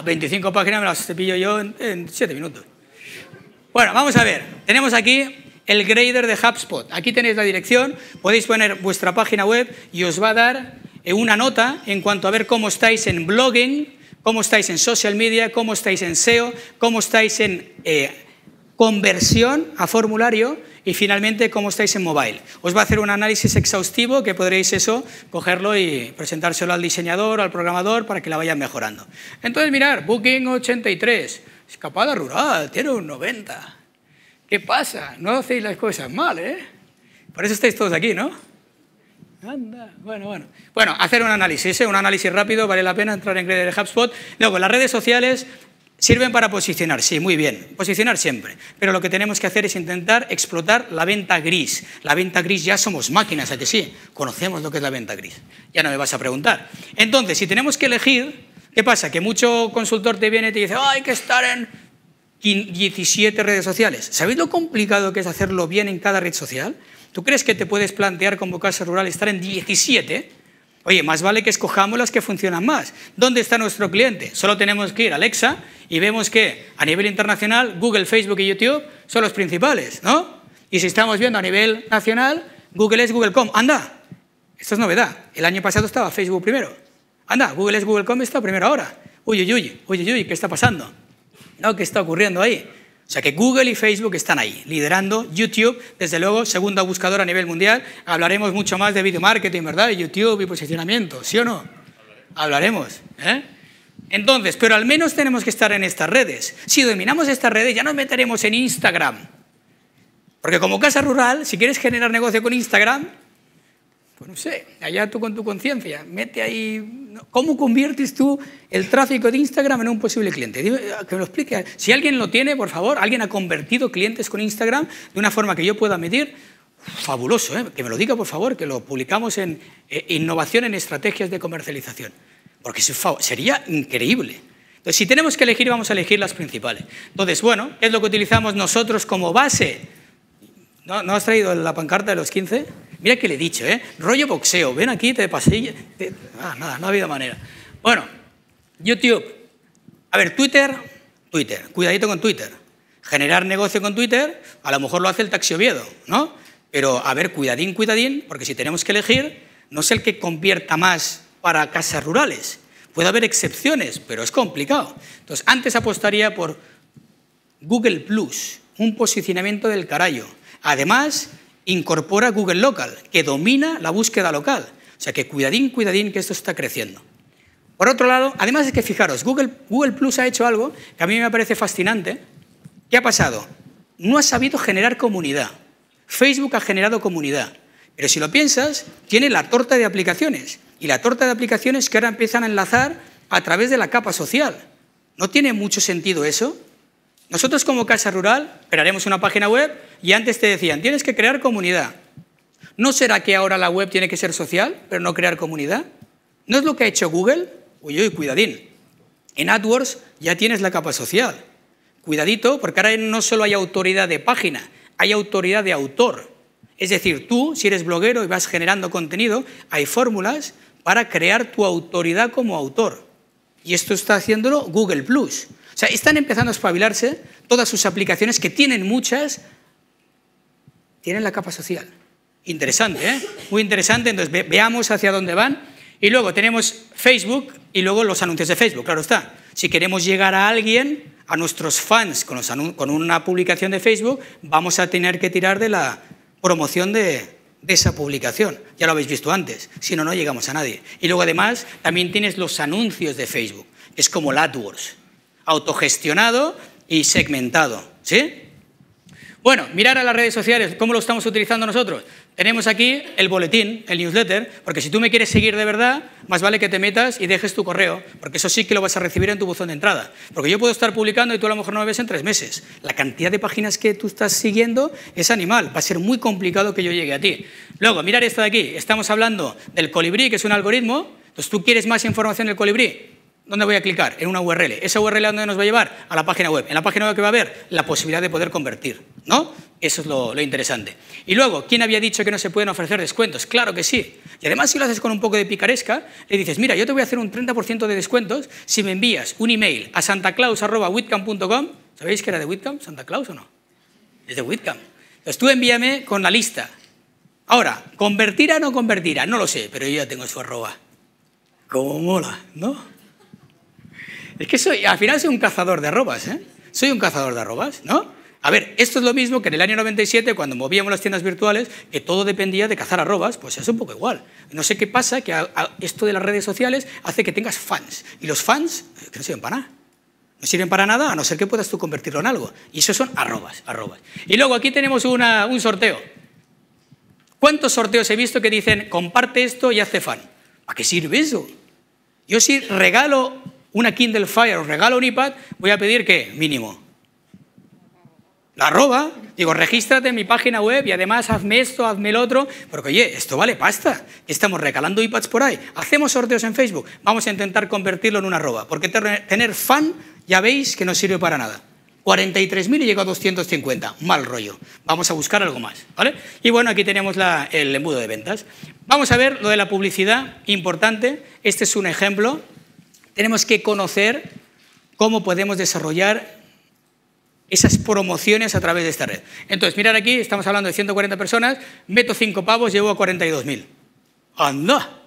25 páginas me las cepillo yo en 7 minutos. Bueno, vamos a ver. Tenemos aquí el grader de HubSpot. Aquí tenéis la dirección, podéis poner vuestra página web y os va a dar eh, una nota en cuanto a ver cómo estáis en blogging, cómo estáis en social media, cómo estáis en SEO, cómo estáis en eh, conversión a formulario y finalmente cómo estáis en mobile. Os va a hacer un análisis exhaustivo que podréis eso cogerlo y presentárselo al diseñador al programador para que la vayan mejorando. Entonces mirar, Booking 83, escapada rural, tiene un 90. ¿Qué pasa? No hacéis las cosas mal, ¿eh? Por eso estáis todos aquí, ¿no? Anda, bueno, bueno. Bueno, hacer un análisis, ¿eh? un análisis rápido, vale la pena entrar en el HubSpot. Luego, las redes sociales sirven para posicionar, sí, muy bien, posicionar siempre. Pero lo que tenemos que hacer es intentar explotar la venta gris. La venta gris ya somos máquinas, ¿a que sí? Conocemos lo que es la venta gris. Ya no me vas a preguntar. Entonces, si tenemos que elegir, ¿qué pasa? Que mucho consultor te viene y te dice, ¡Ay, hay que estar en 17 redes sociales. ¿Sabéis lo complicado que es hacerlo bien en cada red social? ¿Tú crees que te puedes plantear convocarse a rural estar en 17? Oye, más vale que escojamos las que funcionan más. ¿Dónde está nuestro cliente? Solo tenemos que ir a Alexa y vemos que a nivel internacional Google, Facebook y YouTube son los principales, ¿no? Y si estamos viendo a nivel nacional, Google es Google.com. Anda, esto es novedad. El año pasado estaba Facebook primero. Anda, Google es Google.com está primero ahora. Uy, uy, uy, uy, uy, ¿qué está pasando? ¿no? ¿Qué está ocurriendo ahí? O sea que Google y Facebook están ahí, liderando YouTube, desde luego, segunda buscadora a nivel mundial. Hablaremos mucho más de video marketing, ¿verdad? Y YouTube y posicionamiento, ¿sí o no? Hablaremos. ¿eh? Entonces, pero al menos tenemos que estar en estas redes. Si dominamos estas redes, ya nos meteremos en Instagram. Porque como casa rural, si quieres generar negocio con Instagram, pues no sé, allá tú con tu conciencia, mete ahí... ¿Cómo conviertes tú el tráfico de Instagram en un posible cliente? Ah, que me lo explique. Si alguien lo tiene, por favor, alguien ha convertido clientes con Instagram de una forma que yo pueda medir, fabuloso, ¿eh? que me lo diga, por favor, que lo publicamos en eh, Innovación en Estrategias de Comercialización, porque sería increíble. Entonces, si tenemos que elegir, vamos a elegir las principales. Entonces, bueno, es lo que utilizamos nosotros como base. ¿No, ¿no has traído la pancarta de los 15? Mira que le he dicho, ¿eh? Rollo boxeo, ven aquí, te pasé. Ah, nada, no ha habido manera. Bueno, YouTube. A ver, Twitter, Twitter, cuidadito con Twitter. Generar negocio con Twitter, a lo mejor lo hace el Taxi Oviedo, ¿no? Pero a ver, cuidadín, cuidadín, porque si tenemos que elegir, no es el que convierta más para casas rurales. Puede haber excepciones, pero es complicado. Entonces, antes apostaría por Google Plus, un posicionamiento del carayo. Además, incorpora Google Local, que domina la búsqueda local. O sea que cuidadín, cuidadín, que esto está creciendo. Por otro lado, además es que fijaros, Google, Google Plus ha hecho algo que a mí me parece fascinante. ¿Qué ha pasado? No ha sabido generar comunidad. Facebook ha generado comunidad. Pero si lo piensas, tiene la torta de aplicaciones. Y la torta de aplicaciones que ahora empiezan a enlazar a través de la capa social. ¿No tiene mucho sentido eso? Nosotros como Casa Rural crearemos una página web y antes te decían, tienes que crear comunidad. ¿No será que ahora la web tiene que ser social, pero no crear comunidad? ¿No es lo que ha hecho Google? Uy, uy, cuidadín. En AdWords ya tienes la capa social. Cuidadito, porque ahora no solo hay autoridad de página, hay autoridad de autor. Es decir, tú, si eres bloguero y vas generando contenido, hay fórmulas para crear tu autoridad como autor. Y esto está haciéndolo Google o sea, están empezando a espabilarse todas sus aplicaciones, que tienen muchas, tienen la capa social. Interesante, ¿eh? Muy interesante, entonces veamos hacia dónde van. Y luego tenemos Facebook y luego los anuncios de Facebook, claro está. Si queremos llegar a alguien, a nuestros fans, con, una publicación de Facebook, vamos a tener que tirar de la promoción de, esa publicación. Ya lo habéis visto antes, si no, no llegamos a nadie. Y luego además también tienes los anuncios de Facebook, es como el autogestionado y segmentado. ¿Sí? Bueno, mirar a las redes sociales, ¿cómo lo estamos utilizando nosotros? Tenemos aquí el boletín, el newsletter, porque si tú me quieres seguir de verdad, más vale que te metas y dejes tu correo, porque eso sí que lo vas a recibir en tu buzón de entrada. Porque yo puedo estar publicando y tú a lo mejor no me ves en tres meses. La cantidad de páginas que tú estás siguiendo es animal, va a ser muy complicado que yo llegue a ti. Luego, mirar esto de aquí, estamos hablando del colibrí, que es un algoritmo, entonces tú quieres más información del colibrí, ¿Dónde voy a clicar? En una URL. ¿Esa URL a dónde nos va a llevar? A la página web. En la página web que va a haber la posibilidad de poder convertir, ¿no? Eso es lo, interesante. Y luego, ¿quién había dicho que no se pueden ofrecer descuentos? Claro que sí. Y además, si lo haces con un poco de picaresca, le dices, mira, yo te voy a hacer un 30% de descuentos si me envías un email a santaclaus.witcam.com. ¿Sabéis que era de Witcam? ¿Santa Claus o no? Es de Witcam. Entonces tú envíame con la lista. Ahora, ¿convertirá o no convertirá? No lo sé, pero yo ya tengo su arroba. ¡Cómo mola, ¿no? Es que soy, al final soy un cazador de arrobas, ¿eh? Soy un cazador de arrobas, ¿no? A ver, esto es lo mismo que en el año 97, cuando movíamos las tiendas virtuales, que todo dependía de cazar arrobas, pues es un poco igual. No sé qué pasa, que esto de las redes sociales hace que tengas fans. Y los fans, eh, no sirven para nada. No sirven para nada, a no ser que puedas tú convertirlo en algo. Y eso son arrobas, arrobas. Y luego aquí tenemos un sorteo. ¿Cuántos sorteos he visto que dicen, comparte esto y hace fan? ¿A qué sirve eso? Yo sí regalo una Kindle Fire os regalo un iPad, voy a pedir ¿qué? Mínimo. La arroba, digo, regístrate en mi página web y además hazme esto, hazme el otro, porque oye, esto vale pasta, estamos regalando iPads por ahí, hacemos sorteos en Facebook, vamos a intentar convertirlo en una arroba, porque tener fan ya veis que no sirve para nada. 43.000 y llegó a 250. Mal rollo. Vamos a buscar algo más. ¿vale? Y bueno, aquí tenemos el embudo de ventas. Vamos a ver lo de la publicidad, importante. Este es un ejemplo tenemos que conocer cómo podemos desarrollar esas promociones a través de esta red. Entonces, mirar aquí, estamos hablando de 140 personas, meto 5 pavos, llevo a 42.000. ¡Anda!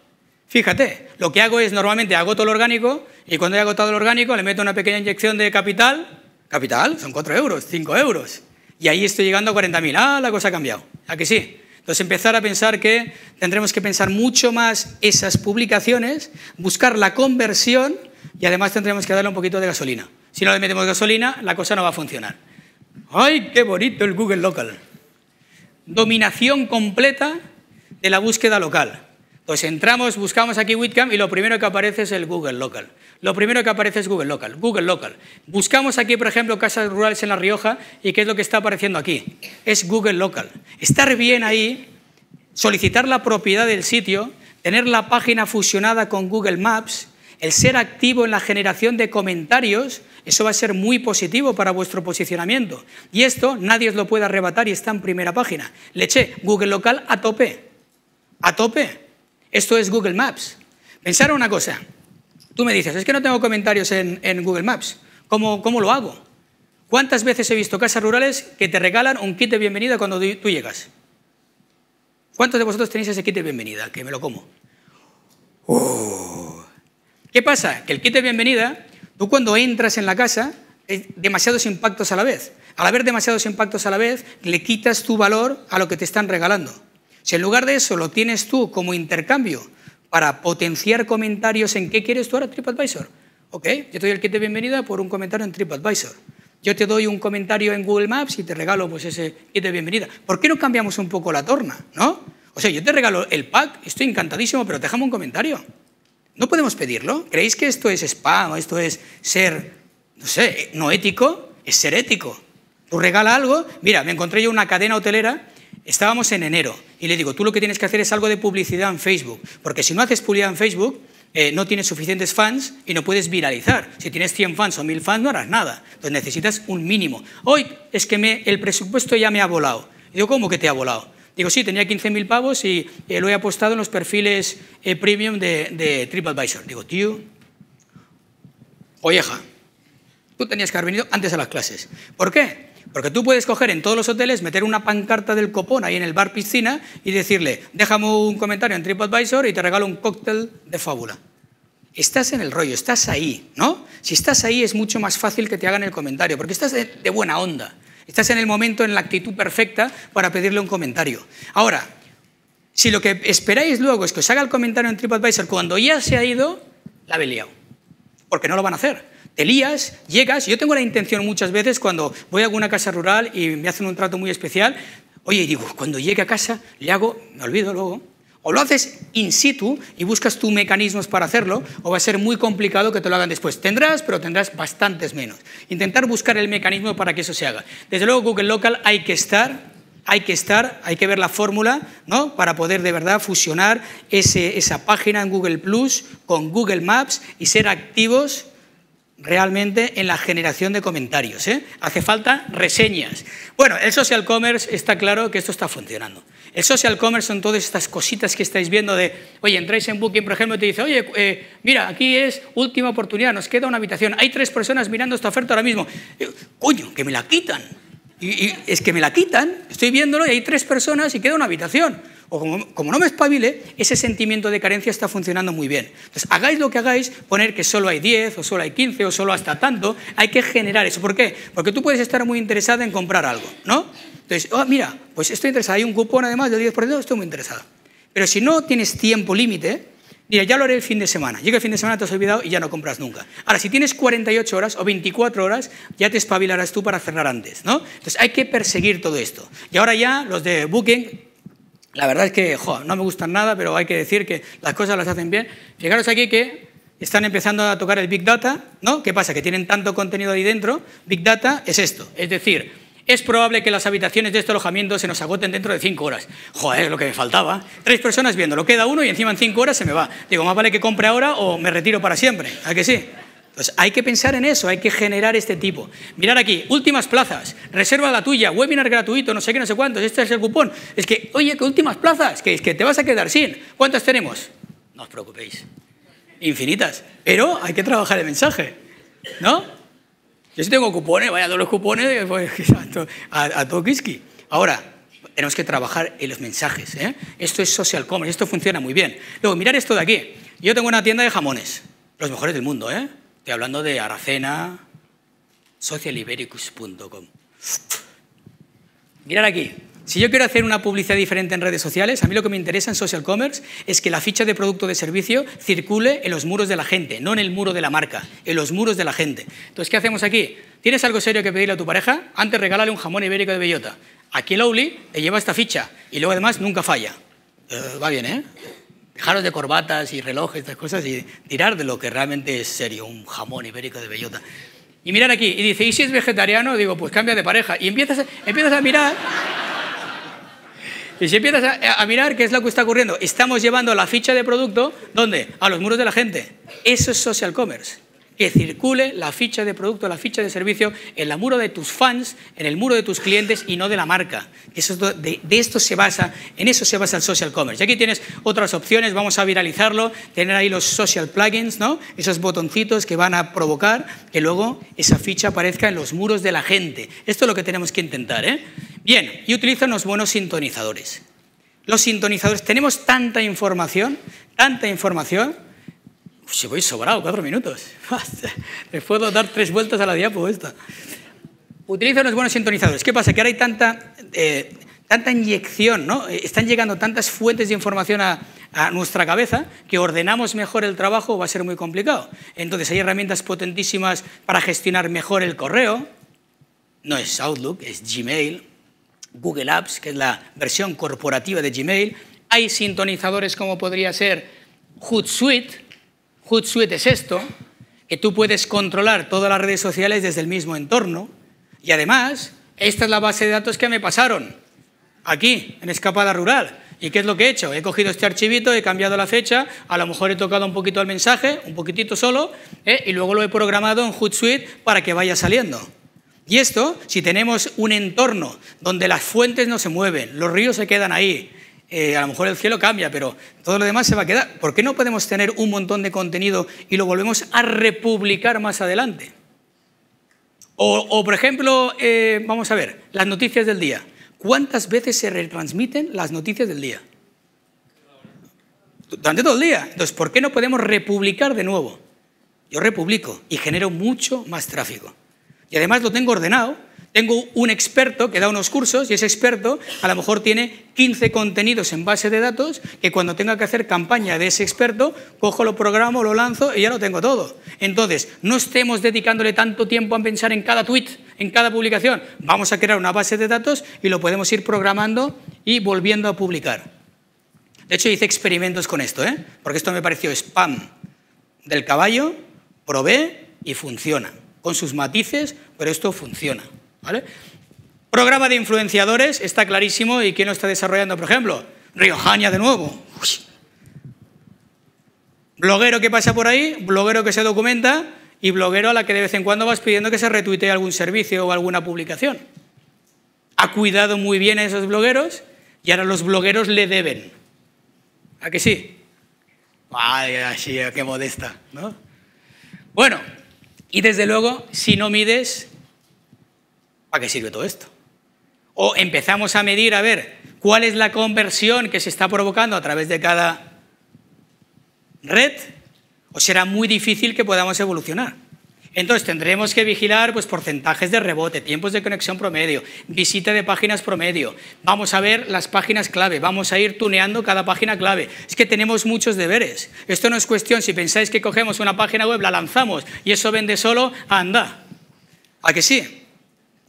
Fíjate, lo que hago es normalmente agoto el orgánico y cuando he agotado el orgánico le meto una pequeña inyección de capital. Capital, son 4 euros, 5 euros. Y ahí estoy llegando a 40.000. Ah, la cosa ha cambiado. ¿A sí? Entonces empezar a pensar que tendremos que pensar mucho más esas publicaciones, buscar la conversión y además tendremos que darle un poquito de gasolina. Si no le metemos gasolina, la cosa no va a funcionar. ¡Ay, qué bonito el Google Local! Dominación completa de la búsqueda local. Pues entramos, buscamos aquí Witcam y lo primero que aparece es el Google Local. Lo primero que aparece es Google Local, Google Local. Buscamos aquí, por ejemplo, casas rurales en La Rioja y ¿qué es lo que está apareciendo aquí? Es Google Local. Estar bien ahí, solicitar la propiedad del sitio, tener la página fusionada con Google Maps, el ser activo en la generación de comentarios, eso va a ser muy positivo para vuestro posicionamiento. Y esto nadie os lo puede arrebatar y está en primera página. Leche, Google Local a tope. A tope. Esto es Google Maps. Pensar una cosa. Tú me dices, es que no tengo comentarios en, Google Maps. ¿Cómo, ¿Cómo, lo hago? ¿Cuántas veces he visto casas rurales que te regalan un kit de bienvenida cuando tú llegas? ¿Cuántos de vosotros tenéis ese kit de bienvenida? Que me lo como. Oh. ¿Qué pasa? Que el kit de bienvenida, tú cuando entras en la casa, demasiados impactos a la vez. Al haber demasiados impactos a la vez, le quitas tu valor a lo que te están regalando. Si en lugar de eso lo tienes tú como intercambio para potenciar comentarios en qué quieres tú ahora TripAdvisor, ok, yo te doy el kit de bienvenida por un comentario en TripAdvisor. Yo te doy un comentario en Google Maps y te regalo pues, ese kit de bienvenida. ¿Por qué no cambiamos un poco la torna? ¿no? O sea, yo te regalo el pack, estoy encantadísimo, pero déjame un comentario. ¿No podemos pedirlo? ¿Creéis que esto es spam? ¿Esto es ser, no sé, no ético? Es ser ético. Tú regala algo. Mira, me encontré yo una cadena hotelera Estábamos en enero y le digo, tú lo que tienes que hacer es algo de publicidad en Facebook, porque si no haces publicidad en Facebook, eh, no tienes suficientes fans y no puedes viralizar. Si tienes 100 fans o 1000 fans, no harás nada. Entonces necesitas un mínimo. Hoy es que me, el presupuesto ya me ha volado. digo, ¿cómo que te ha volado? Digo, sí, tenía 15.000 pavos y eh, lo he apostado en los perfiles eh, premium de, de TripAdvisor. Digo, tío, oyeja, tú tenías que haber venido antes a las clases. ¿Por qué? Porque tú puedes coger en todos los hoteles, meter una pancarta del copón ahí en el bar piscina y decirle, déjame un comentario en TripAdvisor y te regalo un cóctel de fábula. Estás en el rollo, estás ahí, ¿no? Si estás ahí es mucho más fácil que te hagan el comentario, porque estás de, buena onda. Estás en el momento, en la actitud perfecta para pedirle un comentario. Ahora, si lo que esperáis luego es que os haga el comentario en TripAdvisor cuando ya se ha ido, la habéis liado. Porque no lo van a hacer. Te lías, llegas, yo tengo la intención muchas veces cuando voy a alguna casa rural y me hacen un trato muy especial, oye, digo, cuando llegue a casa le hago, me olvido luego, o lo haces in situ y buscas tus mecanismos para hacerlo, o va a ser muy complicado que te lo hagan después. Tendrás, pero tendrás bastantes menos. Intentar buscar el mecanismo para que eso se haga. Desde luego, Google Local hay que estar, hay que estar, hay que ver la fórmula ¿no? para poder de verdad fusionar esa página en Google Plus con Google Maps y ser activos realmente en la generación de comentarios. ¿eh? Hace falta reseñas. Bueno, el social commerce está claro que esto está funcionando. El social commerce son todas estas cositas que estáis viendo de, oye, entráis en Booking, por ejemplo, y te dice, oye, eh, mira, aquí es última oportunidad, nos queda una habitación, hay tres personas mirando esta oferta ahora mismo. Eh, coño, que me la quitan. Y, es que me la quitan, estoy viéndolo y hay tres personas y queda una habitación. O como, no me espabile, ese sentimiento de carencia está funcionando muy bien. Entonces, hagáis lo que hagáis, poner que solo hay 10 o solo hay 15 o solo hasta tanto, hay que generar eso. ¿Por qué? Porque tú puedes estar muy interesada en comprar algo, ¿no? Entonces, ah, mira, pues estoy interesada, hay un cupón además del 10%, estoy muy interesada. Pero si no tienes tiempo límite, ya lo haré el fin de semana. Llega el fin de semana, te has olvidado y ya no compras nunca. Ahora, si tienes 48 horas o 24 horas, ya te espabilarás tú para cerrar antes, ¿no? Entonces, hay que perseguir todo esto. Y ahora ya los de Booking, la verdad es que, no me gustan nada, pero hay que decir que las cosas las hacen bien. Fijaros aquí que están empezando a tocar el Big Data, ¿no? ¿Qué pasa? Que tienen tanto contenido ahí dentro. Big Data es esto, es decir, es probable que las habitaciones de este alojamiento se nos agoten dentro de cinco horas. Joder, es lo que me faltaba. Tres personas viéndolo, queda uno y encima en cinco horas se me va. Digo, más vale que compre ahora o me retiro para siempre. ¿A que sí? Entonces, pues hay que pensar en eso, hay que generar este tipo. Mirar aquí, últimas plazas, reserva la tuya, webinar gratuito, no sé qué, no sé cuántos, este es el cupón. Es que, oye, que últimas plazas, que es que te vas a quedar sin. ¿Cuántas tenemos? No os preocupéis. Infinitas. Pero hay que trabajar el mensaje, ¿no? Yo sí tengo cupones, vaya, todos los cupones pues, a, a Ahora, tenemos que trabajar en los mensajes. ¿eh? Esto es social commerce, esto funciona muy bien. Luego, mirar esto de aquí. Yo tengo una tienda de jamones, los mejores del mundo. ¿eh? Estoy hablando de Aracena, socialibericus.com. Mirar aquí, si yo quiero hacer una publicidad diferente en redes sociales, a mí lo que me interesa en social commerce es que la ficha de producto de servicio circule en los muros de la gente, no en el muro de la marca, en los muros de la gente. Entonces, ¿qué hacemos aquí? ¿Tienes algo serio que pedirle a tu pareja? Antes regálale un jamón ibérico de bellota. Aquí Lowly te lleva esta ficha y luego además nunca falla. Eh, va bien, ¿eh? Dejaros de corbatas y relojes, estas cosas, y tirar de lo que realmente es serio, un jamón ibérico de bellota. Y mirar aquí, y dice, ¿y si es vegetariano? Digo, pues cambia de pareja. Y empiezas, empiezas a mirar... Y si empiezas a, mirar qué es lo que está ocurriendo, estamos llevando la ficha de producto, ¿dónde? A los muros de la gente. Eso es social commerce que circule la ficha de producto, la ficha de servicio en la muro de tus fans, en el muro de tus clientes y no de la marca. Eso, de, esto se basa, en eso se basa el social commerce. Y aquí tienes otras opciones, vamos a viralizarlo, tener ahí los social plugins, ¿no? esos botoncitos que van a provocar que luego esa ficha aparezca en los muros de la gente. Esto es lo que tenemos que intentar. ¿eh? Bien, y utiliza los buenos sintonizadores. Los sintonizadores, tenemos tanta información, tanta información, pues si voy sobrado, cuatro minutos. me puedo dar tres vueltas a la diapo esta. Utiliza unos buenos sintonizadores. ¿Qué pasa? Que ahora hay tanta, eh, tanta inyección, ¿no? Eh, están llegando tantas fuentes de información a, a nuestra cabeza que ordenamos mejor el trabajo va a ser muy complicado. Entonces hay herramientas potentísimas para gestionar mejor el correo. No es Outlook, es Gmail, Google Apps, que es la versión corporativa de Gmail. Hay sintonizadores como podría ser Hootsuite, Hootsuite es esto, que tú puedes controlar todas las redes sociales desde el mismo entorno y además esta es la base de datos que me pasaron aquí, en Escapada Rural. ¿Y qué es lo que he hecho? He cogido este archivito, he cambiado la fecha, a lo mejor he tocado un poquito el mensaje, un poquitito solo, ¿eh? y luego lo he programado en Hootsuite para que vaya saliendo. Y esto, si tenemos un entorno donde las fuentes no se mueven, los ríos se quedan ahí, eh, a lo mejor el cielo cambia, pero todo lo demás se va a quedar. ¿Por qué no podemos tener un montón de contenido y lo volvemos a republicar más adelante? O, por ejemplo, eh, vamos a ver, las noticias del día. ¿Cuántas veces se retransmiten las noticias del día? Durante todo el día. Entonces, ¿por qué no podemos republicar de nuevo? Yo republico y genero mucho más tráfico. Y además lo tengo ordenado tengo un experto que da unos cursos y ese experto a lo mejor tiene 15 contenidos en base de datos que cuando tenga que hacer campaña de ese experto, cojo, lo programo, lo lanzo y ya lo tengo todo. Entonces, no estemos dedicándole tanto tiempo a pensar en cada tweet, en cada publicación. Vamos a crear una base de datos y lo podemos ir programando y volviendo a publicar. De hecho, hice experimentos con esto, ¿eh? porque esto me pareció spam del caballo, probé y funciona. Con sus matices, pero esto funciona. ¿vale? Programa de influenciadores, está clarísimo, y quién lo está desarrollando, por ejemplo, Riojaña de nuevo. Bloguero que pasa por ahí, bloguero que se documenta y bloguero a la que de vez en cuando vas pidiendo que se retuitee algún servicio o alguna publicación. Ha cuidado muy bien a esos blogueros y ahora los blogueros le deben. ¿A que sí? ¡Ay, así, qué modesta! ¿no? Bueno, y desde luego, si no mides, ¿para qué sirve todo esto? O empezamos a medir, a ver, cuál es la conversión que se está provocando a través de cada red, o será muy difícil que podamos evolucionar. Entonces tendremos que vigilar pues, porcentajes de rebote, tiempos de conexión promedio, visita de páginas promedio. Vamos a ver las páginas clave, vamos a ir tuneando cada página clave. Es que tenemos muchos deberes. Esto no es cuestión, si pensáis que cogemos una página web, la lanzamos y eso vende solo, anda. ¿A que sí?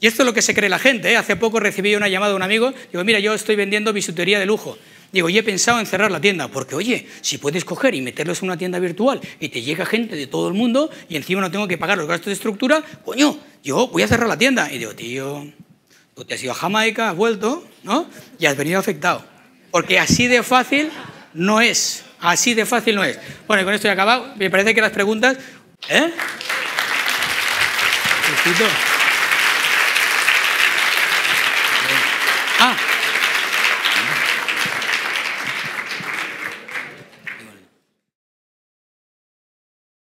Y esto es lo que se cree la gente. ¿eh? Hace poco recibí una llamada de un amigo, digo, mira, yo estoy vendiendo bisutería de lujo. Digo, y he pensado en cerrar la tienda, porque oye, si puedes coger y meterlos en una tienda virtual y te llega gente de todo el mundo y encima no tengo que pagar los gastos de estructura, coño, yo voy a cerrar la tienda. Y digo, tío, tú te has ido a Jamaica, has vuelto, ¿no? Y has venido afectado. Porque así de fácil no es. Así de fácil no es. Bueno, y con esto he acabado. Me parece que las preguntas... ¿Eh?